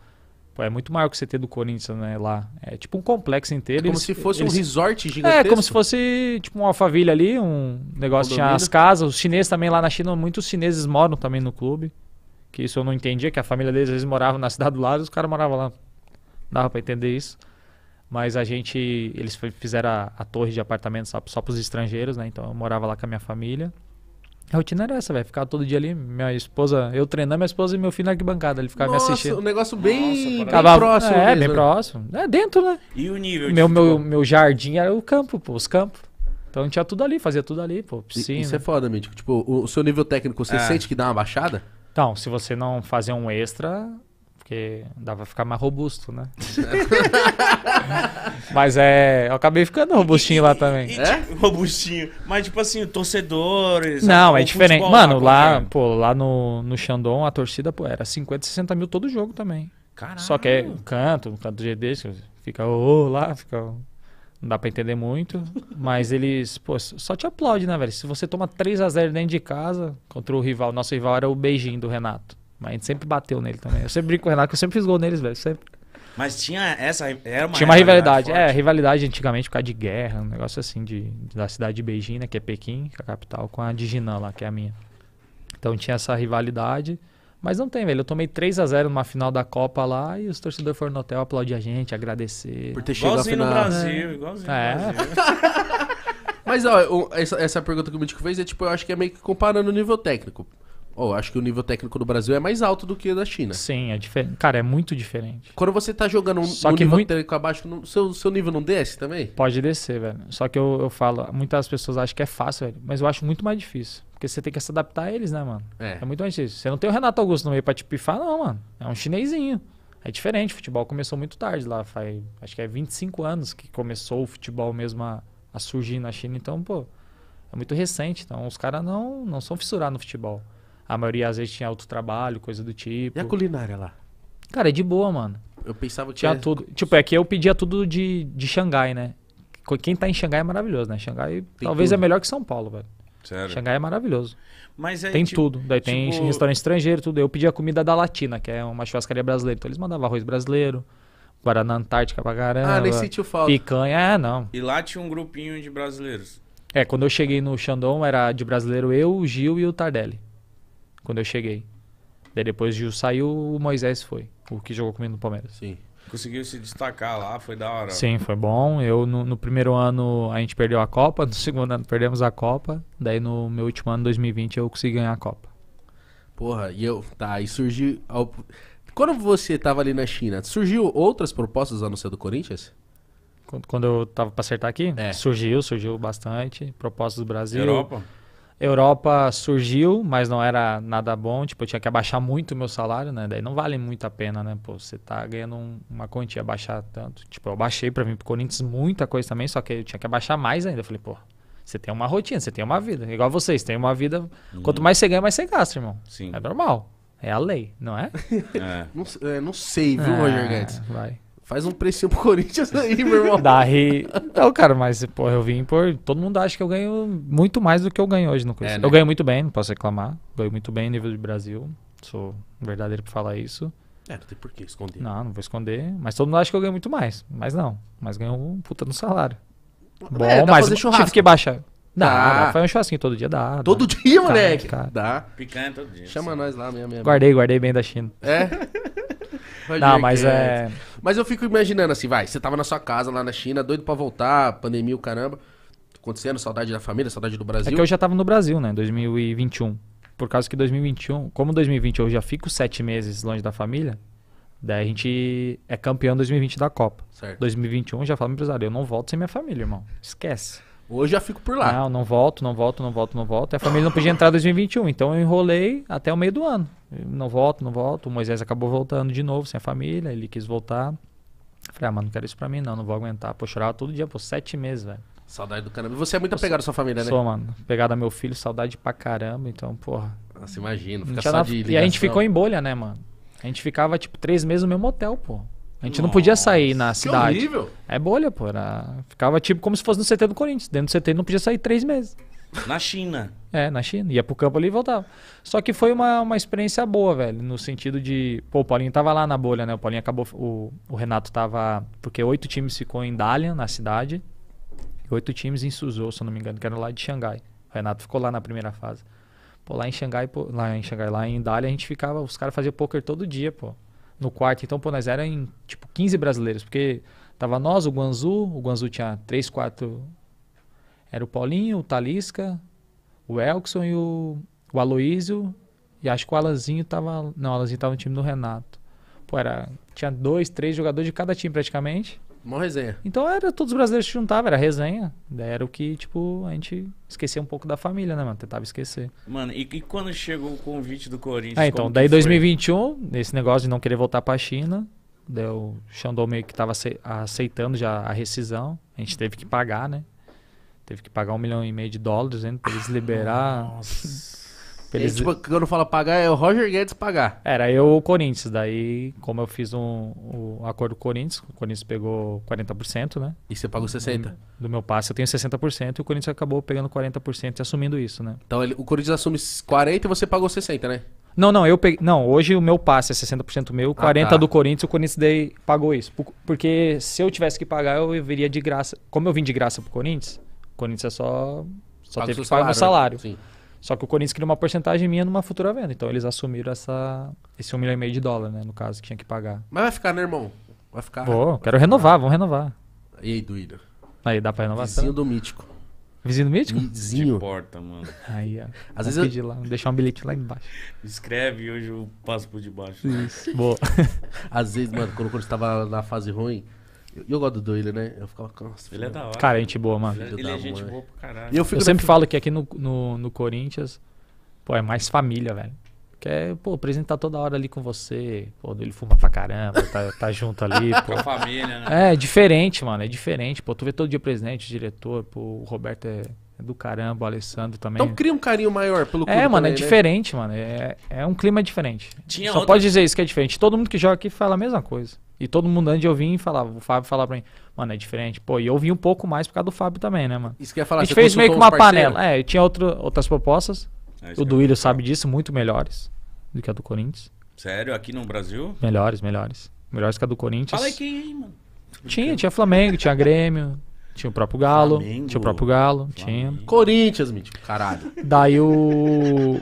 Pô, é muito maior que o CT do Corinthians, né? Lá. É tipo um complexo inteiro. É como eles, se fosse eles... um resort é, gigantesco. É, como se fosse tipo uma alfaville ali, um negócio. Tinha as casas. Os chineses também lá na China, muitos chineses moram também no clube. Que isso eu não entendia, que a família deles, às vezes morava na cidade do lado e os caras moravam lá. Dava pra entender isso. Mas a gente, eles fizeram a, a torre de apartamentos só, só para os estrangeiros, né? Então eu morava lá com a minha família. A rotina era essa, velho. Ficava todo dia ali, minha esposa, eu treinando, minha esposa e meu filho na arquibancada. Ele ficava Nossa, me assistindo. um negócio bem, Nossa, bem próximo. É, mesmo. bem né? próximo. É dentro, né? E o nível meu, meu, meu jardim era o campo, pô, os campos. Então tinha tudo ali, fazia tudo ali, pô, piscina. Isso é foda, Mítico. Tipo, o, o seu nível técnico, você é. sente que dá uma baixada? Então, se você não fazer um extra, porque dava pra ficar mais robusto, né? Mas é, eu acabei ficando robustinho e, lá também. E, tipo, é? robustinho. Mas tipo assim, torcedores. Não, é diferente. Mano, lá, lá pô, lá no, no Xandon a torcida, pô, era 50, 60 mil todo jogo também. Caralho. Só que é um canto, um canto GD, fica ô, oh, lá, fica. Não dá pra entender muito, mas eles, pô, só te aplaude, né, velho? Se você toma 3 a 0 dentro de casa contra o rival, nosso rival era o Beijinho do Renato. Mas a gente sempre bateu nele também. Eu sempre brinco com o Renato, que eu sempre fiz gol neles, velho. Sempre. Mas tinha essa. Era uma tinha uma né, rivalidade. É, rivalidade antigamente por causa de guerra, um negócio assim de, da cidade de Beijing, né, que é Pequim, que é a capital, com a de Jinan lá, que é a minha. Então tinha essa rivalidade. Mas não tem, velho. Eu tomei 3 a 0 numa final da Copa lá e os torcedores foram no hotel aplaudir a gente, agradecer. Por ter chegado igualzinho final. É. no é. Brasil, né? igualzinho é. no Brasil. Mas, ó, essa, essa pergunta que o Mítico fez é tipo, eu acho que é meio que comparando o nível técnico. Oh, acho que o nível técnico do Brasil é mais alto do que o da China. Sim, é diferente. Cara, é muito diferente. Quando você tá jogando Só um que nível muito... técnico abaixo, não, seu, seu nível não desce também? Pode descer, velho. Só que eu, eu falo, muitas pessoas acham que é fácil, velho, mas eu acho muito mais difícil. Porque você tem que se adaptar a eles, né, mano? É. é muito mais difícil. Você não tem o Renato Augusto no meio pra te pifar, não, mano. É um chinesinho. É diferente. O futebol começou muito tarde lá. Faz, acho que é 25 anos que começou o futebol mesmo a, a surgir na China. Então, pô, é muito recente. Então, os caras não, não são fissurados no futebol. A maioria às vezes tinha alto trabalho, coisa do tipo. E a culinária lá? Cara, é de boa, mano. Eu pensava que tinha é tudo. Tipo, é que eu pedia tudo de, de Xangai, né? Quem tá em Xangai é maravilhoso, né? Xangai Tem talvez é tudo. é melhor que São Paulo, velho. Sério? Xangai é maravilhoso. Mas aí, é tem tipo, tudo. Daí tem tipo restaurante estrangeiro, tudo. Eu pedi a comida da Latina, que é uma churrascaria brasileira. Então eles mandavam arroz brasileiro, Guaraná Antártica pra caramba. Ah, nem sentiu falta. Picanha, é, não. E lá tinha um grupinho de brasileiros. É, quando eu cheguei no Xandão, era de brasileiro eu, o Gil e o Tardelli quando eu cheguei. Daí depois o Gil saiu, o Moisés foi, o que jogou comigo no Palmeiras. Sim. Conseguiu se destacar lá, foi da hora. Sim, foi bom. Eu no, no, primeiro ano a gente perdeu a Copa, no segundo ano perdemos a Copa, daí no meu último ano, 2020, eu consegui ganhar a Copa. Porra, e eu. Tá, e surgiu. Quando você tava ali na China, surgiu outras propostas lá no seu do Corinthians? Quando, quando eu tava pra acertar aqui? É. Surgiu, surgiu bastante. Propostas do Brasil. Europa? Europa surgiu, mas não era nada bom. Tipo, eu tinha que abaixar muito o meu salário, né? Daí não vale muito a pena, né? Pô, você tá ganhando um, uma quantia, abaixar tanto. Tipo, eu baixei pra vir pro Corinthians muita coisa também, só que eu tinha que abaixar mais ainda. Eu falei, pô, você tem uma rotina, você tem uma vida. Igual vocês, tem uma vida. Hum. Quanto mais você ganha, mais você gasta, irmão. Sim. É normal. É a lei, não é? é. Não, é, não, sei, viu, é, Roger Guedes? Vai. Faz um precinho pro Corinthians aí, meu irmão. Daí. Não, cara, mas, porra, eu vim por. Todo mundo acha que eu ganho muito mais do que eu ganho hoje no Corinthians. É, né? Eu ganho muito bem, não posso reclamar. Ganho muito bem nível de Brasil. Sou verdadeiro pra falar isso. É, não tem por que esconder. Não, não vou esconder. Mas todo mundo acha que eu ganho muito mais. Mas não. Mas ganho um puta no salário. É, Bom, é, mas tive que baixar. Dá, dá. Faz um churrasquinho todo dia, dá. dá. Todo dia, moleque. Dá. Picanha todo dia. Chama assim. nós lá, minha, minha. Guardei, guardei bem da China. É? Não, mas é. Mas eu fico imaginando assim, vai, você tava na sua casa lá na China, doido pra voltar, pandemia, o caramba. Acontecendo, saudade da família, saudade do é Brasil. É que eu já tava no Brasil, né, em 2021. Por causa que 2021, como 2020 eu já fico sete meses longe da família, daí a gente é campeão 2020 da Copa. Certo. 2021 já falo pro empresário, eu não volto sem minha família, irmão. Esquece. Hoje já fico por lá. Não, não volto, não volto, não volto, não volto. A família não podia entrar em 2021, então eu enrolei até o meio do ano. não volto, não volto. O Moisés acabou voltando de novo, sem a família, ele quis voltar. Falei, ah, mano, não quero isso pra mim, não, não vou aguentar. Pô, chorava todo dia, pô, sete meses, velho. Saudade do caramba. Você é muito apegado à sua família, né? Sou, mano. Pegado a meu filho, saudade pra caramba, então, porra. Nossa, imagina? fica só de E a gente ficou em bolha, né, mano? A gente ficava, tipo, três meses no mesmo hotel, pô. A gente Nossa, não podia sair na cidade. Que horrível. É bolha, pô. Era... Ficava tipo como se fosse no CT do Corinthians. Dentro do CT não podia sair três meses. Na China. É, na China. Ia pro campo ali e voltava. Só que foi uma, uma experiência boa, velho. No sentido de. Pô, o Paulinho tava lá na bolha, né? O Paulinho acabou. O, o Renato tava. Porque oito times ficou em Dalian, na cidade. E oito times em Suzhou, se eu não me engano, que era lá de Xangai. O Renato ficou lá na primeira fase. Pô, lá em Xangai, pô, lá em Xangai, lá em Dália, a gente ficava, os caras faziam poker todo dia, pô no quarto. Então, pô, nós era em tipo 15 brasileiros, porque tava nós, o Guanzu, o Guanzu tinha 3, 4. Era o Paulinho, o Talisca, o Elkson e o, o Aloísio. E acho que o Alanzinho tava. Não, o Alanzinho tava no time do Renato. Pô, era. Tinha dois, três jogadores de cada time praticamente. Mó resenha. Então era todos os brasileiros se juntavam, era resenha. Era o que, tipo, a gente esquecia um pouco da família, né, mano? Tentava esquecer. Mano, e, e quando chegou o convite do Corinthians? Ah, então, daí 2021, nesse negócio de não querer voltar pra China, deu o Xandol meio que tava aceitando já a rescisão. A gente teve que pagar, né? Teve que pagar um milhão e meio de dólares, né? Pra eles liberar. Nossa. Eles... tipo, quando fala pagar, é o Roger Guedes pagar. Era eu o Corinthians. Daí, como eu fiz um, um acordo com o Corinthians, o Corinthians pegou 40%, né? E você pagou 60%? Do, do meu passe, eu tenho 60% e o Corinthians acabou pegando 40% e assumindo isso, né? Então ele, o Corinthians assume 40% e você pagou 60%, né? Não, não, eu peguei. Não, hoje o meu passe é 60% meu, ah, 40% tá. do Corinthians, o Corinthians daí pagou isso. Porque se eu tivesse que pagar, eu viria de graça. Como eu vim de graça pro Corinthians, o Corinthians é só. Só Paga teve que pagar o né? salário. Sim. Só que o Corinthians queria uma porcentagem minha numa futura venda. Então eles assumiram essa, esse 1 milhão e meio de dólar, né? No caso, que tinha que pagar. Mas vai ficar, né, irmão? Vai ficar. Vou, quero renovar, vamos renovar. E aí, doída? Aí, dá pra renovar? Vizinho do Mítico. Vizinho do Mítico? Vizinho. De porta, mano. Aí, ó. Às vezes pedir eu... lá, deixar um bilhete lá embaixo. Escreve e hoje eu passo por debaixo. Isso. Boa. Às vezes, mano, quando Corinthians estava na fase ruim, eu, eu gosto do Duílio, né? Eu ficava, nossa, Ele é da hora. Cara, gente boa, mano. Ele é gente mãe. boa pra caralho. eu, eu sempre falo que aqui no, no, no Corinthians, pô, é mais família, velho. Que é, pô, o presidente tá toda hora ali com você. Pô, ele fuma pra caramba, tá, tá junto ali. Pô. Com a família, né? É, é diferente, mano. É diferente. Pô, tu vê todo dia o presidente, o diretor, pô, o Roberto é é do caramba, o Alessandro também. Então cria um carinho maior pelo é, clube. É, mano, também, é diferente, né? mano. É, é um clima diferente. Tinha Só outra... pode dizer isso que é diferente. Todo mundo que joga aqui fala a mesma coisa. E todo mundo antes eu vim e falava, o Fábio falava pra mim, mano, é diferente. Pô, e eu vim um pouco mais por causa do Fábio também, né, mano? Isso que ia falar, A gente fez meio que uma panela. É, eu tinha outro, outras propostas. É, o é Duílio sabe disso, muito melhores do que a do Corinthians. Sério? Aqui no Brasil? Melhores, melhores. Melhores que a do Corinthians. Fala aí quem, mano. Tinha, tinha Flamengo, tinha Grêmio. Tinha o próprio Galo. Flamengo. Tinha o próprio Galo. Flamengo. Tinha. Corinthians, mítico. Caralho. Daí o.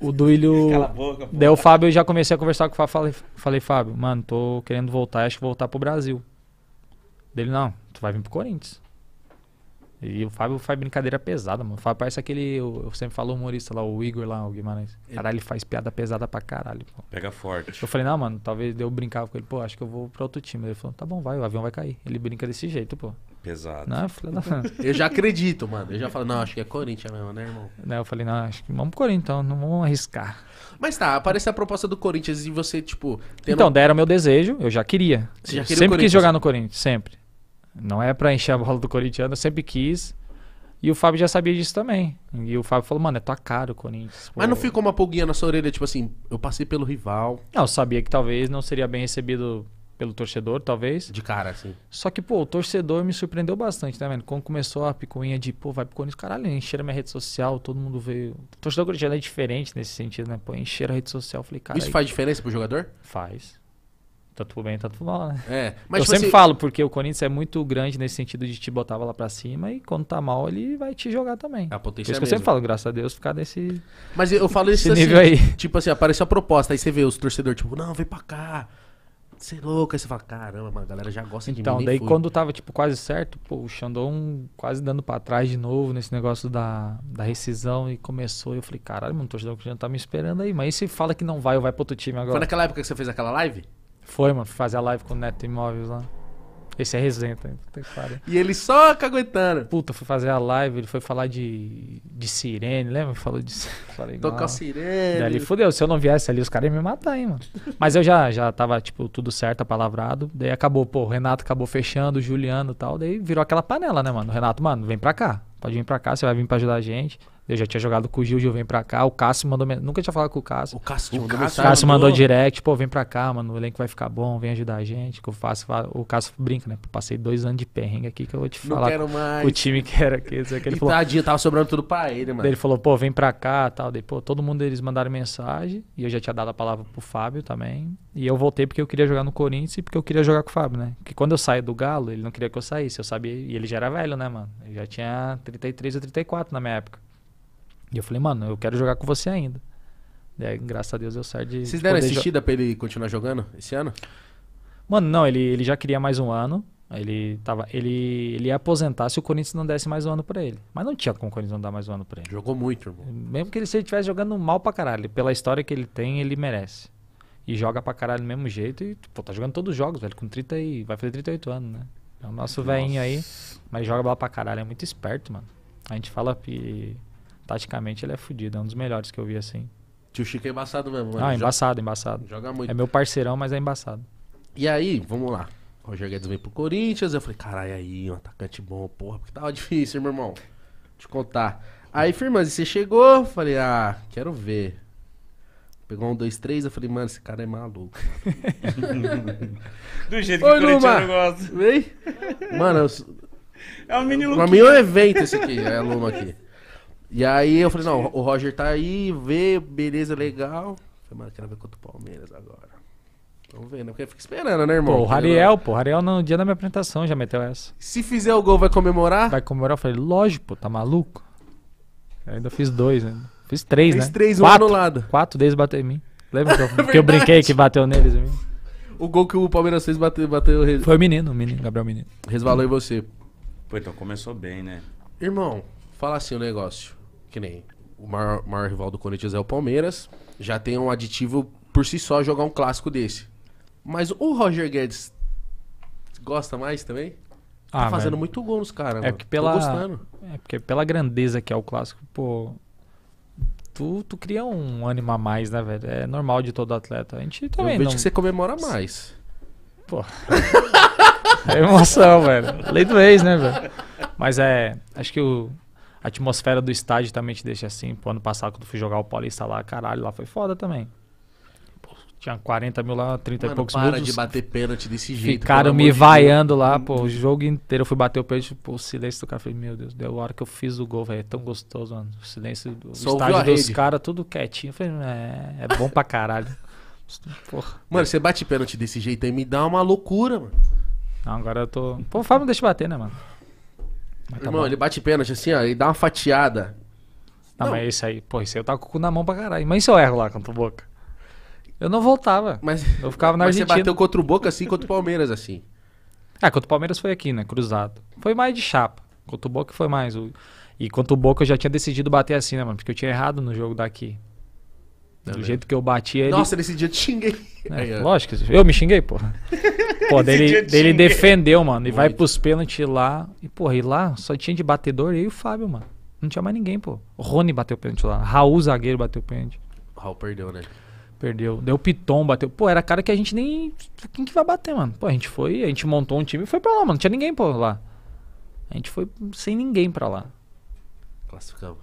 O Duílio. Cala a boca, Daí o Fábio, eu já comecei a conversar com o Fábio. Falei, falei Fábio, mano, tô querendo voltar. Acho que vou voltar pro Brasil. Dele, não, tu vai vir pro Corinthians. E o Fábio faz brincadeira pesada, mano. O Fábio parece aquele. Eu sempre falo humorista lá, o Igor lá, o Guimarães. Caralho, ele faz piada pesada pra caralho. Pô. Pega forte. Eu falei, não, mano, talvez eu brincava com ele, pô, acho que eu vou pra outro time. Ele falou, tá bom, vai, o avião vai cair. Ele brinca desse jeito, pô. Pesado. Não, eu, falei, não. eu já acredito, mano. Eu já falo, não, acho que é Corinthians mesmo, né, irmão? Não, eu falei, não, acho que vamos pro Corinthians, então, não vamos arriscar. Mas tá, aparece a proposta do Corinthians e você, tipo. Tendo... Então, deram meu desejo, eu já queria. Você já queria sempre quis jogar no Corinthians, sempre. Não é pra encher a bola do Corinthians, eu sempre quis. E o Fábio já sabia disso também. E o Fábio falou, mano, é tua cara o Corinthians. Pô. Mas não ficou uma pulguinha na sua orelha, tipo assim, eu passei pelo rival. Não, eu sabia que talvez não seria bem recebido pelo torcedor, talvez. De cara, assim. Só que, pô, o torcedor me surpreendeu bastante, tá vendo? Quando começou a picuinha de, pô, vai pro Corinthians, caralho, encheram minha rede social, todo mundo veio. O torcedor corintiano é diferente nesse sentido, né? Pô, encher a rede social, falei, cara. Isso aí, faz diferença pro jogador? Faz. Tá tudo bem, tá tudo mal, né? É, mas Eu tipo sempre assim- falo, porque o Corinthians é muito grande nesse sentido de te botar lá pra cima e quando tá mal ele vai te jogar também. A potência é isso que eu é sempre falo, graças a Deus, ficar nesse. Mas eu falo isso assim, nível aí. Tipo assim, apareceu a proposta, aí você vê os torcedores, tipo, não, vem pra cá você é louco. Aí você fala, caramba, mano, a galera já gosta de então, mim. Então, daí fui. quando tava, tipo, quase certo, pô, o Xandão quase dando pra trás de novo nesse negócio da, da rescisão e começou. E eu falei, caralho, mano, o torcedor que já tá me esperando aí. Mas e você fala que não vai ou vai pro outro time agora. Foi naquela época que você fez aquela live? Foi, mano, fazer a live com o Neto Imóveis lá. Esse é resenha, tá? E ele só caguetando. Puta, foi fazer a live, ele foi falar de, de sirene, lembra? Falou de falei, Tocar sirene. Dali fudeu, se eu não viesse ali, os caras iam me matar, hein, mano. Mas eu já, já tava, tipo, tudo certo, apalavrado. Daí acabou, pô, o Renato acabou fechando, o Juliano e tal. Daí virou aquela panela, né, mano? O Renato, mano, vem pra cá. Pode vir pra cá, você vai vir pra ajudar a gente. Eu já tinha jogado com o Gil, Gil vem pra cá. O Cássio mandou. Nunca tinha falado com o Cássio. O Cássio, o Cássio, Cássio mandou, direct, pô, vem pra cá, mano. O elenco vai ficar bom, vem ajudar a gente. Que eu faço. O Cássio brinca, né? Passei dois anos de perrengue aqui que eu vou te falar. Não quero mais. O time que era aqui. Que Ele e falou, tadinho, tava sobrando tudo pra ele, mano. Ele falou, pô, vem pra cá tal. Daí, pô, todo mundo eles mandaram mensagem. E eu já tinha dado a palavra pro Fábio também. E eu voltei porque eu queria jogar no Corinthians e porque eu queria jogar com o Fábio, né? Porque quando eu saí do Galo, ele não queria que eu saísse. Eu sabia. E ele já era velho, né, mano? Ele já tinha 33 ou 34 na minha época. E eu falei, mano, eu quero jogar com você ainda. Daí, graças a Deus, eu saí de. Vocês de deram assistida pra ele continuar jogando esse ano? Mano, não, ele, ele já queria mais um ano. Ele, tava, ele, ele ia aposentar se o Corinthians não desse mais um ano pra ele. Mas não tinha como o Corinthians não dar mais um ano pra ele. Jogou muito, irmão. Mesmo que ele se ele estivesse jogando mal pra caralho. Pela história que ele tem, ele merece. E joga pra caralho do mesmo jeito. E, pô, tá jogando todos os jogos, velho. Com 30 e. Vai fazer 38 anos, né? É o nosso velhinho aí. Mas joga bola pra caralho. É muito esperto, mano. A gente fala que taticamente ele é fodido, é um dos melhores que eu vi assim. Tio Chico é embaçado mesmo, mano. Ah, embaçado, embaçado. Joga é muito. É meu parceirão, mas é embaçado. E aí, vamos lá. O Roger Guedes veio pro Corinthians, eu falei, caralho, aí, um atacante bom, porra, porque tava difícil, meu irmão. Te contar. Aí, firmando, você chegou, falei, ah, quero ver. Pegou um, dois, três, eu falei, mano, esse cara é maluco. Do jeito Ô, que o Corinthians gosta. Vem. Mano, eu... é um mini Pra mim é um evento esse aqui, é Luma aqui. E aí eu falei, não, o Roger tá aí, vê, beleza, legal. Falei, mano, quero ver contra o Palmeiras agora. Vamos ver, né? Porque fica esperando, né, irmão? Pô, o Rariel, pô, o Rariel no dia da minha apresentação já meteu essa. Se fizer o gol, vai comemorar? Vai comemorar? Eu falei, lógico, pô, tá maluco? Eu ainda fiz dois, né? Fiz três, Fez né? três, um quatro, lado. Quatro deles bateu em mim. Lembra que eu, que eu brinquei que bateu neles em mim? O gol que o Palmeiras fez bateu. bateu Foi o menino, o menino, Gabriel Menino. Resvalou em você. Pô, então começou bem, né? Irmão, fala assim o negócio que nem o maior, maior rival do Corinthians é o Palmeiras, já tem um aditivo por si só jogar um clássico desse. Mas o Roger Guedes gosta mais também? Tá ah, fazendo mano. muito gol nos caras, é porque pela, Tô gostando. É porque pela grandeza que é o clássico, pô. Tu, tu cria um ânimo a mais, né, velho? É normal de todo atleta. A gente também. Eu vejo não... que você comemora mais. Pô. é emoção, velho. Lei do ex, né, velho? Mas é. Acho que o, a atmosfera do estádio também te deixa assim. Pô, ano passado, quando fui jogar o Paulista lá, caralho, lá foi foda também. tinha 40 mil lá, 30 Mano, e poucos mil. Para minutos, de bater pênalti desse jeito. Ficaram me vaiando lá, pô, o jogo inteiro. Eu fui bater o pênalti, pô, o silêncio do cara. Falei, meu Deus, deu a hora que eu fiz o gol, velho. É tão gostoso, mano. O silêncio do Só estádio dos caras, tudo quietinho. Eu falei, é, é bom pra caralho. Porra. Mano, você bate pênalti desse jeito aí, me dá uma loucura, mano. Não, agora eu tô. Pô, o Fábio não deixa bater, né, mano? Mas tá Irmão, bom. ele bate pênalti assim, ó, ele dá uma fatiada. Não, tá, não. mas esse aí, pô, esse aí eu tava com o cu na mão pra caralho. Mas se eu erro lá contra o Boca? Eu não voltava. Mas, eu ficava na mas Argentina. você bateu contra o Boca assim, contra o Palmeiras assim. é contra o Palmeiras foi aqui, né? Cruzado. Foi mais de chapa. Contra o Boca foi mais. O... E contra o Boca eu já tinha decidido bater assim, né, mano? Porque eu tinha errado no jogo daqui. Tá do jeito que eu bati ele. Nossa, nesse dia te xinguei. É, lógico, eu me xinguei, porra. Pô, dele, dele defendeu, mano. E vai pros pênaltis lá. E, porra, e lá só tinha de batedor e o Fábio, mano. Não tinha mais ninguém, pô. O Rony bateu pênalti lá. Raul zagueiro bateu pênalti. Raul perdeu, né? Perdeu. Deu Piton, bateu. Pô, era cara que a gente nem. Quem que vai bater, mano? Pô, a gente foi, a gente montou um time e foi pra lá, mano. Não tinha ninguém, pô, lá. A gente foi sem ninguém pra lá. Classificamos.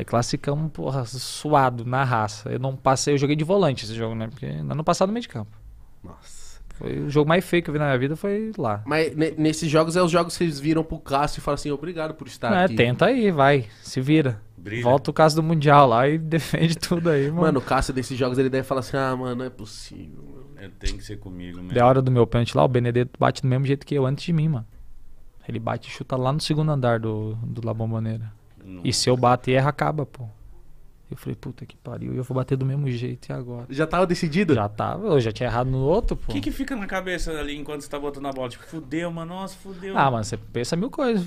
É classicão, porra, suado, na raça. Eu não passei, eu joguei de volante esse jogo, né? Porque não passado no meio de campo. Nossa. Foi o jogo mais feio que eu vi na minha vida, foi lá. Mas nesses jogos é os jogos que vocês viram pro Cássio e falam assim, obrigado por estar é, aqui. Tenta aí, vai, se vira. Brilha. Volta o caso do Mundial lá e defende tudo aí, mano. mano, o Cássio desses jogos ele deve falar assim, ah, mano, não é possível, mano. É, tem que ser comigo mesmo. Da hora do meu pênalti lá, o Benedetto bate do mesmo jeito que eu antes de mim, mano. Ele bate e chuta lá no segundo andar do, do La e se eu bater, erra, acaba, pô. Eu falei, puta que pariu, eu vou bater do mesmo jeito e agora? Já tava decidido? Já tava, eu já tinha errado no outro, pô. O que que fica na cabeça ali enquanto você tá botando a bola? Tipo, fudeu, mano, nossa, fudeu. Ah, mano, você pensa mil coisas.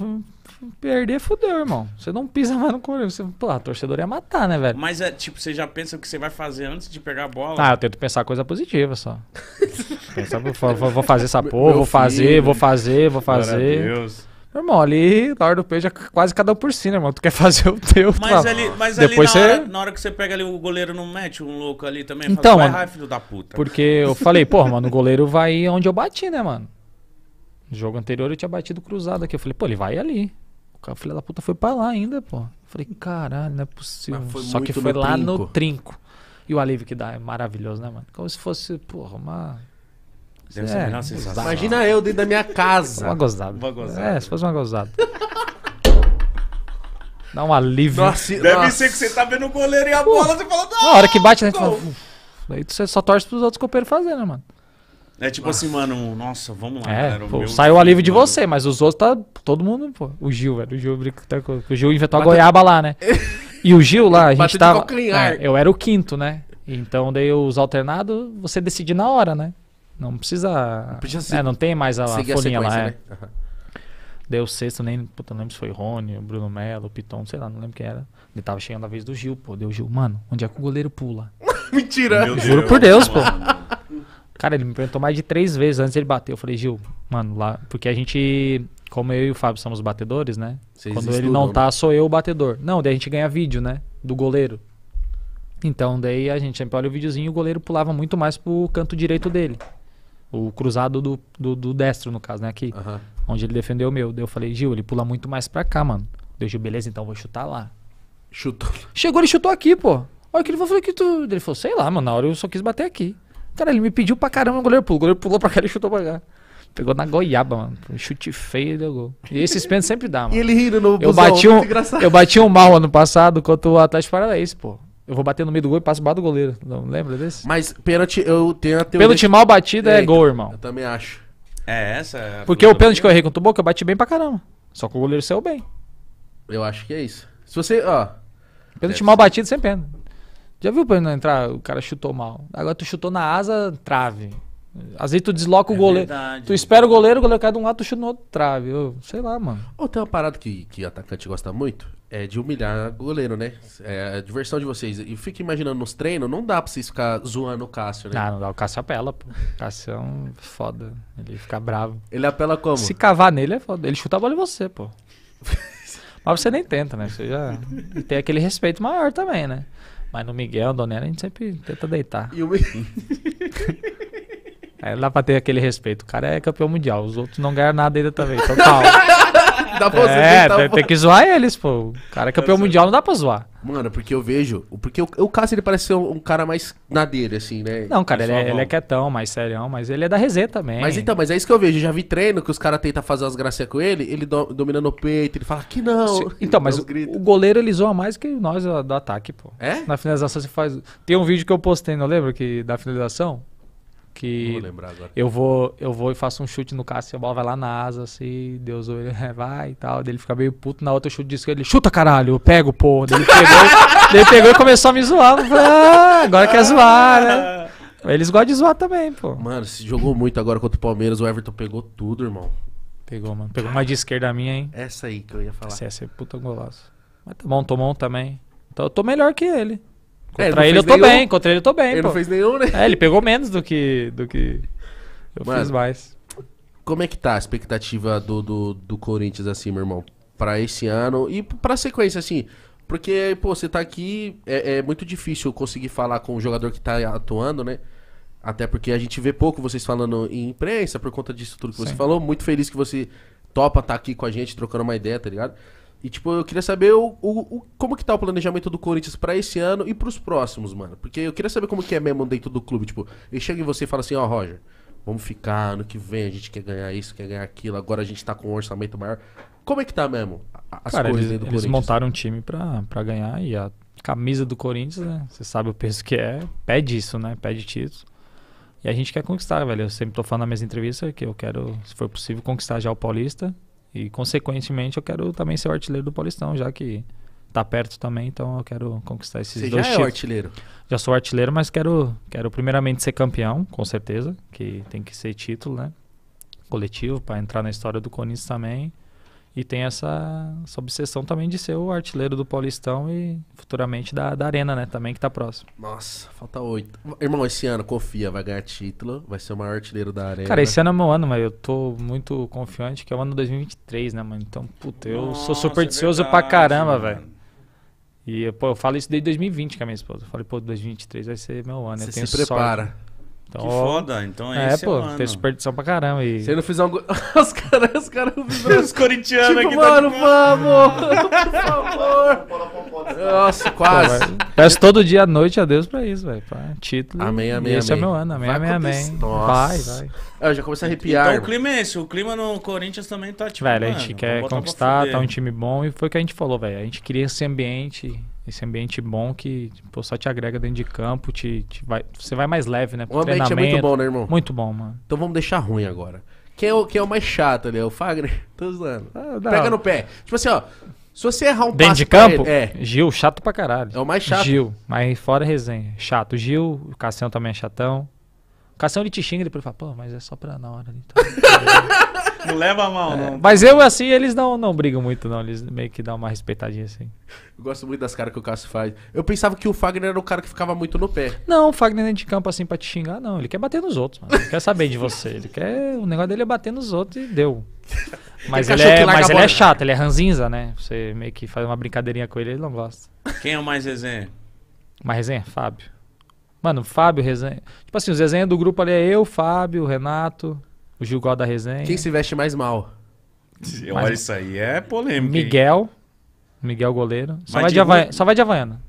Perder, fudeu, irmão. Você não pisa mais no Corinthians. Você, pô, a torcedor ia matar, né, velho? Mas é, tipo, você já pensa o que você vai fazer antes de pegar a bola? Ah, eu tento pensar coisa positiva só. vou, vou, fazer essa porra, vou fazer, vou fazer, vou fazer. Meu Deus. Irmão, ali na hora do peixe é quase cada um por si, né, irmão? Tu quer fazer o teu, Mas tá? ali, mas Depois ali na, você... hora, na hora que você pega ali, o goleiro não mete um louco ali também. Então, fala, é mano, filho da puta. Porque eu falei, pô, mano, o goleiro vai onde eu bati, né, mano? No jogo anterior eu tinha batido cruzado aqui. Eu falei, pô, ele vai ali. O cara, filho da puta foi pra lá ainda, pô. Eu falei, caralho, não é possível. Só que foi no lá trinco. no trinco. E o alívio que dá é maravilhoso, né, mano? Como se fosse, porra, uma Deve ser a é, melhor sensação. Imagina eu dentro da minha casa. Uma gozada. Uma gozada. É, se fosse uma gozada. Dá um alívio. Nossa, Deve nossa. ser que você tá vendo o goleiro e a uh. bola, uh, você fala. Na hora que bate, né? aí você só torce pros outros copeiros fazer, né, mano? É tipo assim, nossa. assim, mano, nossa, vamos lá, é, galera. Pô, saiu a de mano. você, mas os outros tá. Todo mundo, pô. O Gil, velho. O Gil tá O Gil inventou Bateu... a goiaba lá, né? E o Gil lá, a gente tava. É, eu era o quinto, né? Então daí os alternados, você decide na hora, né? Não precisa. Não precisa ser, é, não tem mais a, folhinha a lá. É. Né? Uhum. Deu sexto, nem. Puta, não lembro se foi Rony, Bruno Melo, Piton, sei lá, não lembro quem era. Ele tava chegando a vez do Gil, pô. Deu Gil, mano, onde é que o goleiro pula? Mentira! Meu Juro Deus. por Deus, pô. Cara, ele me perguntou mais de três vezes antes ele bater. Eu falei, Gil, mano, lá. Porque a gente. Como eu e o Fábio somos batedores, né? Vocês Quando estudam, ele não tá, né? sou eu o batedor. Não, daí a gente ganha vídeo, né? Do goleiro. Então, daí a gente sempre olha o videozinho e o goleiro pulava muito mais pro canto direito dele. O cruzado do, do, do destro, no caso, né? Aqui. Uhum. Onde ele defendeu o meu. Daí eu falei, Gil, ele pula muito mais pra cá, mano. Daí Gil, beleza, então vou chutar lá. Chutou. Chegou, ele chutou aqui, pô. Olha que ele falou que tu. Ele falou, sei lá, mano, na hora eu só quis bater aqui. Cara, ele me pediu pra caramba o goleiro pulou. O goleiro pulou pra cá e chutou pra cá. Pegou na goiaba, mano. Chute feio e deu gol. E esse pênaltis sempre dá, mano. E ele rindo no eu bati é um, Eu bati um mal ano passado contra o Atlético Paranaense, pô. Eu vou bater no meio do gol e passo baixo do goleiro. Não lembra desse? Mas pênalti, eu tenho a teoria. Pênalti mal batida é, é gol, irmão. Eu também acho. É, essa é Porque o pênalti que eu errei com o Tuboca, eu bati bem pra caramba. Só que o goleiro saiu bem. Eu acho que é isso. Se você, ó. Pênalti mal batido sem pênalti. Já viu o pênalti entrar, o cara chutou mal. Agora tu chutou na asa, trave. Às vezes tu desloca é o goleiro. Verdade. Tu espera o goleiro, o goleiro cai de um lado, tu chuta no outro trave. Eu, sei lá, mano. Ou tem uma parada que, que atacante gosta muito? é de humilhar goleiro, né? É a diversão de vocês. E fica imaginando nos treinos, não dá pra vocês ficar zoando o Cássio, né? Ah, não dá. O Cássio apela, pô. O Cássio é um foda. Ele fica bravo. Ele apela como? Se cavar nele é foda. Ele chuta a bola em você, pô. Mas você nem tenta, né? Você já e tem aquele respeito maior também, né? Mas no Miguel, Donela, a gente sempre tenta deitar. E o Miguel... É, dá pra ter aquele respeito. O cara é campeão mundial. Os outros não ganham nada ainda também. Então calma. dá pra você É, tem, tem que zoar eles, pô. O cara é campeão mundial, não dá pra zoar. Mano, porque eu vejo. Porque o, o Cássio ele parece ser um, um cara mais na dele, assim, né? Não, cara, ele é, ele é quietão, mais serião, mas ele é da resenha também. Mas então, mas é isso que eu vejo. Eu já vi treino que os caras tentam fazer umas gracinhas com ele, ele do, dominando o peito, ele fala que não. Se- Então, mas o, o goleiro ele zoa mais que nós do ataque, pô. É? Na finalização você faz. Tem um vídeo que eu postei, não lembro? Que da finalização? que vou lembrar agora. eu vou eu vou e faço um chute no Cássio, a bola vai lá na asa, assim, Deus ou ele é, vai e tal, dele fica meio puto, na outra eu chuto de esquerda, ele chuta caralho, eu pego, pô, ele pegou, ele pegou e começou a me zoar, falei, ah, agora quer zoar, né? Eles gostam de zoar também, pô. Mano, se jogou muito agora contra o Palmeiras, o Everton pegou tudo, irmão. Pegou, mano. Pegou mais de esquerda minha, hein? Essa aí que eu ia falar. Essa, essa é puta golaço. Mas tá bom, tomou um também. Então eu tô melhor que ele. Contra é, ele, ele eu tô nenhum. bem, contra ele eu tô bem. Ele pô. não fez nenhum, né? É, ele pegou menos do que, do que eu fiz mais. Como é que tá a expectativa do, do, do Corinthians, assim, meu irmão? Pra esse ano e pra sequência, assim. Porque, pô, você tá aqui, é, é muito difícil conseguir falar com o jogador que tá atuando, né? Até porque a gente vê pouco vocês falando em imprensa por conta disso tudo que Sim. você falou. Muito feliz que você topa estar tá aqui com a gente, trocando uma ideia, tá ligado? E, tipo, eu queria saber o, o, o, como que tá o planejamento do Corinthians para esse ano e para os próximos, mano. Porque eu queria saber como que é mesmo dentro do clube. Tipo, ele chega em você e fala assim, ó, oh, Roger, vamos ficar, ano que vem a gente quer ganhar isso, quer ganhar aquilo, agora a gente tá com um orçamento maior. Como é que tá mesmo as Cara, coisas eles, do Corinthians? Eles montaram um time para ganhar e a camisa do Corinthians, né? Você sabe o peso que é, pede isso, né? Pede títulos. E a gente quer conquistar, velho. Eu sempre tô falando nas minhas entrevistas que eu quero, se for possível, conquistar já o Paulista e, consequentemente, eu quero também ser o artilheiro do Paulistão, já que tá perto também, então eu quero conquistar esses Você dois já é títulos. é artilheiro? Já sou artilheiro, mas quero, quero primeiramente ser campeão, com certeza, que tem que ser título, né? Coletivo, para entrar na história do Corinthians também. E tem essa, essa obsessão também de ser o artilheiro do Paulistão e futuramente da, da Arena, né? Também que tá próximo. Nossa, falta oito. Irmão, esse ano, confia, vai ganhar título, vai ser o maior artilheiro da Arena. Cara, esse ano é meu ano, mas eu tô muito confiante que é o ano 2023, né, mano? Então, puta, eu Nossa, sou é supersticioso é pra caramba, velho. E, pô, eu falo isso desde 2020 com a minha esposa. Eu falei, pô, 2023 vai ser meu ano. Você eu tenho se prepara. Sorte. Então, que foda, então é, é esse pô, ano. tem superdição pra caramba. E... Se eu não fizer um. os caras, os caras. os corintianos tipo, aqui. Tá mano, tá... vamos! por favor! Nossa, quase. Pô, peço todo dia à noite a Deus pra isso, velho. Título. Amém, amém. Esse é amém. é meu ano, amém, vai amém, amém. Vai, vai. É, eu já comecei a então, arrepiar. Então o clima é esse, o clima no Corinthians também tá tipo. Velho, a gente quer então conquistar, tá um time bom e foi o que a gente falou, velho. A gente cria esse ambiente esse ambiente bom que pô, só te agrega dentro de campo, te, te vai, você vai mais leve, né? o ambiente é muito bom, né, irmão? Muito bom, mano. Então vamos deixar ruim agora. Quem é o, quem é o mais chato ali? É o Fagner? Tô zoando. Ah, Pega no pé. Tipo assim, ó. Se você errar um Dentro de campo? Ele, é. Gil, chato pra caralho. É o mais chato. Gil, mas fora resenha. Chato. Gil, o Cassião também é chatão. Cação ele te xinga, depois fala, pô, mas é só pra na hora. Então, não leva a mão, é, não. Mas eu, assim, eles não, não brigam muito, não. Eles meio que dão uma respeitadinha, assim. Eu gosto muito das caras que o Cássio faz. Eu pensava que o Fagner era o cara que ficava muito no pé. Não, o Fagner nem de campo, assim, pra te xingar, não. Ele quer bater nos outros, mano. Ele quer saber de você. Ele quer... O negócio dele é bater nos outros e deu. Mas é, ele, é, mas ele é chato, ele é ranzinza, né? Você meio que faz uma brincadeirinha com ele, ele não gosta. Quem é o mais resenha? Mais resenha? Fábio. Mano, Fábio Resenha. Tipo assim, os resenha do grupo ali é eu, Fábio, Renato, o Gilgal da Resenha. Quem se veste mais mal? Olha, mais... isso aí é polêmico. Miguel. Miguel goleiro. Só, vai de, Hava... Ru... Só vai de Havaiana.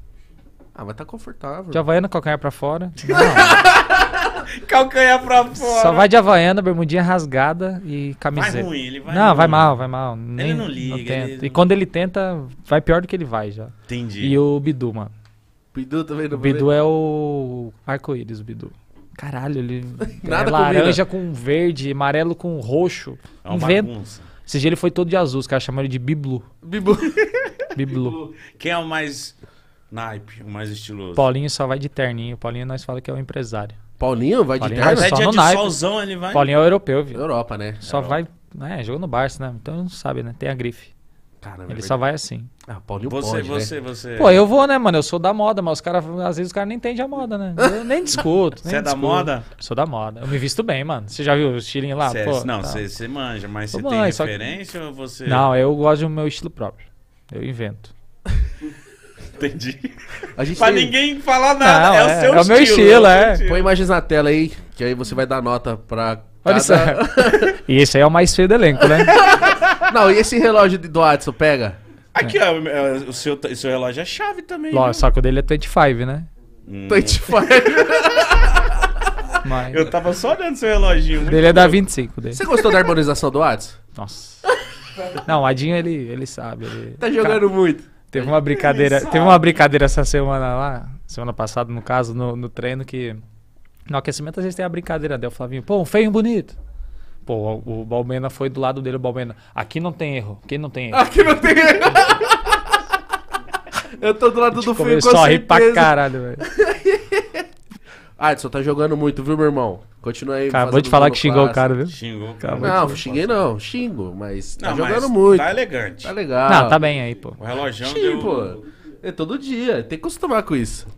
Ah, mas tá confortável. De Havaiana, calcanhar pra fora. calcanhar pra fora. Só vai de Havaiana, bermudinha rasgada e camiseta. Vai ruim, ele vai Não, ruim. vai mal, vai mal. Nem, ele não liga. Não ele E quando ele tenta, vai pior do que ele vai já. Entendi. E o Bidu, mano. Bidu também não Bidu é o arco-íris, Bidu. Caralho, ele é Nada é laranja combina. com verde, amarelo com roxo. É uma vento. bagunça. Esse dia ele foi todo de azul, os caras chamaram ele de Biblu. Biblu. Biblu. Quem é o mais naipe, o mais estiloso? Paulinho só vai de terninho. Paulinho nós fala que é o empresário. Paulinho vai Paulinho de terno? É só é no naipe. Solzão, ele vai... Paulinho é o europeu, viu? Europa, né? Só Europa. vai... É, né, jogou no Barça, né? Então não sabe, né? Tem a grife. Caramba, é ele só vai assim. Ah, Paulinho você, pode, né? você, né? você. Pô, eu vou, né, mano? Eu sou da moda, mas os caras, às vezes, os caras nem entendem a moda, né? Eu nem discuto. Você é discuto. da moda? Sou da moda. Eu me visto bem, mano. Você já viu o estilinho lá? Cê, é Pô, não, você tá. manja, mas você tem mãe, referência que... ou você. Não, eu gosto do meu estilo próprio. Eu invento. Entendi. A gente pra tem... ninguém falar nada. Não, é, é, o seu é estilo. É o meu estilo, é. é. Põe imagens na tela aí, que aí você vai dar nota pra. Olha cada... isso. e esse aí é o mais feio do elenco, né? Não, e esse relógio do Adson pega? Aqui, ó, é, é, o seu, o seu relógio é chave também. Ló, só que o dele é 25, né? Hum. 25. Mas... Eu tava só olhando seu reloginho. Ele dele é da 25. Dele. Você gostou da harmonização do Adson? Nossa. Não, o Adinho, ele, ele sabe. Ele... Tá jogando Cara, muito. Teve uma brincadeira, teve uma brincadeira essa semana lá, semana passada, no caso, no, no treino, que no aquecimento às vezes tem a brincadeira, dele O Flavinho, pô, um feio e um bonito. Pô, o Balmena foi do lado dele, o Balmena. Aqui não tem erro. Aqui não tem erro. Aqui não tem erro. Eu tô do lado do fio com Só ri pra caralho, velho. Adson, tá jogando muito, viu, meu irmão? Continua aí. Acabou de falar que xingou o cara, viu? Xingou. Acabou não, xinguei não. Xingo, mas tá jogando muito. Tá elegante. Tá legal. Não, tá bem aí, pô. O relógio Xing, deu... pô. É todo dia. Tem que acostumar com isso.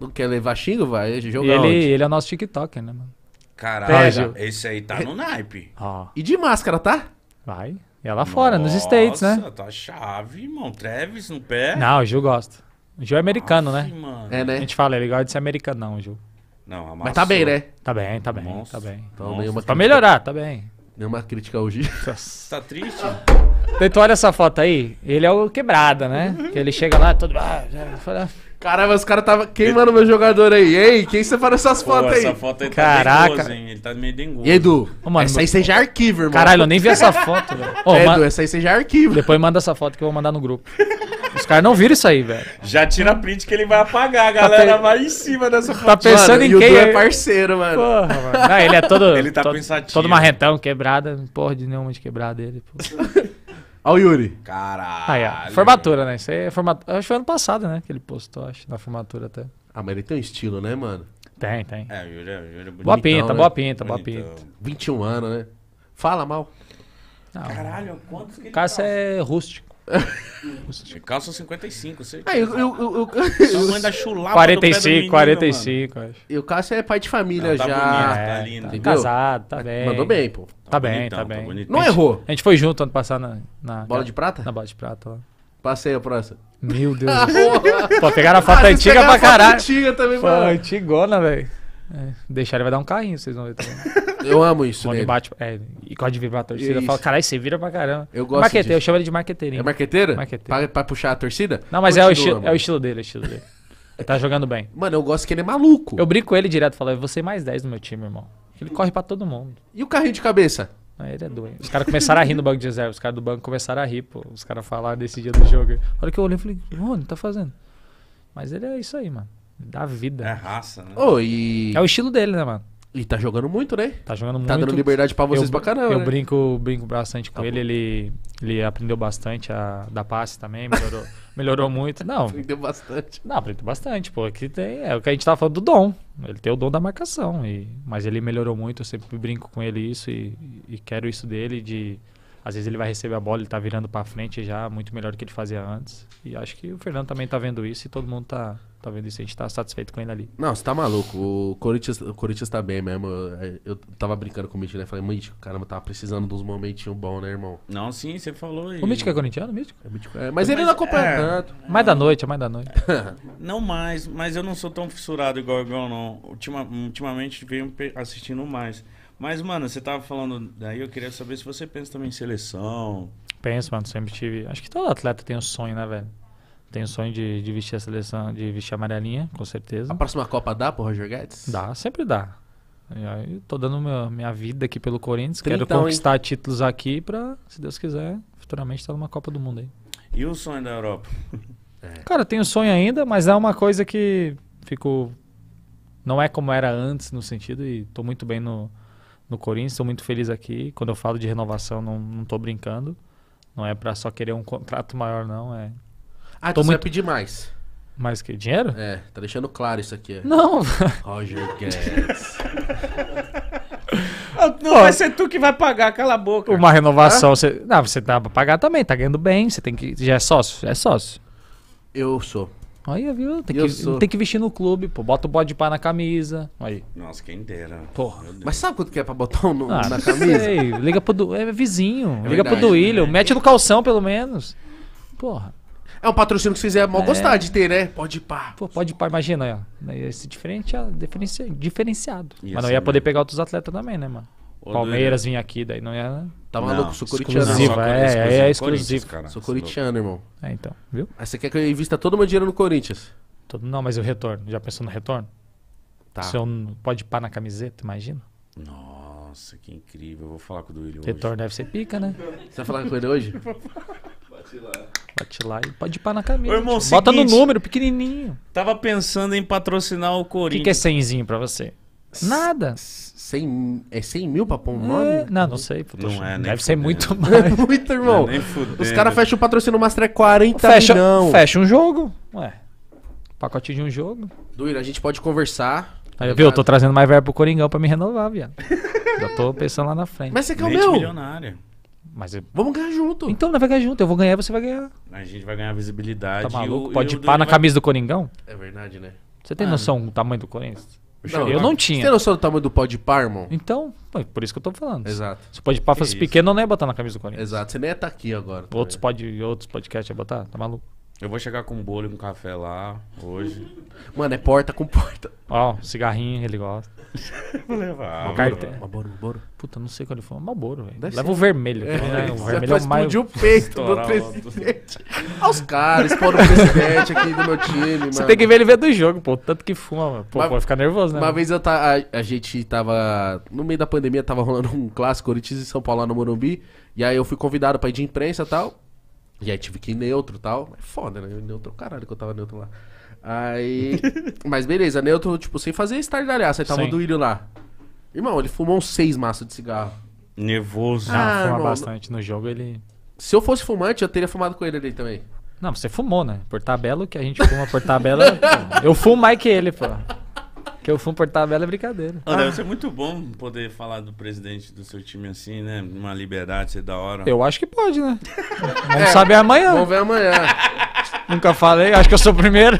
Não quer levar xingo, vai jogar ele, ele é o nosso TikToker, né, mano? Caralho, esse aí tá no naipe. Ó. E de máscara, tá? Vai. É lá fora, nos States, né? Nossa, tá chave, irmão. Treves no pé. Não, o Gil gosta. O Gil é americano, Aff, né? mano. É, né? A gente fala, ele gosta de ser americano, não, Gil. Não, amassou. Mas tá bem, né? Tá bem, tá bem, Nossa. tá bem. Então, Nossa, nenhuma Pra melhorar, tá bem. Nenhuma crítica hoje. Tá triste? Então, olha essa foto aí, ele é o quebrada, né? Uhum. Que ele chega lá, todo. ah, já- Caramba, os caras tava queimando meu jogador aí. Ei, quem você essas fotos aí? Essa foto aí tá Caraca. tá dengoso, hein? Ele tá meio dengoso. E Edu, Ô, mano, essa aí você já arquiva, irmão. Caralho, eu nem vi essa foto, velho. Ô, Edu, ma- essa aí você já Depois manda essa foto que eu vou mandar no grupo. Os caras não viram isso aí, velho. Já tira a print que ele vai apagar, a tá galera pe- vai em cima dessa tá foto. Tá pensando Mano, em o quem? Edu é, é parceiro, mano. Porra, mano. Não, ele é todo. Ele tá todo, pensativo. Todo marrentão, quebrada. Porra de nenhuma de quebrada ele. porra. Olha o Yuri. Caralho. Aí, Formatura, né? Isso aí é formatura. Acho que foi ano passado, né? Que ele postou, acho, na formatura até. Ah, mas ele tem um estilo, né, mano? Tem, tem. É, o Yuri, é, é bonito. Boa pinta, né? boa pinta, boa pinta. 21 anos, né? Fala mal. Não, Caralho, quantos que ele Cássio tá? é rústico. Calça 55, certeza. Ah, Sua mãe da chulapa 45, do menino, 45, acho. E o Cássio é pai de família Não, tá já. Bonito, tá, é, tá lindo. Tá casado, tá bem. Mandou bem, pô. Tá, tá bem, bonitão, tá bem. Tá bonitão. Não a gente, errou. A gente foi junto ano passado na... na bola de prata? Na bola de prata, ó. Passei a próxima. Meu Deus. Pô, pegaram a foto ah, antiga pra caralho. Antiga também, Pô, mano. antigona, velho. É, deixar ele vai dar um carrinho, vocês vão ver também. eu amo isso, né? bate, é, e gosta de vibrar a torcida. Isso. Fala, caralho, você vira pra caramba. Eu gosto Marqueteiro, disso. eu chamo ele de marqueteirinho. É marqueteiro? Marqueteiro. Pra, pra, puxar a torcida? Não, mas Continua, é, o estilo, é o estilo dele, é o estilo dele. tá jogando bem. Mano, eu gosto que ele é maluco. Eu brinco com ele direto, falo, você mais 10 no meu time, irmão. Ele corre pra todo mundo. E o carrinho de cabeça? Ah, ele é doido. Os caras começaram a rir no banco de reserva. Os caras do banco começaram a rir, pô. Os caras falaram desse dia do jogo. olha que eu olhei, e falei, mano, tá fazendo? Mas ele é isso aí, mano. Da vida. É raça, né? e... É o estilo dele, né, mano? E tá jogando muito, né? Tá jogando muito. Tá dando liberdade pra vocês eu, pra caramba. Eu né? brinco, brinco bastante com tá ele, ele, ele aprendeu bastante a dar passe também, melhorou, melhorou muito. Não. Aprendeu bastante. Não, aprendeu bastante, pô. Aqui tem. É o que a gente tava falando do dom. Ele tem o dom da marcação. E, mas ele melhorou muito, eu sempre brinco com ele isso e, e quero isso dele de. Às vezes ele vai receber a bola, ele tá virando pra frente já, muito melhor do que ele fazia antes. E acho que o Fernando também tá vendo isso e todo mundo tá, tá vendo isso, a gente tá satisfeito com ele ali. Não, você tá maluco. O Corinthians, o Corinthians tá bem mesmo. Eu, tava brincando com o Mítico, né? Falei, Mítico, caramba, tava precisando dos momentinhos bons, né, irmão? Não, sim, você falou aí. O Mítico é corintiano, Mítico? É, Mítico é. Mas, mas ele não acompanha é, tanto. É, mais da noite, é mais da noite. não mais, mas eu não sou tão fissurado igual o não. Ultima, ultimamente venho assistindo mais. Mas, mano, você tava falando daí, eu queria saber se você pensa também em seleção. Penso, mano, sempre tive. Acho que todo atleta tem um sonho, né, velho? Tenho sonho de, de, vestir a seleção, de vestir a amarelinha, com certeza. A próxima Copa dá pro Roger Guedes? Dá, sempre dá. Eu tô dando meu, minha vida aqui pelo Corinthians, quero conquistar hein? títulos aqui pra, se Deus quiser, futuramente estar tá numa Copa do Mundo aí. E o sonho da Europa? É. Cara, tenho sonho ainda, mas é uma coisa que fico. Não é como era antes no sentido, e tô muito bem no, no Corinthians, estou muito feliz aqui. Quando eu falo de renovação, não, não tô brincando. Não é para só querer um contrato maior, não. É ah, então Tô você muito... vai pedir mais. Mais que dinheiro? É, tá deixando claro isso aqui. É. Não. Roger Guedes. Ah, não Pô, vai ser tu que vai pagar, cala a boca. Uma renovação, você. Não, você dá pra pagar também, tá ganhando bem, você tem que. Já é sócio? É sócio. Eu sou. Aí, viu? Tem eu que, sou. tem que vestir no clube, pô. Bota o bode de pá na camisa. Aí. Nossa, quem dera. Porra. Mas sabe quanto que é pra botar um no, ah, na camisa? Sei. Liga pro. Du... É vizinho. É Liga verdade, pro Duílio. Né? Mete no calção, pelo menos. Porra. É um patrocínio que vocês mal é. gostar de ter, né? Pode pá. Pô, pode pá, imagina, ó. Esse diferente é diferenciado. Isso, Mas não assim, ia poder né? pegar outros atletas também, né, mano? Ô, Palmeiras vinha aqui, daí não ia. Né? Tá maluco, sou corintiano. Exclusivo, é, é, é, exclusivo. Cara. Sou corintiano, irmão. É, então, viu? Aí você quer que eu invista todo o meu dinheiro no Corinthians? Todo, não, mas eu retorno. Já pensou no retorno? Tá. Se eu pode pá na camiseta, imagina. Nossa, que incrível. Eu vou falar com o Duílio hoje. Retorno deve ser pica, né? Você vai falar com ele hoje? Bate lá. Bate lá e pode ir pá na camisa. Ô, irmão, Bota no número, pequenininho. Tava pensando em patrocinar o Corinthians. O que, que é 100zinho pra você? Nada. 100, é 100 mil pra pôr um é, nome? É, não, não sei. Não é, nem Deve fudendo. ser muito mais. É muito, irmão. É, Os caras fecham o patrocínio Master é 40 fecha, milhão. Fecha um jogo. Ué. Pacote de um jogo. Duíra, a gente pode conversar. Aí, viu, eu tô trazendo mais verba pro Coringão pra me renovar, viado. Já tô pensando lá na frente. Mas você quer é o meu? milionário. Mas eu... É, vamos ganhar junto. Então, nós vamos ganhar junto. Eu vou ganhar, você vai ganhar. A gente vai ganhar visibilidade. Tá maluco? Eu, Pode eu, na vai... camisa do Coringão? É verdade, né? Você tem ah, noção do tamanho do Corinthians? Não, eu não, não tinha. Você tem noção do tamanho do pó de par, irmão? Então, por isso que eu tô falando. Exato. Se o pó de par fosse pequeno, eu não ia botar na camisa do Corinthians. Exato, você nem ia estar tá aqui agora. Tá outros, pod, outros podcasts ia botar? Tá maluco? Eu vou chegar com um bolo e um café lá hoje. Mano, é porta com porta. Ó, cigarrinho ele gosta. vou levar. Uma carteira. Maboro. Puta, não sei qual ele foi. Maboro, velho. Leva ser. o vermelho. Tá é, né? O vermelho é o mais... explodiu o peito do o- presidente. Olha os caras, exploram o presidente aqui do meu time, mano. Você tem que ver ele ver do jogo, pô. Tanto que fuma, mano. Pô, pode ficar nervoso, né? Uma mano? vez eu ta, a, a gente tava. No meio da pandemia, tava rolando um clássico Corinthians e São Paulo lá no Morumbi. E aí eu fui convidado pra ir de imprensa e tal. E aí tive que ir neutro e tal. Mas é foda, né? Neutro, caralho, que eu tava neutro lá. Aí. mas beleza, neutro, tipo, sem fazer estardalhaça. Aí tava Sim. lá. Irmão, ele fumou uns seis maços de cigarro. Nervoso. Ah, ah, fuma irmão, bastante no jogo, ele. Se eu fosse fumante, eu teria fumado com ele ali também. Não, você fumou, né? Por tabela, que a gente fuma por tabela. eu fumo mais que ele, pô. Porque o fumo portável é brincadeira. Ah, deve ser é muito bom poder falar do presidente do seu time assim, né? Uma liberdade, ser da hora. Eu acho que pode, né? Vamos é, saber amanhã. Vamos ver amanhã. Nunca falei, acho que eu sou o primeiro.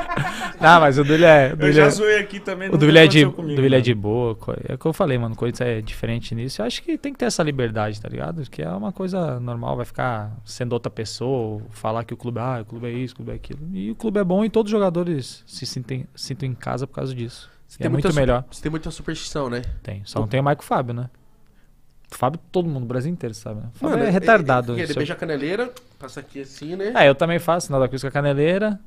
não, mas o Duílio é. O eu já é- zoei aqui também. O Duílio é, de, comigo, é né? de boa. É o que eu falei, mano. coisa é diferente nisso. Eu acho que tem que ter essa liberdade, tá ligado? Que é uma coisa normal. Vai ficar sendo outra pessoa, falar que o clube, é, ah, o clube é isso, o clube é aquilo. E o clube é bom e todos os jogadores se sentem, se sentem em casa por causa disso. Você é muito melhor. Você tem muita superstição, né? Tem. Só não tem o Maico Fábio, né? Fábio, todo mundo, o Brasil inteiro, sabe? O né? Fábio Mano, é, é, é retardado. É, ele, ele, beija a caneleira, passa aqui assim, né? É, eu também faço nada cruz com a caneleira.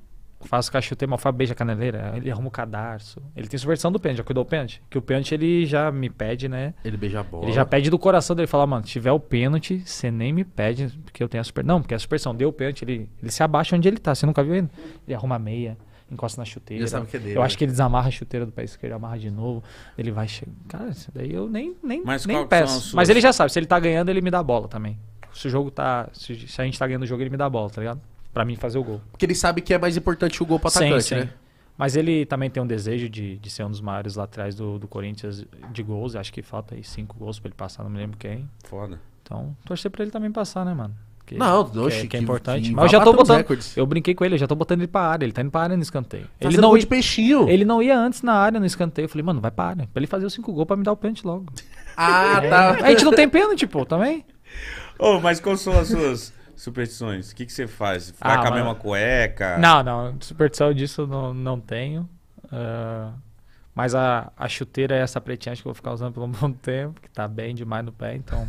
Faço cachuteiro, mas o Fábio beija a caneleira, ele arruma o cadarço. Ele tem superstição do pênalti, já cuidou do pênalti? Que o pênalti ele já me pede, né? Ele beija a bola. Ele já pede do coração dele, fala, mano, se tiver o pênalti, você nem me pede, porque eu tenho a super... Não, porque a superstição. deu o pênalti, ele, ele se abaixa onde ele tá, você nunca viu ainda. Ele arruma meia encosta na chuteira. É dele, eu acho né? que ele desamarra a chuteira do pé esquerdo, amarra de novo. Ele vai chegar. Cara, isso daí eu nem, nem, Mas nem peço. Mas ele já sabe, se ele tá ganhando, ele me dá a bola também. Se o jogo tá. Se, se, a gente tá ganhando o jogo, ele me dá a bola, tá ligado? Pra mim fazer o gol. Porque ele sabe que é mais importante o gol pro atacante, sim, sim. né? Mas ele também tem um desejo de, de ser um dos maiores laterais do, do Corinthians de gols. Acho que falta aí cinco gols pra ele passar, não me lembro quem. Foda. Então, torcer pra ele também passar, né, mano? Que, não, que, é- oxe, que é importante. mas eu já tô botando. Eu brinquei com ele, eu já tô botando ele pra área. Ele tá indo pra área no escanteio. Tá ele não ia, de peixinho. Ele não ia antes na área no escanteio. Eu falei, mano, vai pra área. Pra ele fazer os cinco gols pra me dar o pênalti logo. Ah, é. tá. A gente não tem pênalti, pô, também. Ô, oh, mas quais são as suas superstições? O que, que você faz? Ficar ah, com a mesma cueca? Não, não. Superstição disso não, não tenho. Uh, mas a, a chuteira é essa pretinha acho que eu vou ficar usando por um bom tempo, que tá bem demais no pé, então.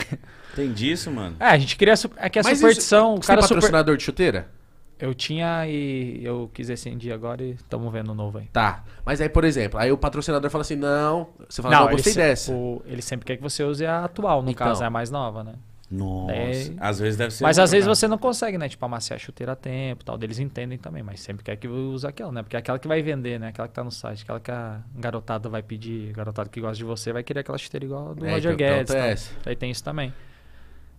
Tem disso, mano? É, a gente cria aqui a Mas superstição. Isso, o cara é patrocinador super... de chuteira? Eu tinha e eu quis acender agora e estamos vendo novo aí. Tá. Mas aí, por exemplo, aí o patrocinador fala assim: não, você fala, não, não eu gostei se, dessa. O, ele sempre quer que você use a atual, no então, caso, é a mais nova, né? Nossa. É. Às vezes deve ser. Mas às vezes você não consegue, né? Tipo, amaciar a chuteira a tempo tal. Eles entendem também, mas sempre quer que use aquela, né? Porque é aquela que vai vender, né? Aquela que tá no site, aquela que a garotada vai pedir, garotada que gosta de você vai querer aquela chuteira igual a do é, Roger então, então Guedes. Tá? Aí tem isso também.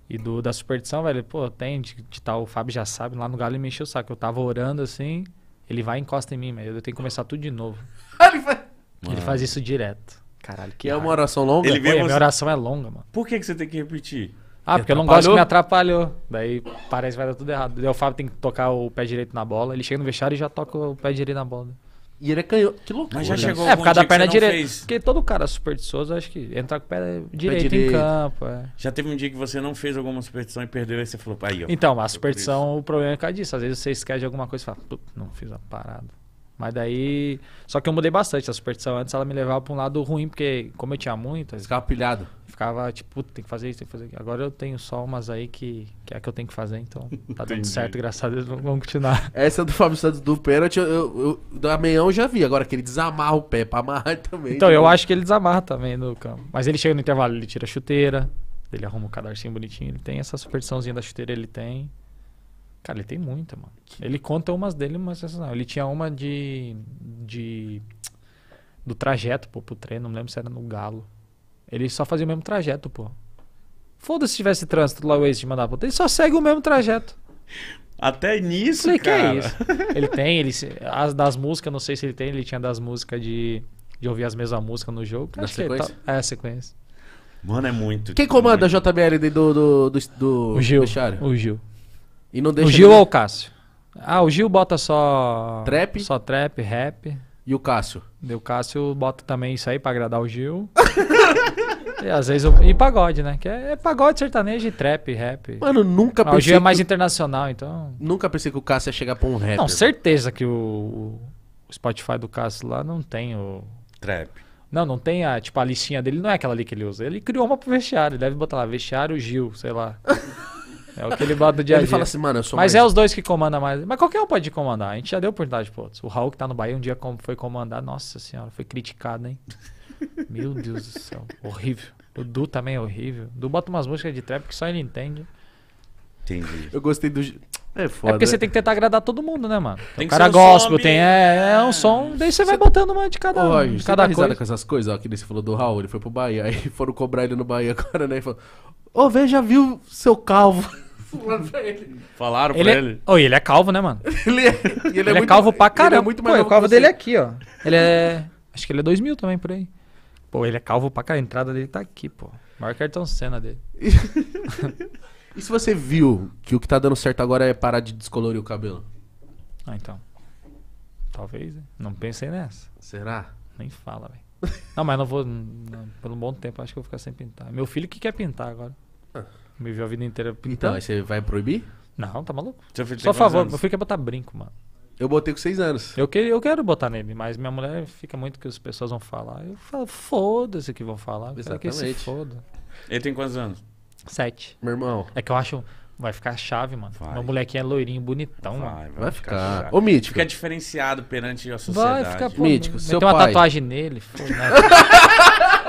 E do, da superstição, velho, pô, tem de, de tal, o Fábio já sabe, lá no Galo ele mexeu o saco. Eu tava orando assim, ele vai e encosta em mim, mas eu tenho que começar tudo de novo. Ele faz isso direto. Caralho, que. É uma oração longa? Ele Pô, você... Minha oração é longa, mano. Por que, que você tem que repetir? Ah, porque eu não gosto que me atrapalhou. Daí parece que vai dar tudo errado. Daí o Fábio tem que tocar o pé direito na bola. Ele chega no vestiário e já toca o pé direito na bola. E ele é canhoto. Que loucura. Mas já chegou É, por causa da perna direita. Porque todo cara supersticioso, acho que entra com o pé direito, pé direito. em campo. É. Já teve um dia que você não fez alguma superstição e perdeu, aí você falou, pai, ó. Então, a superstição, o problema é por causa disso. Às vezes você esquece de alguma coisa e fala, não fiz a parada. Mas daí. Só que eu mudei bastante. A superstição antes ela me levava pra um lado ruim, porque como eu tinha muito. Ficava pilhado. Ficava tipo, tem que fazer isso, tem que fazer aquilo. Agora eu tenho só umas aí que, que é a que eu tenho que fazer, então tá tudo certo, graças a Deus, vamos continuar. Essa do Fábio Santos do pênalti, eu, eu, eu, da Meião eu já vi. Agora que ele desamarra o pé pra amarrar também. Então, né? eu acho que ele desamarra também no campo. Mas ele chega no intervalo, ele tira a chuteira, ele arruma o cadarcinho bonitinho, ele tem essa superstiçãozinha da chuteira, ele tem. Cara, ele tem muita, mano. Ele conta umas dele, mas é essas não. Ele tinha uma de. de do trajeto, pô, pro treino. Não lembro se era no Galo. Ele só fazia o mesmo trajeto, pô. Foda-se se tivesse trânsito lá o Waze te mandar, pô. Ele só segue o mesmo trajeto. Até nisso, Falei, cara. Que é isso? Ele tem, ele. As das músicas, não sei se ele tem, ele tinha das músicas de. De ouvir as mesmas músicas no jogo. Na é sequência? Tá, é, a sequência. Mano, é muito. Quem comanda é a JBL do, do, do, do, do Gil, O Gil. E não deixa o Gil ele... ou o Cássio? Ah, o Gil bota só. Trap? Só trap, rap. E o Cássio? E o Cássio bota também isso aí pra agradar o Gil. e às vezes. o E pagode, né? Que é, pagode sertanejo e trap, rap. Mano, nunca pensei. Ah, o Gil é mais internacional, então. Nunca pensei que o Cássio ia chegar pra um rap. Não, certeza que o, o Spotify do Cássio lá não tem o. Trap. Não, não tem a, tipo, a listinha dele, não é aquela ali que ele usa. Ele criou uma pro vestiário, ele deve botar lá, vestiário Gil, sei lá. É o que ele bota do dia a dia. Ele fala assim, mano, eu sou Mas mais... é os dois que comandam mais. Mas qualquer um pode comandar. A gente já deu oportunidade para outros. O Raul que tá no Bahia um dia foi comandar. Nossa senhora, foi criticado, hein? Meu Deus do céu. Horrível. O Du também é horrível. O Du bota umas músicas de trap que só ele entende. Entendi. Eu gostei do. É, é foda. É porque você tem que tentar agradar todo mundo, né, mano? Tem o cara um gospel, tem. É, é um som, é. daí você, vai botando uma de cada, ó, de cada tá coisa. com essas coisas, ó. Que você falou do Raul, ele foi pro Bahia. Aí foram cobrar ele no Bahia agora, né? E falou: Ô, oh, veja, viu seu calvo. Falaram pra ele. Falaram pra ele. É- ele. Oh, ele é calvo, né, mano? É- ele é, ele é, é muito... calvo pra caramba. Ele é muito mais Pô, o calvo dele é aqui, ó. Ele é. Acho que ele é 2000 também, por aí. Pô, ele é calvo pra caramba. A entrada dele tá aqui, pô. Maior cartão cena dele. e se você viu que o que tá dando certo agora é parar de descolorir o cabelo? Ah, então. Talvez, né? Não pensei nessa. Será? Nem fala, velho. Não, mas não vou. Não, por um bom tempo acho que eu vou ficar sem pintar. Meu filho que quer pintar agora me viu a vida inteira pintando. Então, aí você vai proibir? Não, tá maluco? Seu filho Só favor, anos? meu filho quer botar brinco, mano. Eu botei com seis anos. Eu, que, eu quero botar nele, mas minha mulher fica muito que as pessoas vão falar. Eu falo, foda-se que vão falar. Eu quero Que se foda. Ele tem quantos anos? Sete. Meu irmão. É que eu acho. Vai ficar chave, mano. Vai. Meu molequinho é loirinho, bonitão, mano. Vai ficar. chato. Ô, Mítico. Fica diferenciado perante a sociedade. Vai ficar pô, Mítico, Tem uma tatuagem nele. foda-se.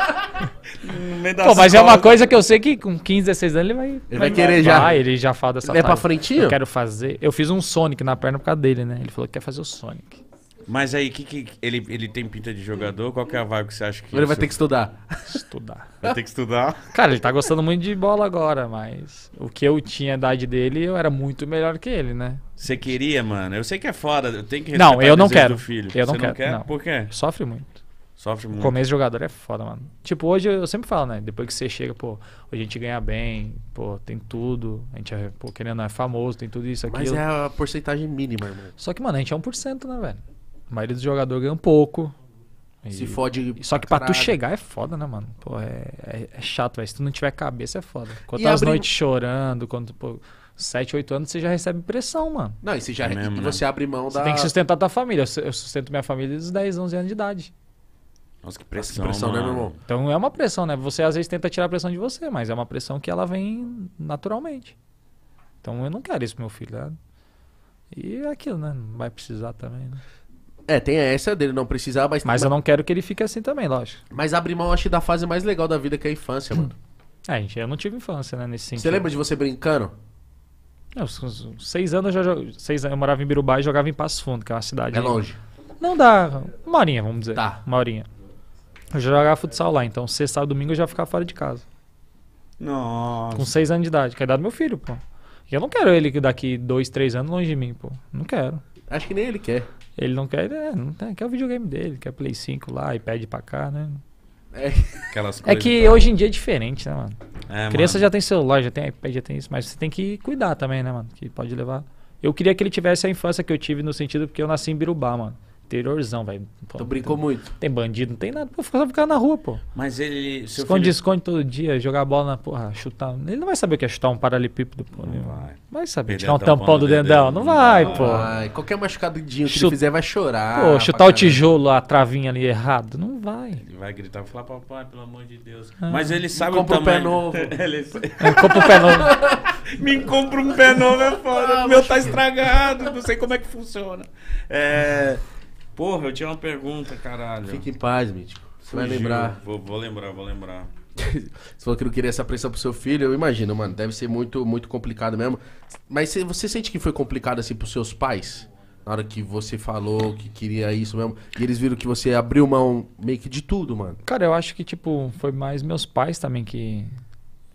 Pô, mas é uma coisa que eu sei que com 15, 16 anos ele vai. Ele vai, vai querer vai, já. Vai, ele já fala dessa é pra frente, Eu quero fazer. Eu fiz um Sonic na perna por causa dele, né? Ele falou que quer fazer o Sonic. Mas aí, que, que ele, ele tem pinta de jogador? Qual que é a vibe que você acha que. Ele vai ter que estudar. Estudar. Vai ter que estudar. Cara, ele tá gostando muito de bola agora, mas o que eu tinha a idade dele, eu era muito melhor que ele, né? Você queria, mano? Eu sei que é foda, eu tenho que Não, eu não quero. Eu não, quero. Não quer? Não. Por quê? Sofre muito. Sofre muito. Começo de jogador é foda, mano. Tipo, hoje eu sempre falo, né? Depois que você chega, pô, hoje a gente ganha bem, pô, tem tudo. A gente é, pô, querendo, é famoso, tem tudo isso aqui. Mas é a porcentagem mínima, irmão. Só que, mano, a gente é 1%, né, velho? A maioria dos jogadores ganha um pouco. E... Se fode. Só que pra caralho. tu chegar é foda, né, mano? Pô, é, é, é chato, velho. Se tu não tiver cabeça, é foda. Quanto as noites chorando, quando, pô. 7, 8 anos você já recebe pressão, mano. Não, e você já é mesmo, né? você né? abre mão da. Você tem que sustentar tua família. Eu sustento minha família desde 10, 11 anos de idade. Nossa, que pressão. que pressão, né, meu irmão? Então é uma pressão, né? Você às vezes tenta tirar a pressão de você, mas é uma pressão que ela vem naturalmente. Então eu não quero isso pro meu filho. Né? E é aquilo, né? Não vai precisar também, né? É, tem essa dele não precisar, mas. Mas eu não quero que ele fique assim também, lógico. Mas abrir mão, acho, da fase mais legal da vida, que é a infância, mano. É, gente, eu não tive infância, né, nesse sentido. Você lembra de você brincando? Não, seis anos eu já seis anos, eu morava em Birubá e jogava em Passo Fundo, que é uma cidade. É longe. Não dá. Uma horinha, vamos dizer. Tá. Uma horinha. Eu jogava futsal lá, então sexta, sábado, domingo eu já ficava fora de casa. Nossa. Com seis anos de idade, que é a idade do meu filho, pô. E eu não quero ele daqui dois, três anos longe de mim, pô. Não quero. Acho que nem ele quer. Ele não quer, é, não tem, quer o videogame dele, quer Play 5 lá, iPad pra cá, né? É, Aquelas é que pra... hoje em dia é diferente, né, mano? É, Criança mano. já tem celular, já tem iPad, já tem isso, mas você tem que cuidar também, né, mano? Que pode levar. Eu queria que ele tivesse a infância que eu tive no sentido porque eu nasci em Birubá, mano interiorzão, velho. Tu brincou tem, muito. Tem bandido, não tem nada. Pô, só ficar na rua, pô. Mas ele. Seu esconde, filho... esconde todo dia, jogar bola na porra, chutar. Ele não vai saber o que é chutar um paralipípedo, pô. Não né? vai. Vai saber. Tirar um tampão do dedão. Não, não vai, vai, pô. Vai. Qualquer machucadinho que Chut... ele fizer vai chorar. Pô, chutar o tijolo, a travinha ali errado. Não vai. Ele vai gritar e falar, papai, pelo amor de Deus. Ah. Mas ele sabe Me o tamanho. Pé novo. ele... Me compra um pé novo. Me compra um pé novo é foda. Ah, meu tá estragado, não sei como é que funciona. É. Porra, eu tinha uma pergunta, caralho. Fique em paz, Mítico. Você Fugiu. vai lembrar. Vou, vou lembrar, vou lembrar. você falou que não queria essa pressão pro seu filho, eu imagino, mano. Deve ser muito, muito complicado mesmo. Mas você sente que foi complicado assim pros seus pais? Na hora que você falou que queria isso mesmo. E eles viram que você abriu mão meio que de tudo, mano. Cara, eu acho que, tipo, foi mais meus pais também que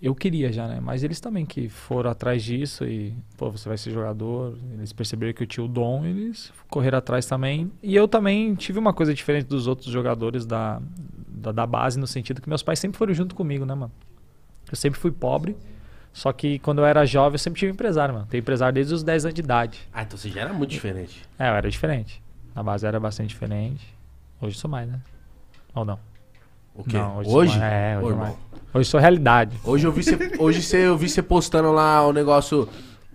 eu queria já, né? Mas eles também que foram atrás disso e, pô, você vai ser jogador. Eles perceberam que eu tinha o dom, eles correram atrás também. E eu também tive uma coisa diferente dos outros jogadores da, da, da base, no sentido que meus pais sempre foram junto comigo, né, mano? Eu sempre fui pobre. Só que quando eu era jovem, eu sempre tive empresário, mano. Tenho empresário desde os 10 anos de idade. Ah, então você já era muito diferente. É, eu era diferente. Na base era bastante diferente. Hoje sou mais, né? Ou não? O quê? Não, hoje? hoje? É, hoje Ô, Hoje sou realidade. Hoje eu vi você, hoje você, eu vi você postando lá o negócio,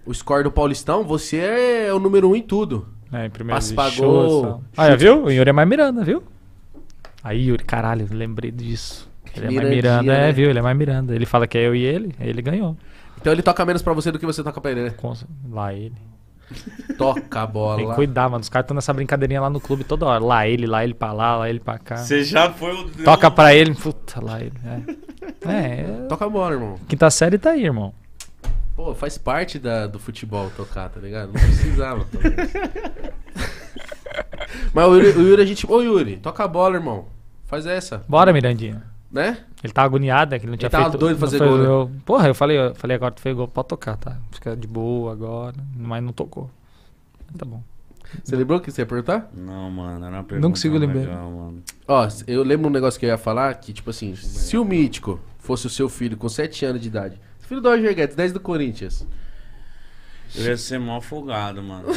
o score do Paulistão. Você é o número um em tudo. É, em primeiro lugar. pagou. aí viu? O Yuri é mais Miranda, viu? Aí, Yuri, caralho, lembrei disso. Ele é mais Miranda, é, né? é, viu? Ele é mais Miranda. Ele fala que é eu e ele, ele ganhou. Então ele toca menos pra você do que você toca pra ele, né? Lá ele. Toca a bola. Tem que cuidar, mano. Os caras estão nessa brincadeirinha lá no clube toda hora. Lá ele, lá ele pra lá, lá ele pra cá. Você já foi o. Toca eu... pra ele. Puta, lá ele. É. é. Toca a bola, irmão. Quinta série tá aí, irmão. Pô, faz parte da, do futebol tocar, tá ligado? Não precisava. Mas o Yuri, o Yuri, a gente. Ô, Yuri, toca a bola, irmão. Faz essa. Bora, Mirandinha né? Ele tá agoniado, né? Que ele não tinha tava feito, doido fazer gol, né? Porra, eu falei, eu falei agora tu fez gol, pode tocar, tá? Fica de boa agora, mas não tocou. Tá bom. Você lembrou o que você ia perguntar? Não, mano, era uma pergunta. Não consigo lembrar. Ó, eu lembro um negócio que eu ia falar, que, tipo assim, se o mítico fosse o seu filho com 7 anos de idade, filho do Roger Guedes, 10 do Corinthians. Eu ia ser mó folgado, mano.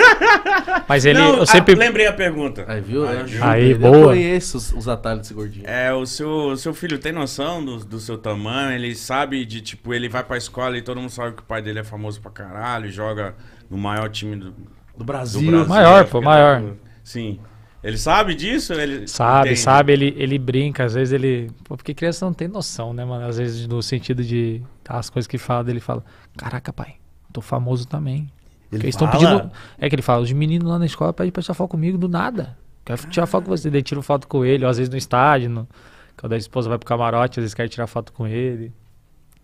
Mas ele. Não, eu ah, sempre... a, lembrei a pergunta. Aí, viu? Aí, viu? Aí, eu boa. conheço os, os atalhos desse gordinho. É, o seu, o seu filho tem noção do, do seu tamanho? Ele sabe de, tipo, ele vai pra escola e todo mundo sabe que o pai dele é famoso pra caralho, joga no maior time do, do Brasil. Do Brasil maior, né? pô, maior. Tá... Sim. Ele sabe disso? Ele sabe, entende? sabe. Ele, ele brinca, às vezes ele. Pô, porque criança não tem noção, né, mano? Às vezes, no sentido de. As coisas que fala, ele fala: Caraca, pai tô famoso também. Ele eles estão pedindo. É que ele fala, os meninos lá na escola pedem pra tirar foto comigo do nada. Quero tirar foto com você, daí tiro foto com ele, ou às vezes no estádio, no... quando a esposa vai pro camarote, às vezes quer tirar foto com ele.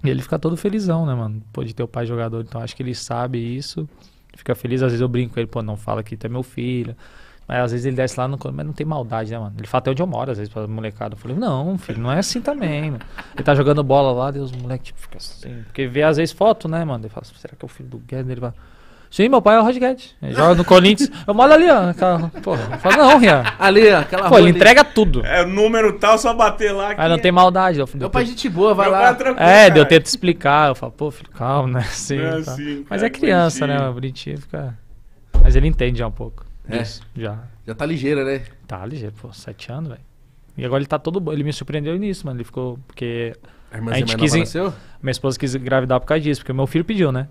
E ele fica todo felizão, né, mano? Pô, de ter o pai jogador, então acho que ele sabe isso. Fica feliz, às vezes eu brinco com ele, pô, não fala que tu é meu filho mas às vezes ele desce lá, não, mas não tem maldade, né, mano? Ele fala até onde eu moro, às vezes, pra molecada. Eu falei, não, filho, não é assim também, mano. Ele tá jogando bola lá, Deus, os moleques, tipo, fica assim. Porque vê às vezes foto, né, mano? Ele fala, será que é o filho do Guedes? Ele fala, sim, meu pai é o Rod Guedes. Ele joga no Corinthians. Eu moro ali, ó. Aquela, porra, eu falo, não, Rian. Ali, ó, aquela Pô, ele ali. entrega tudo. É, o número tal, só bater lá. Aí não tem maldade. Eu, meu pai é gente boa, vai meu lá. É, deu tempo de explicar. Eu falo, pô, filho, calma, né? Assim, é assim, tá. Mas é criança, né, bonitinho. né? Bonitinho, fica... Mas ele entende já um pouco. É. Isso, já. Já tá ligeira, né? Tá ligeiro, pô, sete anos, velho. E agora ele tá todo. Ele me surpreendeu nisso, mano. Ele ficou. Porque. A, irmã a gente quis. Nasceu? Minha esposa quis engravidar por causa disso, porque meu filho pediu, né?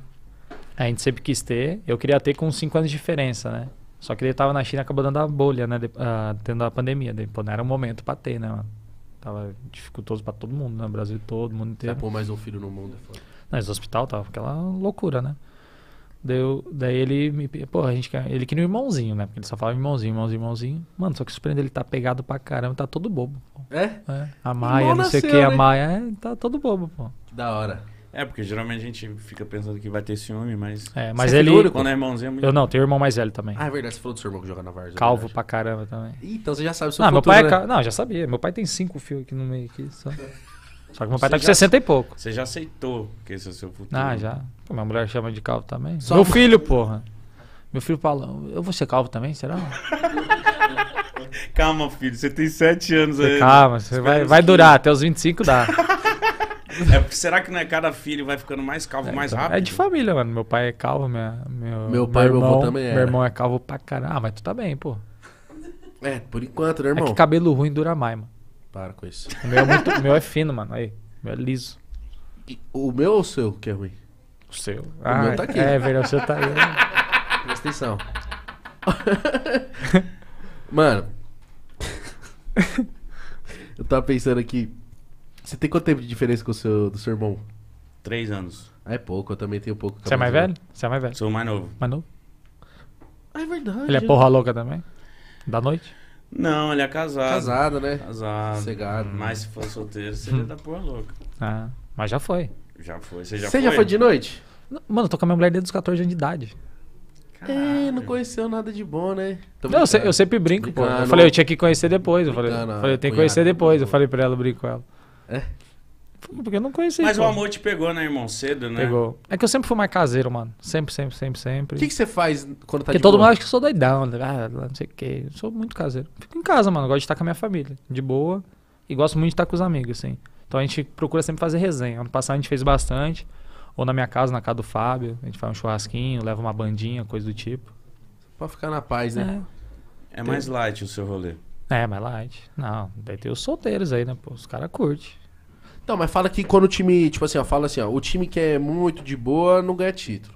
A gente sempre quis ter. Eu queria ter com cinco anos de diferença, né? Só que ele tava na China acabou dando a bolha, né? De, ah, tendo a pandemia. De, pô, não era o momento pra ter, né, mano? Tava dificultoso pra todo mundo, né? Brasil todo, mundo inteiro. É, pô, mais um filho no mundo é foda. Mas o hospital tava aquela loucura, né? Daí, eu, daí ele me. Pô, a gente, ele queria um irmãozinho, né? Porque ele só falava irmãozinho, irmãozinho, irmãozinho. Mano, só que surpreende, ele tá pegado pra caramba, tá todo bobo. Pô. É? é? A Maia, não, sei o que, né? a Maia, é, tá todo bobo, pô. da hora. É, porque geralmente a gente fica pensando que vai ter ciúme, mas. É, mas Você ele. Figura, quando é irmãozinho, é muito... Eu não, tenho irmão mais velho também. Ah, é verdade, você falou do seu irmão que joga na Varsa. É Calvo é pra caramba também. Ih, então você já sabe o seu não, ah, futuro, meu pai é cal... né? Não, já sabia. Meu pai tem cinco fios aqui no meio aqui só. Só que meu pai tá você tá com já, 60 e pouco. Você já aceitou que esse é o seu futuro? Ah, já. Pô, minha mulher chama de calvo também. Só meu filho, porra. Meu filho fala, eu vou ser calvo também, será? calma, filho, você tem 7 anos aí. Né? Calma, você vai, vai durar, até os 25 dá. É, será que não é cada filho vai ficando mais calvo é, mais então, é rápido? É de família, mano. Meu pai é calvo, minha, meu, meu pai meu irmão, também é. Meu irmão é calvo pra caramba. Ah, mas tu tá bem, pô. É, por enquanto, né, irmão? É que cabelo ruim dura mais, mano. Para com isso. O meu é, muito, o meu é fino, mano. Aí. O meu é liso. E o meu ou o seu que é ruim? O seu. Ah, meu tá aqui. É, velho, o seu tá aí. Né? Presta atenção. mano. eu tava pensando aqui. Você tem quanto tempo de diferença com o seu, do seu irmão? Três anos. Ah, é pouco, eu também tenho pouco. Você é mais velho? Você é mais velho? Sou mais novo. Mais novo? é verdade. Ele é porra louca também? Da noite? Não, ele é casado. Casado, né? Casado. Cegado. Mas se for solteiro, seria da porra louca. Ah, mas já foi. Já foi. Você já Você foi? já foi de noite? Mano, eu tô com a minha mulher desde os 14 anos de idade. É, não conheceu nada de bom, né? Não, eu, eu sempre brinco, pô. Eu falei, eu tinha que conhecer depois. Eu falei, eu falei, eu tenho que conhecer depois. Eu falei pra ela, eu brinco com ela. É? Porque eu não conhecia. Mas pô. o amor te pegou, né, irmão? Cedo, né? Pegou. É que eu sempre fui mais caseiro, mano. Sempre, sempre, sempre, sempre. O que, você faz quando tá Porque de todo boa? mundo acha que eu sou doidão, né? ah, não sei o quê. Eu sou muito caseiro. Fico em casa, mano. Gosto de estar com a minha família. De boa. E gosto muito de estar com os amigos, assim. Então a gente procura sempre fazer resenha. Ano passado a gente fez bastante. Ou na minha casa, na casa do Fábio. A gente faz um churrasquinho, leva uma bandinha, coisa do tipo. Pra ficar na paz, né? É, é mais light o seu rolê. É, mais light. Não, deve ter os solteiros aí, né? Pô, os caras curtem. Não, mas fala que quando o time, tipo assim, ó, fala assim, ó, o time que é muito de boa não ganha título.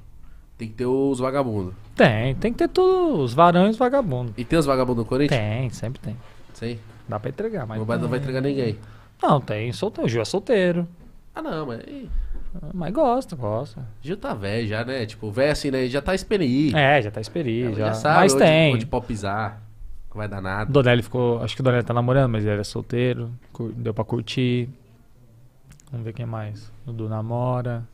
Tem que ter os vagabundos. Tem, tem que ter tudo, os varões e os vagabundos. E tem os vagabundos do Corinthians? Tem, sempre tem. Sei. Dá pra entregar, mas. O não, não vai entregar ninguém. Não, tem solteiro. O Gil é solteiro. Ah, não, mas. Ah, mas gosta, gosta. Gil tá velho já, né? Tipo, velho assim, né? Já tá experiente. É, já tá experiente. É, já. já sabe mas onde, tem. pode Não vai dar nada. O Donelli ficou. Acho que o Donelli tá namorando, mas ele era solteiro. Deu pra curtir. Vamos ver quem mais. Dudu namora.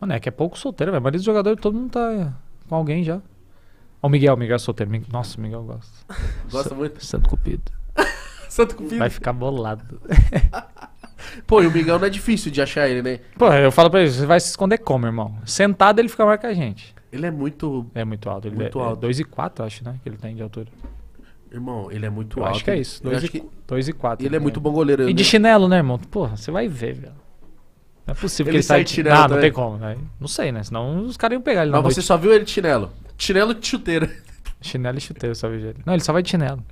Mano, é que é pouco solteiro, velho. Marido maioria jogador, jogadores, todo mundo tá é, com alguém já. Ó, o Miguel, o Miguel é solteiro. Nossa, o Miguel gosta. gosta muito. Santo Cupido. Santo Cupido. Vai ficar bolado. Pô, e o Miguel não é difícil de achar ele, né? Pô, eu falo pra ele, você vai se esconder como, irmão? Sentado ele fica mais que a gente. Ele é muito... É muito alto. Ele muito é, é alto. É 2,4, acho, né? Que ele tem de altura. Irmão, ele é muito eu alto. Acho que é isso. 2 e, 4. Ele é né? é muito bom goleiro. E né? de chinelo, né, irmão? Porra, você vai ver, velho. Não é possível ele que ele saia de chinelo. Ah, não, não tem como. Né? Não sei, né? Senão os caras iam pegar ele. Mas você noite. só viu ele de chinelo. Chinelo e chuteira. Chinelo e chuteira, só vi ele. Não, ele só vai de chinelo.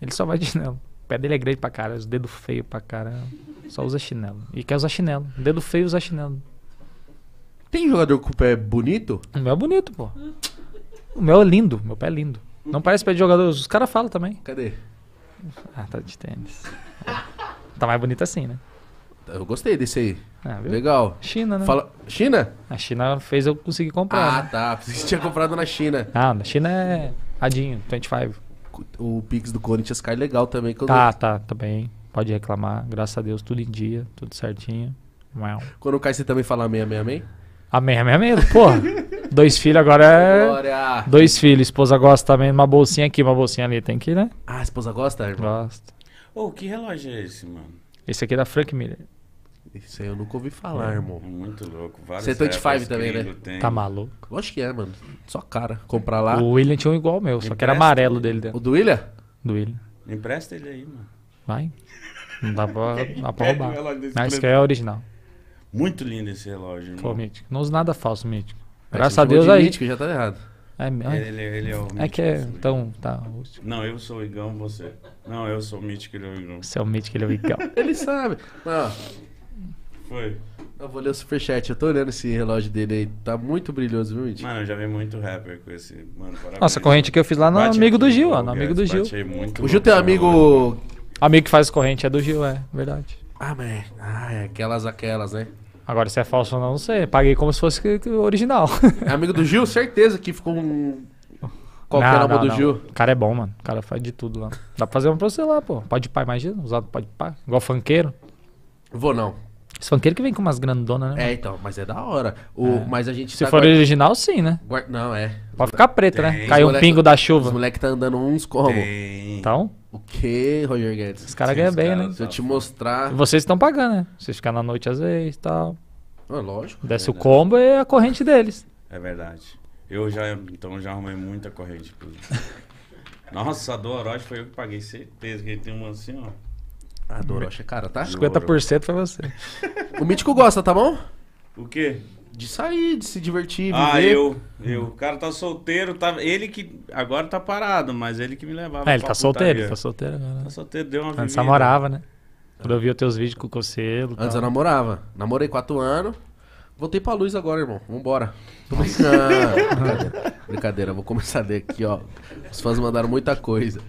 Ele só vai de chinelo. O pé dele é grande pra caralho, os dedos feios pra caralho. Só usa chinelo. E quer usar chinelo. Dedo feio usa chinelo. Tem jogador com o pé bonito? O meu é bonito, pô. O meu é lindo. Meu pé é lindo. Não parece pé de jogador. Os caras falam também. Cadê? Ah, tá de tênis. É. tá mais bonito assim, né? Eu gostei desse aí. Ah, viu? Legal. China, né? Fala... China? A China fez eu conseguir comprar. Ah, né? tá. Você tinha comprado na China. Ah, na China é radinho, 25. O Pix do Corinthians cai legal também. Tá, tá, tá, também. Tá Pode reclamar. Graças a Deus, tudo em dia, tudo certinho. Quando cai, você também fala amém, amém, amém? Amém, amém, amém. Porra. Dois filhos agora é. Glória. Dois filhos. Esposa gosta também. Uma bolsinha aqui, uma bolsinha ali. Tem que, né? Ah, a esposa gosta, irmão? Gosta. Ô, que relógio é esse, mano? Esse aqui é da Frank Miller. Isso aí eu nunca ouvi falar, hum, irmão. Muito louco. Você é 25 também, né? Tem. Tá maluco. Acho que é, mano. Só cara. Comprar lá. O William tinha um igual meu, só que era amarelo dele. Dentro. O do William? Do William. Empresta ele aí, mano. Vai. Não dá pra, dá pra roubar. Mas que é original. Muito lindo esse relógio, irmão. Pô, mítico. Não uso nada falso, mítico. É, Graças a Deus de aí. Mítico já tá errado. É, é. ele, ele é o mítico. É que é. Então, tá. Não, eu sou o Igão, você. Não, eu sou o mítico, ele é o Igão. Você é o mítico, ele é o Igão. ele sabe. Não. Foi. Eu vou ler o superchat. Eu tô olhando esse relógio dele aí. Tá muito brilhoso, viu, Mítico? Mano, eu já vi muito rapper com esse. Mano, parabéns. Nossa, a corrente que eu fiz lá no bate amigo do Gil, ó. No amigo do Gil. O Gil tem né, amigo. Amigo que faz corrente é do Gil, é. Verdade. Ah, mas. Ah, é aquelas, aquelas, né? Agora, se é falso ou não, não sei. Paguei como se fosse original. É amigo do Gil? Certeza que ficou um. Qualquer não, do não. Gil? O cara é bom, mano. O cara faz de tudo lá. Dá pra fazer um pra você lá, pô. Pode pai, imagina. Usado pode pai. Igual funkeiro. Vou não. Esse funkeiro que vem com umas grandonas, né? É, mano? então. Mas é da hora. O, é. Mas a gente Se tá for guarda... original, sim, né? Guarda... Não, é. Pode ficar preto, né? Tem. né? Caiu um pingo da chuva. Os moleque tá andando uns como? Tem. Então? O que, Roger Guedes? Os caras ganham bem, né? Se eu te mostrar. Vocês estão pagando, né? Vocês ficam na noite às vezes e tal. É lógico. Desce é o combo e a corrente deles. É verdade. Eu já, então, já arrumei muita corrente. Nossa, a do Orochi foi eu que paguei, certeza que ele tem uma assim, ó. A do Orochi é cara, tá? 50% foi você. o Mítico gosta, tá bom? O quê? de sair, de se divertir, ah, viver. Ah, eu, eu. O cara tá solteiro, tá, ele que agora tá parado, mas ele que me levava. É, ele tá solteiro, ele tá solteiro agora. Né? Tá solteiro, deu uma Antes namorava, né? Quando eu os teus vídeos com o Conselho. Antes tal. eu namorava. Namorei quatro anos. Voltei pra luz agora, irmão. Vambora. Tô brincando. Brincadeira, vou começar daqui, ó. Os fãs mandaram muita coisa.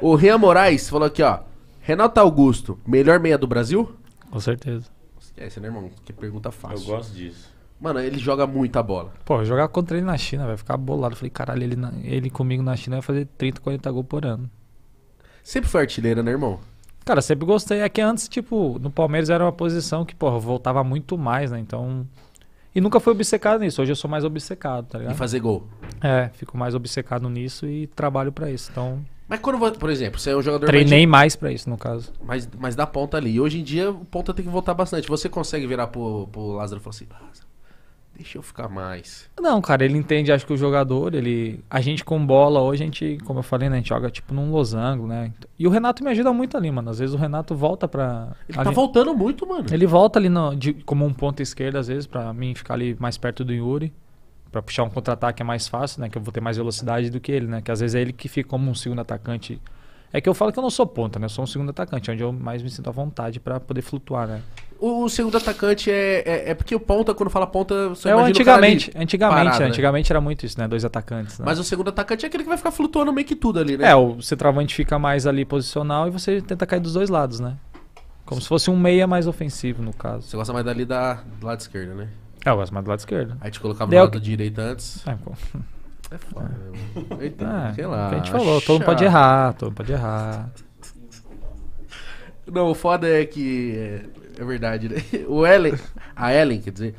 O Rian Moraes falou aqui, ó. Renato Augusto, melhor meia do Brasil? Com certeza. Esquece, né, irmão? Que pergunta fácil. Eu gosto disso. Mano, ele joga muita bola. Pô, jogar contra ele na China, vai ficar bolado. Falei, caralho, ele, na, ele comigo na China vai fazer 30, 40 gols por ano. Sempre foi artilheiro, né, irmão? Cara, sempre gostei. É que antes, tipo, no Palmeiras era uma posição que, porra, voltava muito mais, né? Então. E nunca fui obcecado nisso. Hoje eu sou mais obcecado, tá ligado? E fazer gol. É, fico mais obcecado nisso e trabalho para isso. Então. Mas quando, por exemplo, você é um jogador. Treinei mais, de... mais para isso, no caso. Mas, mas da ponta ali. E hoje em dia, o ponta tem que voltar bastante. Você consegue virar pro, pro Lázaro e falar assim: Lázaro, Deixa eu ficar mais. Não, cara, ele entende, acho que o jogador, ele. A gente com bola hoje, a gente, como eu falei, né, a gente joga tipo num losango, né? E o Renato me ajuda muito ali, mano. Às vezes o Renato volta pra. Ele tá voltando muito, mano. Ele volta ali no, de, como um ponto esquerdo, às vezes, pra mim ficar ali mais perto do Yuri. Pra puxar um contra-ataque é mais fácil, né? Que eu vou ter mais velocidade do que ele, né? Que às vezes é ele que fica como um segundo atacante é que eu falo que eu não sou ponta, né? Eu sou um segundo atacante, onde eu mais me sinto à vontade para poder flutuar, né? O, o segundo atacante é, é, é, porque o ponta, quando fala ponta, você é, antigamente, antigamente, parado, né? antigamente era muito isso, né? Dois atacantes. Né? Mas o segundo atacante é aquele que vai ficar flutuando meio que tudo ali, né? É, o centroavante fica mais ali posicional e você tenta cair dos dois lados, né? Como se fosse um meia mais ofensivo, no caso. Você gosta mais dali da, do lado esquerdo, né? É, eu gosto mais do lado esquerdo. Aí te colocava Deu... no lado direito antes. É, é foda. É. Né, Eita, ah, sei lá. A gente falou, todo mundo pode errar, todo mundo pode errar. Não, o foda é que. É, é verdade, né? O Ellen. A Ellen, quer dizer.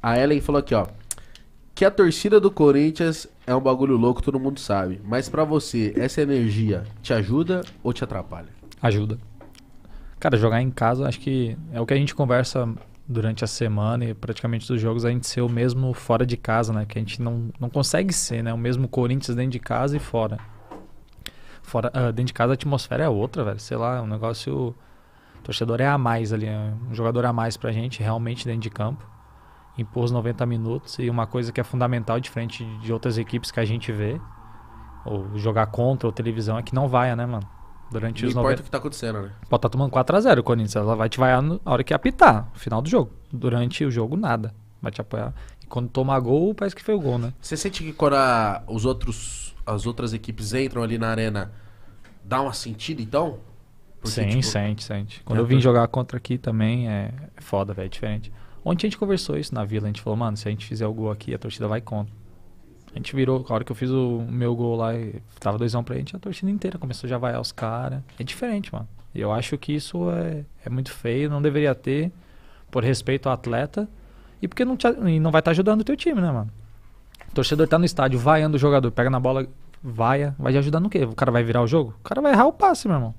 A Ellen falou aqui, ó. Que a torcida do Corinthians é um bagulho louco, todo mundo sabe. Mas para você, essa energia te ajuda ou te atrapalha? Ajuda. Cara, jogar em casa acho que é o que a gente conversa durante a semana e praticamente dos jogos a gente ser o mesmo fora de casa, né? Que a gente não, não consegue ser, né? O mesmo Corinthians dentro de casa e fora. fora uh, dentro de casa a atmosfera é outra, velho. Sei lá, é um negócio. O torcedor é a mais ali, é um jogador a mais pra gente, realmente dentro de campo. Impor os 90 minutos e uma coisa que é fundamental de frente de outras equipes que a gente vê, ou jogar contra ou televisão, é que não vai, né, mano? Durante Não os importa o que tá acontecendo, né? Pode estar tá tomando 4x0 o Corinthians. Ela vai te vaiar na hora que apitar, no final do jogo. Durante o jogo, nada. Vai te apoiar. E quando tomar gol, parece que foi o gol, né? Você sente que quando a, os outros, as outras equipes entram ali na arena, dá uma sentida então? Porque, Sim, tipo... sente, sente. Quando é eu vim jogar contra aqui também, é, é foda, velho, é diferente. Ontem a gente conversou isso na vila, a gente falou, mano, se a gente fizer o gol aqui, a torcida vai contra. A gente virou, a hora que eu fiz o meu gol lá e tava doisão pra gente, a torcida inteira começou a já vaiar os caras. É diferente, mano. Eu acho que isso é, é muito feio, não deveria ter, por respeito ao atleta e porque não, te, e não vai estar tá ajudando o teu time, né, mano? O torcedor tá no estádio vaiando o jogador, pega na bola, vaia, vai te ajudar no quê? O cara vai virar o jogo? O cara vai errar o passe, meu irmão.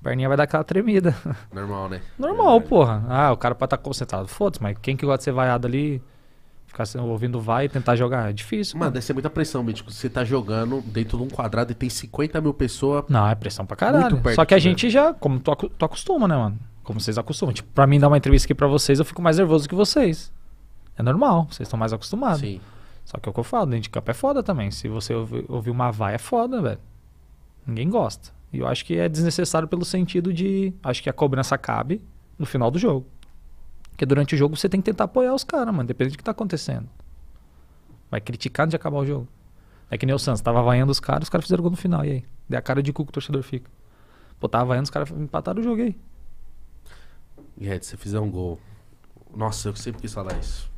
A perninha vai dar aquela tremida. Normal, né? Normal, é. porra. Ah, o cara pode estar tá concentrado. Foda-se, mas quem que gosta de ser vaiado ali? Ficar ouvindo vai e tentar jogar é difícil. Mano, deve ser muita pressão, Mítico. Você tá jogando dentro de um quadrado e tem 50 mil pessoas. Não, é pressão pra caralho. Só que a né? gente já, como tu, tu acostuma, né, mano? Como vocês acostumam. Tipo, pra mim dar uma entrevista aqui pra vocês, eu fico mais nervoso que vocês. É normal, vocês estão mais acostumados. Sim. Só que é o que eu falo, dentro de campo é foda também. Se você ouvir, ouvir uma vai, é foda, velho. Ninguém gosta. E eu acho que é desnecessário pelo sentido de. Acho que a cobrança cabe no final do jogo. Porque durante o jogo você tem que tentar apoiar os caras, mano. Depende do que tá acontecendo. Vai criticar antes de acabar o jogo. É que nem o Santos, tava vaiando os caras, os caras fizeram gol no final, e aí? Deu a cara de cu que o torcedor fica. Pô, tava vaiando, os caras empataram o jogo aí. Guedes, você fizer um gol. Nossa, eu sempre quis falar isso.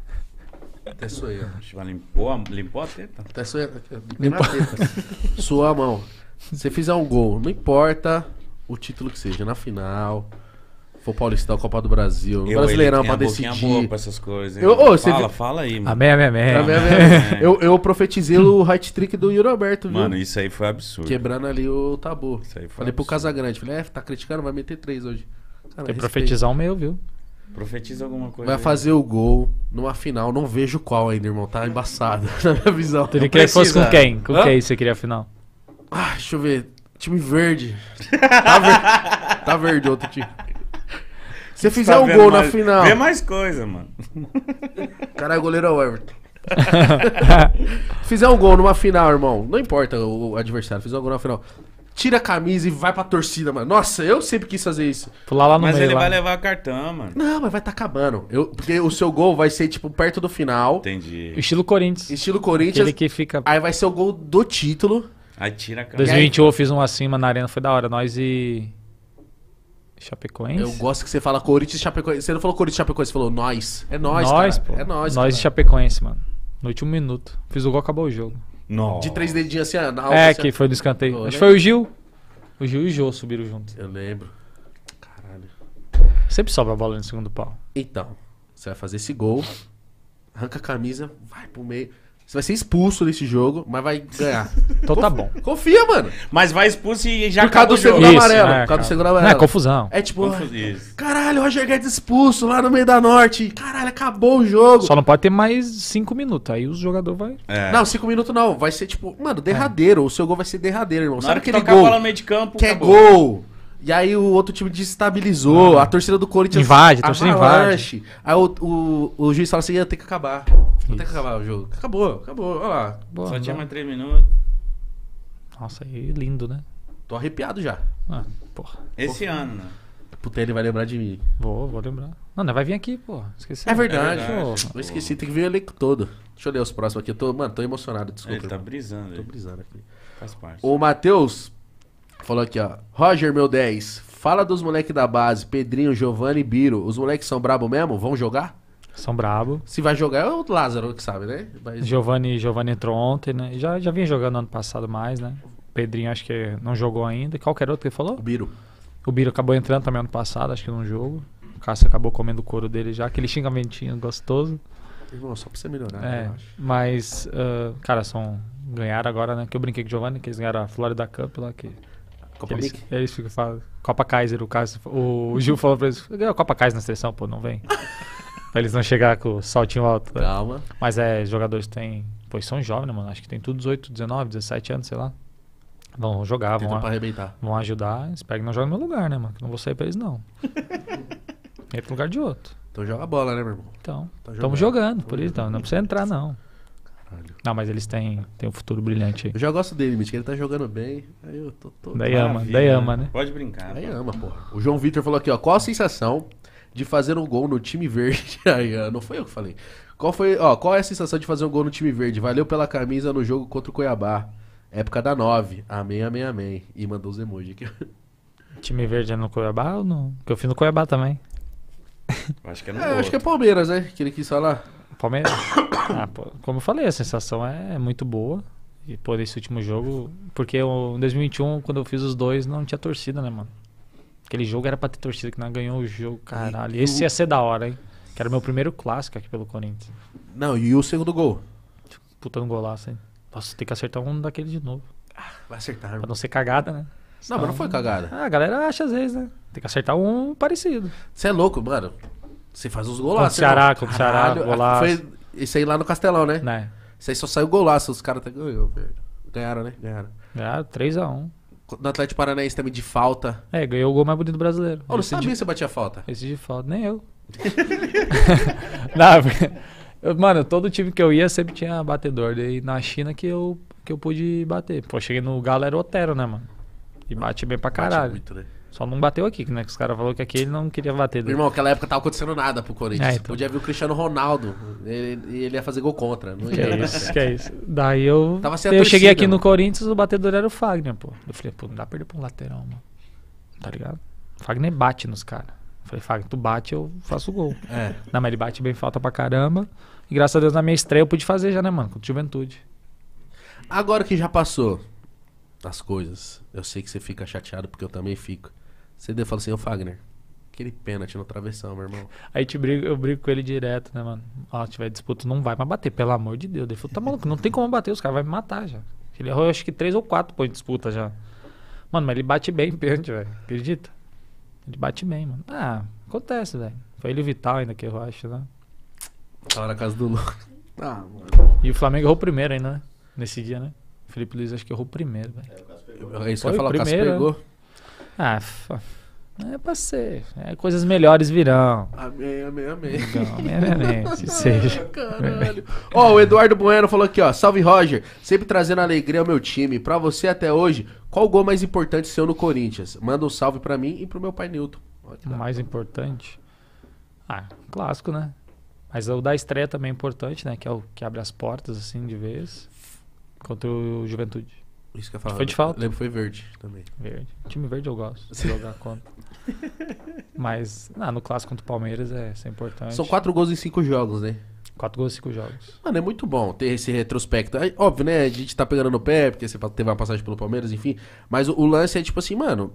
Até sou eu. Limpou a, limpou a teta? Até sou é, é, eu. Limpou a teta. Sua a mão. Se fizer um gol, não importa o título que seja, na final, foi o Paulistão, Copa do Brasil. Eu, Brasileirão pra decidir. Boa pra essas coisas, eu, oh, fala, fala aí, mano. Amém, amém, amém. amém, amém. É. eu, eu profetizei o hat trick do Yuri Alberto, viu? Mano, isso aí foi absurdo. Quebrando ali o tabu. Isso aí foi Falei absurdo. pro Casagrande, falei, é, tá criticando, vai meter três hoje. Cara, Tem profetizar o meu, viu? Profetiza alguma coisa. Vai fazer aí. o gol numa final. Não vejo qual ainda, irmão. Tá embaçado na minha visão. Tu queria que fosse com quem? Com Hã? quem você queria a final? Ah, deixa eu ver. Time verde. Tá, tá verde outro time você fizer tá gol mais, na final. Vê mais coisa, mano. Caralho, goleiro é o Everton. fizer um gol numa final, irmão. Não importa o adversário, fizer um gol na final. Tira a camisa e vai pra torcida, mano. Nossa, eu sempre quis fazer isso. Pular lá no mas meio. Mas ele lá. vai levar cartão, mano. Não, mas vai tá acabando. Eu, porque o seu gol vai ser, tipo, perto do final. Entendi. Estilo Corinthians. Estilo Corinthians. Aquele que fica... Aí vai ser o gol do título. Aí tira a camisa. 2021 eu fiz um acima na arena, foi da hora. Nós e Chapecoense? Eu gosto que você fala Corinthians e Chapecoense. Você não falou Corinthians e Chapecoense, você falou nós. É nós, nós cara. Pô. É nós, Nós e Chapecoense, mano. No último minuto. Fiz o gol, acabou o jogo. Nossa. De três dedinhos assim, na É, assim, que foi no escanteio. Acho né? que foi o Gil. O Gil e o Jô subiram juntos. Eu lembro. Caralho. Sempre sobra a bola no segundo pau. Então, você vai fazer esse gol, arranca a camisa, vai pro meio. Você vai ser expulso nesse jogo, mas vai ganhar. Então tá bom. Confia, mano. Mas vai expulso e já Por do o jogo. segundo Isso, amarelo. né, por causa do segundo é, amarelo. É confusão. É tipo, caralho, o Roger Guedes expulso lá no meio da norte. Caralho, acabou o jogo. Só não pode ter mais cinco minutos. Aí o jogador vai. É. Não, cinco minutos não. Vai ser tipo, mano, derradeiro. O seu gol vai ser derradeiro, irmão. Na hora Sabe que aquele tocar a bola no gol meio de campo, que é gol? E aí o outro time desestabilizou, ah. a torcida do Corinthians invade, a torcida avalanche. invade. Aí o, o, o, juiz fala assim, ia ter que acabar. Ia ter que acabar o jogo. Acabou, acabou, olha lá. Boa, Só tinha mais três minutos. Nossa, aí lindo, né? Tô arrepiado já. Ah, porra. Esse porra. ano, né? Puta, ele vai lembrar de mim. Vou, vou lembrar. Não, não né, vai vir aqui, pô. Esqueci. É verdade. É verdade. Eu, esqueci, tem que vir o elenco todo. Deixa eu ler os próximos aqui. Eu tô, mano, tô emocionado, desculpa. Ele tá brisando. Tô brisando aqui. Faz parte. O Matheus, Falou aqui, ó. Roger, meu 10. Fala dos moleques da base, Pedrinho, Giovanni e Biro. Os moleques são brabo mesmo? Vão jogar? São brabo. Se vai jogar é o Lázaro que sabe, né? Mas... Giovanni, Giovanni entrou ontem, né? Já, já vinha jogando ano passado mais, né? Pedrinho acho que não jogou ainda. Qualquer outro que falou? O Biro. O Biro acabou entrando também ano passado, acho que num jogo. O Cássio acabou comendo o couro dele já, aquele xingamentinho gostoso. Irmão, só pra você melhorar, é, né, acho. Mas, uh, cara, são. Ganharam agora, né? Que eu brinquei com o Giovanni, que eles ganharam a Florida Cup lá, que Copa eles, Eles ficam falando. Copa Kaiser, o, Kaiser, o Gil falou pra eles: a Copa Kaiser na seleção, pô, não vem. pra eles não chegar com o saltinho alto. Né? Calma. Né? Mas é, jogadores têm. Pois são jovens, né, mano. Acho que tem tudo 18, 19, 17 anos, sei lá. Vão jogar, vão, pra arrebentar. vão ajudar. Espero que não jogue no meu lugar, né, mano? Que não vou sair pra eles, não. Entra no lugar de outro. Então joga bola, né, meu irmão? Então, estamos tá jogando, por isso. Então, não precisa entrar, não. Caralho. Não, mas eles têm, têm um futuro brilhante aí. Eu já gosto dele, Mitch, que ele tá jogando bem. Aí eu tô, tô... Daí ama, daí ama, né? Pode brincar. Daí ama, porra. O João Vitor falou aqui, ó. Qual a sensação de fazer um gol no time verde? Aí, não foi eu que falei. Qual foi, ó, qual é a sensação de fazer um gol no time verde? Valeu pela camisa no jogo contra o Cuiabá. Época da 9. Amém, amém, amém. E mandou os emojis aqui. Time verde é no Cuiabá ou não? Que eu fiz no Cuiabá também. Acho que é no é, Acho que é Palmeiras, né? Que ele quis falar. Palmeiras. ah, pô, como eu falei, a sensação é, é muito boa. E por esse último jogo. Porque eu, em 2021, quando eu fiz os dois, não tinha torcida, né, mano? Aquele jogo era pra ter torcida, que não ganhou o jogo, caralho. E esse o... ia ser da hora, hein? Que era o meu primeiro clássico aqui pelo Corinthians. Não, e o segundo gol? Puta, um golaço, hein? Nossa, tem que acertar um daquele de novo. Ah, vai acertar. Pra não ser cagada, né? Não, então, mas não foi ah, cagada. Ah, a galera acha às vezes, né? Tem que acertar um parecido. Você é louco, mano. Você faz os golaços. Contra o Ceará, contra o Ceará, golaço. Foi isso aí lá no Castelão, né? Né. Isso aí só saiu golaço, os caras até tá- ganhou, Ganharam, né? Ganharam. Ganharam, é, 3x1. No Atlético Paranaense também de falta. É, ganhou o gol mais bonito do brasileiro. Oh, não Esse sabia de... se batia falta. Esse de falta, nem eu. não, eu, mano, todo time que eu ia sempre tinha batedor. Daí na China que eu, que eu pude bater. Pô, cheguei no Galo era Otero, né, mano? E bate bem pra caralho. Bate muito, né? Só não bateu aqui, né? Que os caras falaram que aqui ele não queria bater. Né? Irmão, aquela época tava acontecendo nada pro Corinthians. É, então... Podia vir o Cristiano Ronaldo e ele, ele, ia fazer gol contra. Não ia que isso, que é isso. Daí eu. Tava sem eu torcida, cheguei aqui mano. no Corinthians, o batedor era o Fagner, pô. Eu falei, pô, não dá pra perder pra um lateral, mano. Tá ligado? O Fagner bate nos caras. Falei, Fagner, tu bate, eu faço o gol. É. Não, mas ele bate bem falta pra caramba. E graças a Deus na minha estreia eu pude fazer já, né, mano? Com juventude. Agora que já passou as coisas, eu sei que você fica chateado porque eu também fico. Você fala assim, ô Fagner, aquele pênalti no travessão, meu irmão. Aí te brigo, eu brigo com ele direto, né, mano? Ó, tiver disputa, não vai mais bater, pelo amor de Deus. Ele falou, tá maluco, não tem como bater, os caras vão me matar já. Ele errou, acho que três ou quatro pontos de disputa já. Mano, mas ele bate bem pênalti, velho. Acredita? Ele bate bem, mano. Ah, acontece, velho. Foi ele o Vital ainda que eu acho, né? Tava na casa do Lucas. Ah, mano. E o Flamengo errou primeiro ainda, né? Nesse dia, né? O Felipe Luiz acho que errou primeiro, velho. É, o Cássio pegou. É isso que eu ia falar, o Cássio pegou. Né? Ah, é pra ser. É, coisas melhores virão. Amém, amém, amém. Então, amém, amém, amém. Se seja. Caralho. Ó, oh, o Eduardo Bueno falou aqui, ó. Salve, Roger. Sempre trazendo alegria ao meu time. Pra você até hoje, qual gol mais importante seu no Corinthians? Manda um salve pra mim e pro meu pai Newton. O mais importante? Ah, clássico, né? Mas o da estreia também é importante, né? Que é o que abre as portas, assim, de vez. Contra o Juventude. Isso que eu falava. Foi de falta. lembro foi verde também. Verde. Time verde eu gosto de jogar contra. Mas, não, no clássico contra o Palmeiras é, isso é importante. São quatro gols em cinco jogos, né? Quatro gols em cinco jogos. Mano, é muito bom ter esse retrospecto. óbvio, né? A gente tá pegando no pé, porque você teve uma passagem pelo Palmeiras, enfim. Mas o, o lance é tipo assim, mano.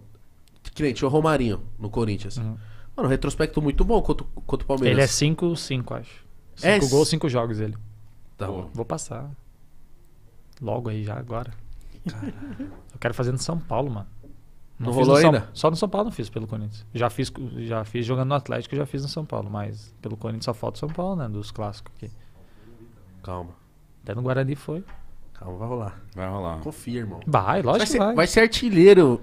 Que nem tinha o Romarinho no Corinthians. Uhum. Mano, retrospecto muito bom contra, contra o Palmeiras. Ele é 5-5, acho. 5 é... gols, 5 jogos ele. Tá bom. Vou passar. Logo aí, já agora. Caramba. Eu quero fazer no São Paulo, mano. Não, não rolou ainda? São, só no São Paulo não fiz pelo Corinthians. Já fiz, já fiz jogando no Atlético, já fiz no São Paulo, mas pelo Corinthians só falta o São Paulo, né? Dos clássicos aqui. Calma. Até no Guarani foi. Calma, vai rolar. Vai rolar. Confia, irmão. Vai, lógico vai ser, vai. vai. ser artilheiro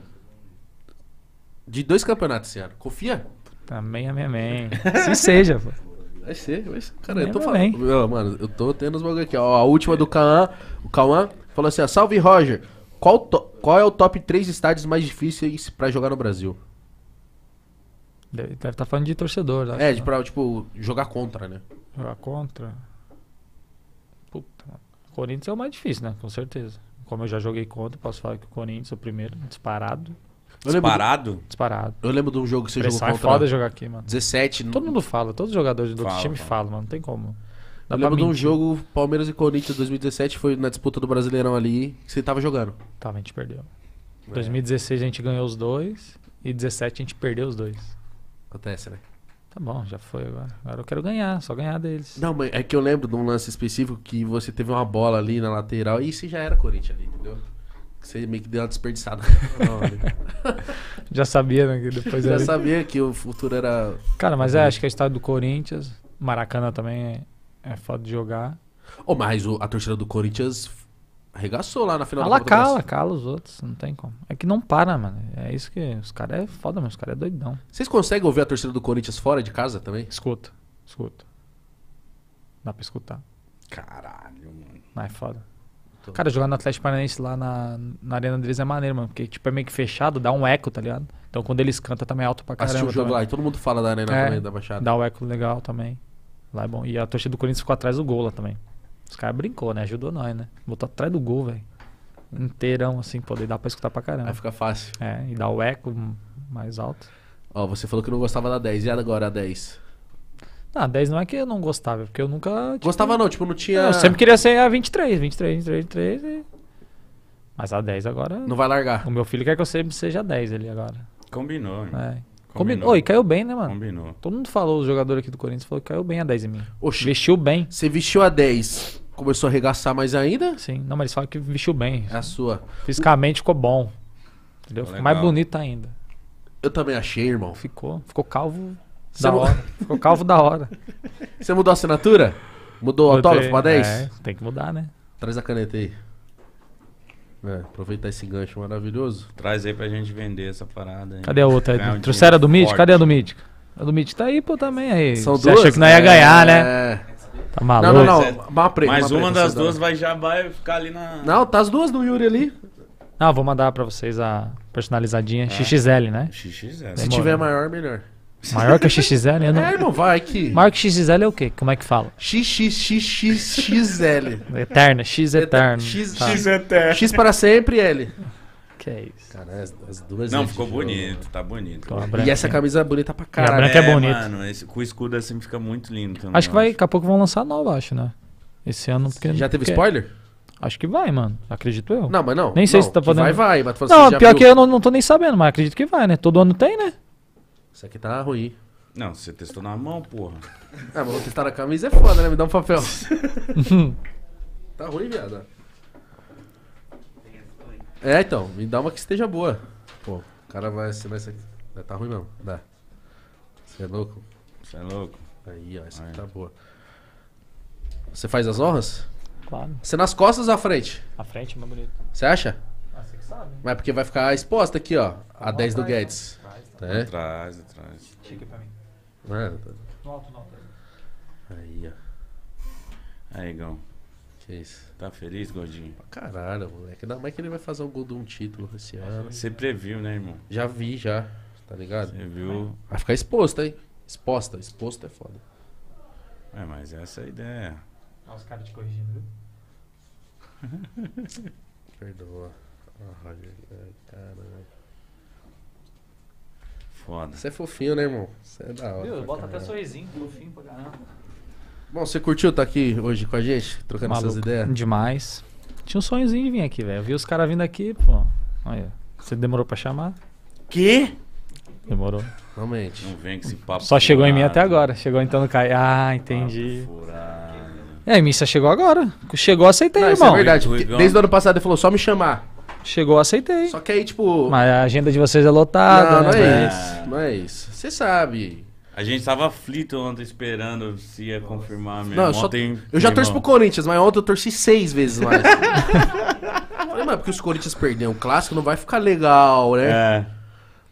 de dois campeonatos esse Confia? Também, amém, amém. Se seja, pô. Vai ser, vai ser. Cara, amém, eu tô falando. mano, eu tô tendo os bagulho aqui. Ó, a última do Cauã. O Cauã Falou assim, ó, salve Roger. Qual, qual é o top 3 estádios mais difíceis para jogar no Brasil? Deve estar tá falando de torcedor, acho, né? É, de, pra, tipo, jogar contra, né? Jogar contra? Puta, Corinthians é o mais difícil, né? Com certeza. Como eu já joguei contra, posso falar que o Corinthians é o primeiro, disparado. Eu disparado? Do... Disparado. Eu lembro de um jogo que você jogou é contra. É foda jogar aqui, mano. 17. Todo mundo fala, todos os jogadores do fala, time falam, mano. Não tem como. Dá eu lembro de um jogo Palmeiras e Corinthians 2017, foi na disputa do Brasileirão ali, que você tava jogando. Tava, a gente perdeu. É. 2016 a gente ganhou os dois e 17 a gente perdeu os dois. Acontece, né? Tá bom, já foi agora. Agora eu quero ganhar, só ganhar deles. Não, mas é que eu lembro de um lance específico que você teve uma bola ali na lateral e você já era Corinthians ali, entendeu? Você meio que deu uma desperdiçada. Né? já sabia, né? Que depois já ali... sabia que o futuro era. Cara, mas é, uhum. acho que a história do Corinthians, Maracanã também é é foda de jogar. Oh, mas o, a torcida do Corinthians arregaçou lá na final Ela da Copa cala, cala os outros, não tem como. É que não para, mano. É isso que. Os caras é foda, mano. Os caras é doidão. Vocês conseguem ouvir a torcida do Corinthians fora de casa também? Escuta, escuta. Dá pra escutar. Caralho, mano. Não é foda. Tô... Cara, jogar no Atlético Paranaense lá na, na arena deles é maneiro, mano. Porque, tipo, é meio que fechado, dá um eco, tá ligado? Então quando eles cantam também é alto pra caramba. Assistiu o jogo também. lá e todo mundo fala da arena é, também, da Baixada. Dá o um eco legal também. Lá é bom. E a torcida do Corinthians ficou atrás do gol lá também. Os caras brincou, né? Ajudou nós, né? Botou atrás do gol, velho. Inteirão, assim, poder dar pra escutar pra caramba. Aí fica fácil. É, e dá o eco mais alto. Ó, você falou que não gostava da 10. E agora a 10? Não, a 10 não é que eu não gostava, é porque eu nunca. Tipo, gostava não, tipo, não tinha. eu sempre queria ser a 23, 23, 23, 23 e... Mas a 10 agora. Não vai largar. O meu filho quer que eu sempre seja 10 ali agora. Combinou, né? É. Combinou. Combinou. e caiu bem, né, mano? Combinou. Todo mundo falou, o jogador aqui do Corinthians falou que caiu bem a 10 em mim. Oxi. Vestiu bem. Você vestiu a 10, começou a arregaçar mais ainda? Sim. Não, mas eles falam que vestiu bem. É a sua. Fisicamente ficou bom. Entendeu? Ficou mais bonito ainda. Eu também achei, irmão. Ficou. Ficou calvo da mu- hora. Ficou calvo da hora. Você mudou a assinatura? Mudou o autógrafo pra 10? É, tem que mudar, né? Traz a caneta aí. É, aproveitar esse gancho maravilhoso. Traz aí pra gente vender essa parada. Cadê a outra? É Trouxeram a do Mítico? Cadê a do Mítico? A do Mítico tá aí, pô, também aí. São Você duas? achou que não ia é. ganhar, né? Tá maluco? Não, não, não. É uma preta, Mas uma, uma das duas vai, já vai ficar ali na... Não, tá as duas do Yuri ali. Não, vou mandar pra vocês a personalizadinha. É. XXL, né? XXL. Se Demora, tiver maior, melhor. Maior que a XXL? né não... É, irmão, vai aqui. Maior que XXL é o quê? Como é que fala? XXXXXL. Eterna, X eterno. X, tá. X eterno. X para sempre, L. Que é isso. Cara, as, as duas. Não, ficou bonito, né? tá bonito. e essa camisa é bonita pra caralho. a branca é, é bonita. Mano, esse, com o escudo assim fica muito lindo também. Acho que vai, acho. daqui a pouco vão lançar nova, acho, né? Esse ano. Porque, já teve porque... spoiler? Acho que vai, mano. Acredito eu. Não, mas não. Nem sei não, se tá podendo. Vai, vai. Mas não, assim, pior viu... que eu não, não tô nem sabendo, mas acredito que vai, né? Todo ano tem, né? Isso aqui tá ruim. Não, você testou na mão, porra. É, mas testar na camisa é foda, né? Me dá um papel. tá ruim, viado. É, então, me dá uma que esteja boa. Pô, o cara vai assinar isso aqui. Tá ruim mesmo, dá. Você é louco? Você é louco. Aí, ó, essa aqui tá boa. Você faz as honras? Claro. Você nas costas ou à frente? À frente, mais bonito. Você acha? Ah, você que sabe. Mas é porque vai ficar exposta aqui, ó. Tá a 10 do tá Guedes. É? Atrás, atrás. Chega pra mim. Não, tá. No alto não. Aí, ó. Aí, Gão. Que isso? Tá feliz, gordinho? Pra caralho, moleque. Ainda mais que ele vai fazer o gol de um título esse ano. Você previu, né, irmão? Já vi, já. Tá ligado? Você viu. Vai ficar exposto, hein? Exposta. Exposto é foda. É, mas essa é a ideia. Olha os caras te corrigindo, viu? Perdoa. Ah, é, caralho foda. Você é fofinho, né, irmão? Você é da hora. Viu, bota até sorrisinho, fofinho pra caramba. Bom, você curtiu estar tá aqui hoje com a gente, trocando Maluco. essas ideias? Demais. Tinha um sonhozinho de vir aqui, velho. Eu vi os caras vindo aqui, pô. Olha, você demorou pra chamar? Quê? Demorou. Realmente. Não vem com esse papo. Só furado. chegou em mim até agora. Chegou então no Caio. Ah, entendi. É, em mim chegou agora. Chegou, aceitei, Não, é irmão. é verdade. Desde o ano passado ele falou, só me chamar. Chegou, aceitei. Só que aí, tipo. Mas a agenda de vocês é lotada. Não, não né, é isso. Não é isso. Você sabe. A gente tava aflito ontem esperando se ia confirmar mesmo. Não, eu, só, ontem, eu já irmão. torço pro Corinthians, mas ontem eu torci seis vezes mais. Falei, mas porque os Corinthians perderam o clássico, não vai ficar legal, né? É.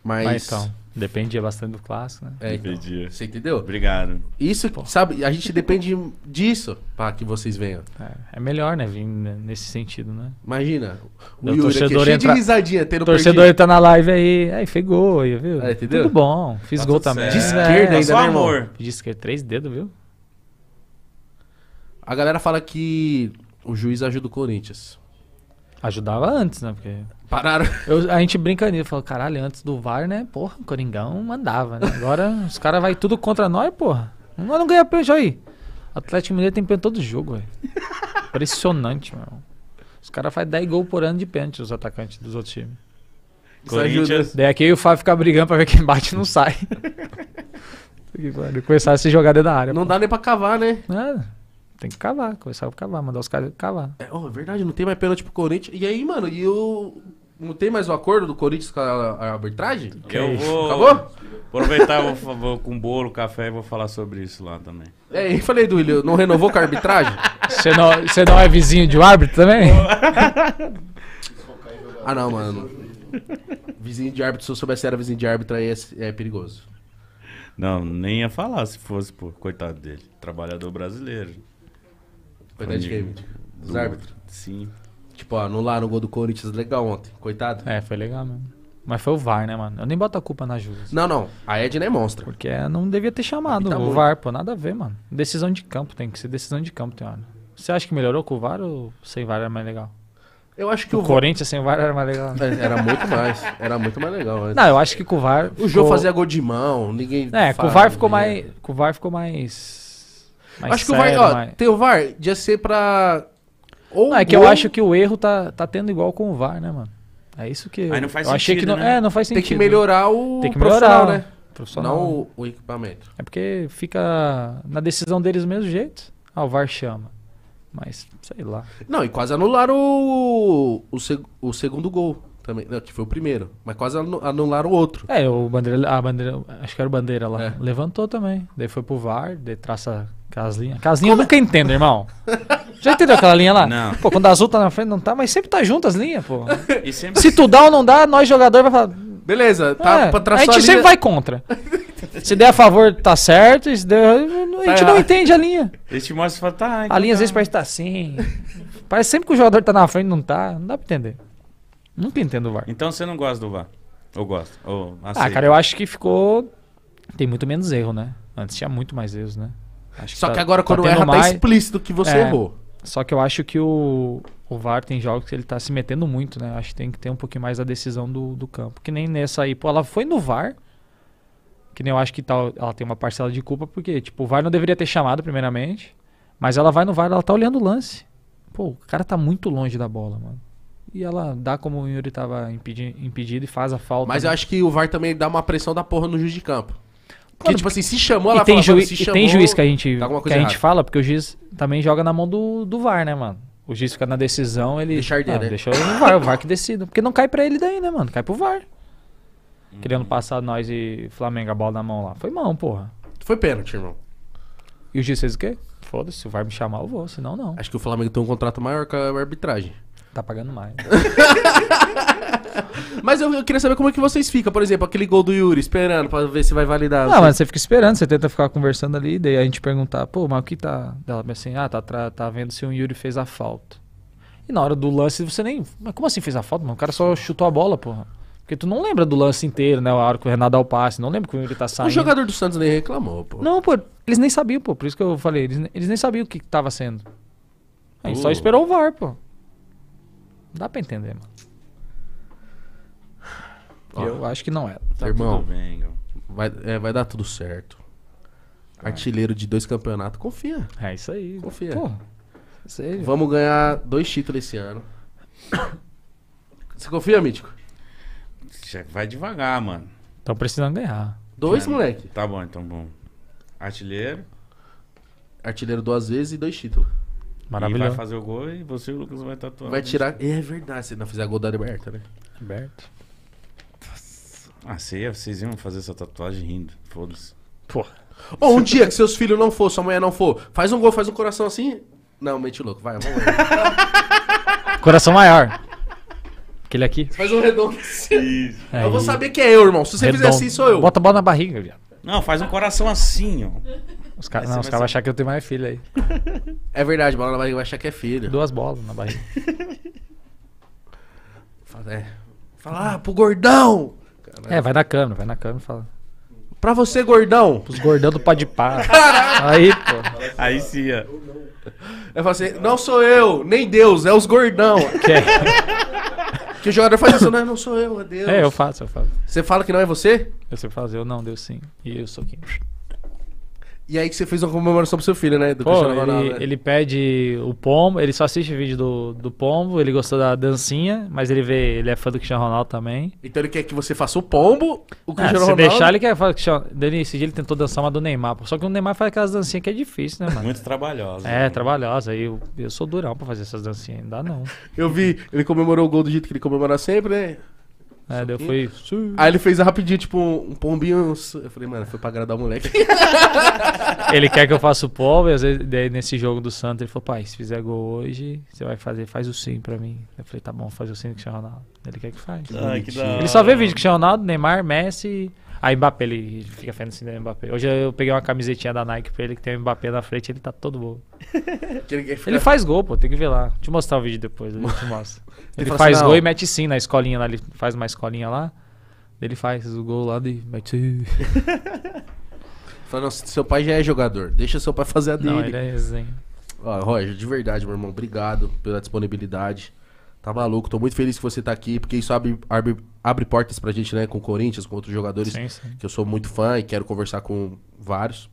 Mas. mas então. Dependia bastante do clássico, né? É, então. Você entendeu? Obrigado. Isso, Pô. sabe, a gente depende disso para que vocês venham. É, é, melhor, né? Vim nesse sentido, né? Imagina. O, o Yuri torcedor aqui, é de risadinha, tendo torcedor perdido. tá na live aí, aí fez gol, viu? É, entendeu? Tudo bom, fiz tá gol também. De é, esquerda é, ainda, né, amor. Irmão? De esquerda, três dedos, viu? A galera fala que o juiz ajuda o Corinthians. Ajudava antes, né? Porque. Pararam. Eu, a gente brinca nisso, falou, caralho, antes do VAR, né? Porra, o Coringão mandava, né? Agora os caras vai tudo contra nós, porra. Nós não ganhamos pênalti aí. Atlético Mineiro tem pênalti todo jogo, velho. Impressionante, meu. Os caras fazem 10 gols por ano de pênalti, os atacantes dos outros times. Corinthians. Daí aqui o Fábio fica brigando pra ver quem bate e não sai. Começar a se jogar dentro da área. Não pô. dá nem pra cavar, né? É. Tem que cavar, começar a cavar, mandar os caras cavar. É, oh, é verdade, não tem mais pênalti pro Corinthians. E aí, mano, e o. Não tem mais o um acordo do Corinthians com a, a arbitragem? Que eu vou. Acabou? Aproveitar, vou, vou com bolo, café e vou falar sobre isso lá também. É, e falei do Ilho, não renovou com a arbitragem? Você não, você não é vizinho de um árbitro também? ah, não, mano. Vizinho de árbitro, se eu soubesse era vizinho de árbitro, aí é, é perigoso. Não, nem ia falar se fosse, pô, coitado dele. Trabalhador brasileiro. Verdade de game. Dos árbitros. Sim. Tipo, anularam o gol do Corinthians legal ontem. Coitado. É, foi legal mesmo. Mas foi o VAR, né, mano? Eu nem boto a culpa na Jus. Não, não. A Edna é monstro. Porque não devia ter chamado tá o VAR, pô. Nada a ver, mano. Decisão de campo tem que ser decisão de campo, tem hora. Você acha que melhorou com o VAR ou sem VAR era mais legal? Eu acho que o, o Corinthians sem VAR era mais legal. É, era muito mais. Era muito mais legal. Antes. Não, eu acho que com o Var O ficou... jogo fazia gol de mão, ninguém. É, com o VAR ficou mais. Com o VAR ficou mais mais acho sério, que o VAR, ó, mais... tem o VAR, devia ser pra. Ou não, é que eu acho que o erro tá, tá tendo igual com o VAR, né, mano? É isso que. Aí não faz eu sentido, achei que não, né? É, não faz sentido. Tem que melhorar o tem que melhorar, né? Profissional. Não o, equipamento. É porque fica na decisão deles mesmo jeito. Ah, o VAR chama. Mas, sei lá. Não, e quase anularam o, o, seg o segundo gol também. Não, né, que foi o primeiro. Mas quase anularam o outro. É, o bandeira, a ah, bandeira, acho que era o bandeira lá. É. Levantou também. Daí foi pro VAR, daí traça Aquelas linhas. Aquelas linhas eu nunca entendo, irmão. Já entendeu aquela linha lá? Não. Pô, quando a azul tá na frente, não tá, mas sempre tá junto as linhas, pô. Sempre... Se tu dá ou não dá, nós jogador vai falar. Beleza, tá é, pra traçar a gente a linha... sempre vai contra. se der a favor, tá certo. Se der, a gente tá não entende a linha. Eles te mostram e falam, tá. Então a linha tá. às vezes parece que tá assim. parece sempre que o jogador tá na frente não tá. Não dá pra entender. Nunca entendo o VAR. Então você não gosta do VAR? Ou gosta? Ou ah, cara, eu acho que ficou. Tem muito menos erro, né? Antes tinha muito mais erros, né? Acho Só que, tá, que agora tá quando tá erra, mais... tá explícito que você é, errou. Só que eu acho que o, o VAR tem jogos que ele tá se metendo muito, né? Acho que tem que ter um pouquinho mais da decisão do, do campo. Que nem nessa aí, pô, ela foi no VAR. Que nem eu acho que tá, ela tem uma parcela de culpa, porque, tipo, o VAR não deveria ter chamado primeiramente. Mas ela vai no VAR, ela tá olhando o lance. Pô, o cara tá muito longe da bola, mano. E ela dá como o Yuri tava impedido, impedido e faz a falta. Mas né? eu acho que o VAR também dá uma pressão da porra no juiz de campo. Porque, que, tipo assim, se chamou, ela e tem fala, juiz, se chamou, tem juiz que a gente, tá que a gente fala, porque o juiz também joga na mão do, do VAR, né, mano? O juiz fica na decisão, ele. Deixa ah, né? Deixa o VAR, o VAR que decida. Porque não cai pra ele daí, né, mano? Cai pro VAR. Hum. Querendo passar nós e Flamengo a bola na mão lá. Foi mão, porra. Foi pênalti, irmão. E o juiz fez o quê? Foda-se, se o VAR me chamar, eu vou, senão não. Acho que o Flamengo tem um contrato maior com a arbitragem tá pagando mais. mas eu, eu, queria saber como é que vocês ficam, por exemplo, aquele gol do Yuri, esperando pra ver se vai validar. Não, mas você fica esperando, você tenta ficar conversando ali, daí a gente perguntar, pô, mas o que tá. Ela assim, ah, tá, tá vendo se o Yuri fez a falta. E na hora do lance você nem. Mas como assim fez a falta, mano? O cara só chutou a bola, porra. Porque tu não lembra do lance inteiro, né? A hora que o Renato dá o passe, não lembra como ele tá saindo. O jogador do Santos nem reclamou, pô. Não, pô, eles nem sabiam, pô. Por isso que eu falei, eles, eles nem sabiam o que, que tava sendo. Aí uh. só esperou o VAR, pô. Dá pra entender, mano. eu acho que não é. Tá irmão, bem, vai, é, vai dar tudo certo. Artilheiro de dois campeonatos, confia. É isso aí. Confia. Pô, sei, Vamos ganhar dois títulos esse ano. Você confia, Mítico? Vai devagar, mano. Estão precisando ganhar. Dois, é, moleque? Tá bom, então bom. Artilheiro. Artilheiro duas vezes e dois títulos. Maravilhoso. E vai fazer o gol e você e o Lucas vai tatuar. Vai tirar. É verdade, se não fizer gol da Liberta, né? Liberta. Ah, sei, vocês iam fazer essa tatuagem rindo. Foda-se. Porra. Ou um dia que seus filhos não for, sua mulher não for, faz um gol, faz um coração assim. Não, mente louco, vai, vamos coração maior. Aquele aqui. faz um redondo assim. Eu vou saber que é eu, irmão. Se você redondo. fizer assim, sou eu. Bota a bola na barriga, viado. Não, faz um coração assim, ó. Os caras vão ser... achar que eu tenho mais filho aí. É verdade, bola na barriga vai achar que é filho. Duas bolas na barriga. fala, é. fala, ah, pro gordão! Caramba. É, vai na câmera, vai na câmera e fala. Pra você, gordão! Os gordão do pá de pá. aí, pô. Aí sim, ó. Eu falo assim, não sou eu, nem Deus, é os gordão. Que, é? que o jogador faz isso, não, não sou eu, é Deus. É, eu faço, eu faço. Você fala que não é você? Eu sei fazer eu não, Deus sim. E eu sou quem. E aí que você fez uma comemoração pro seu filho, né? Do Pô, Cristiano Ronaldo. Ele, né? ele pede o pombo, ele só assiste vídeo do, do pombo, ele gostou da dancinha, mas ele vê, ele é fã do Cristiano Ronaldo também. Então ele quer que você faça o pombo, o ah, Cristiano é, se Ronaldo. Se deixar, ele quer o Cristiano. Dele, esse dia ele tentou dançar uma do Neymar. Só que o Neymar faz aquelas dancinhas que é difícil, né, mano? Muito trabalhosa. É, né? trabalhosa. eu, eu sou durão pra fazer essas dancinhas, não dá não. eu vi, ele comemorou o gol do jeito que ele comemora sempre, né? É, Aí ele fez rapidinho, tipo, um pombinho. Eu falei, mano, foi pra agradar o moleque. ele quer que eu faça o pombo, e às vezes, daí nesse jogo do Santos, ele falou, pai, se fizer gol hoje, você vai fazer, faz o sim pra mim. Eu falei, tá bom, faz o sim do Cristiano Ronaldo. Ele quer que faz. Ah, que ele só vê vídeo do Cristiano Ronaldo, Neymar, Messi. Aí Mbappé, ele, fica fazendo assim, né, Mbappé. Hoje eu peguei uma camisetinha da Nike pra ele que tem o Mbappé na frente, ele tá todo bobo. ele faz gol, pô, tem que ver lá. Deixa eu mostrar o vídeo depois, eu te mostra. Ele, ele faz assim, gol e mete sim na escolinha lá, ele faz uma escolinha lá. Ele faz o gol lá e mete. Fala, nossa, seu pai já é jogador, deixa seu pai fazer a dele. Não, ele é resenha. Roger, de verdade, meu irmão, obrigado pela disponibilidade. Tá maluco, tô muito feliz que você tá aqui, porque isso abre, abre, abre portas pra gente, né, com o Corinthians, com outros jogadores, sim, sim. que eu sou muito fã e quero conversar com vários.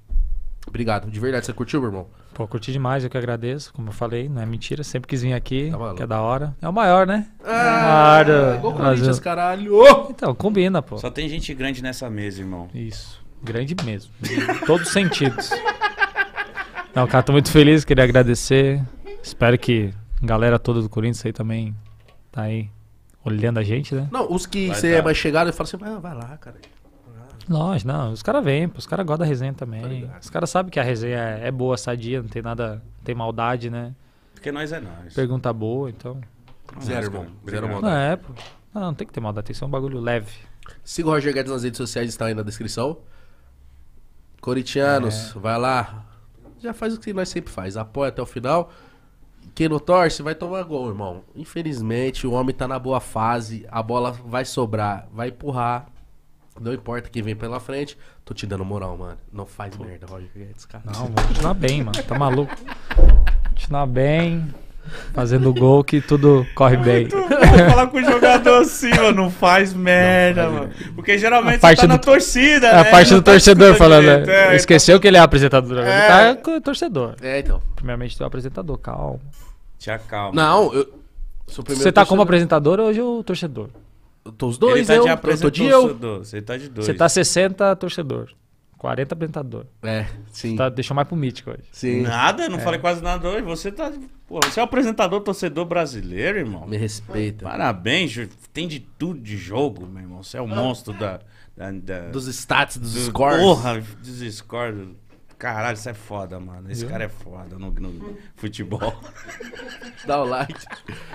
Obrigado, de verdade, você curtiu, meu irmão? Pô, curti demais, eu que agradeço, como eu falei, não é mentira, sempre quis vir aqui, tá que é da hora. É o maior, né? É, é o maior do Corinthians, caralho! Então, combina, pô. Só tem gente grande nessa mesa, irmão. Isso, grande mesmo, em todos os sentidos. Não, cara, tô muito feliz, queria agradecer, espero que galera toda do Corinthians aí também tá aí olhando a gente, né? Não, os que você é mais chegado, eu falo assim, ah, vai lá, cara. Lógico, não. Os caras vêm, os caras gostam da resenha também. Tá os caras sabem que a resenha é, é, boa, sadia, não tem nada, não tem maldade, né? Porque nós é nós. Pergunta boa, então. então zero, irmão. Zero maldade. Não, é, pô. Não, não tem que ter maldade, tem que ser um bagulho leve. Siga o Roger Guedes nas redes sociais, está aí na descrição. Coritianos, é. vai lá. Já faz o que nós sempre faz, apoia até o final. Quem não torce vai tomar gol, irmão. Infelizmente, o homem tá na boa fase, a bola vai sobrar, vai empurrar. Não importa quem vem pela frente, tô te dando moral, mano. Não faz merda, Roger Guedes, cara. Não, vou continuar bem, mano. Tá maluco? continuar bem fazendo gol que tudo corre bem. Bom falar com o jogador assim, mano, não faz merda, não, mano. Porque geralmente você tá do, na torcida, é né? A parte do tá torcedor falando, né? direito, é, então. esqueceu então... que ele é apresentador, é. ele tá é. com o torcedor. É, então. Primeiramente tu é apresentador, calma. Tinha calma. Não, eu sou primeiro Você tá torcedor. como apresentador hoje o torcedor? Eu tô os dois, ele tá eu, de eu tô de eu. Você tá de dois. Você tá 60 torcedor. 40 apresentador. É, sim. Tá, deixou mais pro mítico hoje. Sim. Nada, não é. falei quase nada hoje. Você tá. Pô, você é o apresentador torcedor brasileiro, irmão. Me respeita. Parabéns, tem de tudo de jogo, meu irmão. Você é o ah. monstro da, da, da Dos stats, dos do, scores. Porra, dos scores. Caralho, isso é foda, mano. Esse Viu? cara é foda no, no futebol. Dá o like.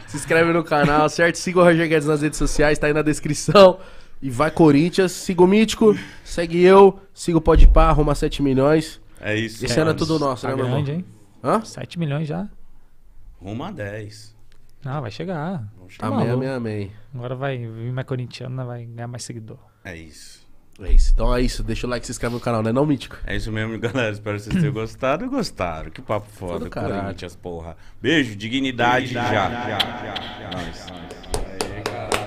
Se inscreve no canal, certo? Siga o Roger Guedes nas redes sociais, tá aí na descrição. E vai Corinthians, siga o Mítico, segue eu, siga o Pode Par arruma 7 milhões. É isso. Esse é, ano é tudo tá nosso, tá né, grande, meu irmão? Hein? Hã? 7 milhões já. Rumo a 10. Ah, vai chegar. amém, amém, amém. Agora vai vir mais corintiano, né? vai ganhar mais seguidor. É isso. É isso. Então é isso. Deixa o like, se inscreve no canal, né? Não, Mítico. É isso mesmo, galera. Espero que vocês tenham gostado. Gostaram. Que papo foda. Corinthians, porra. Beijo, dignidade, dignidade já. Já, já, já. já.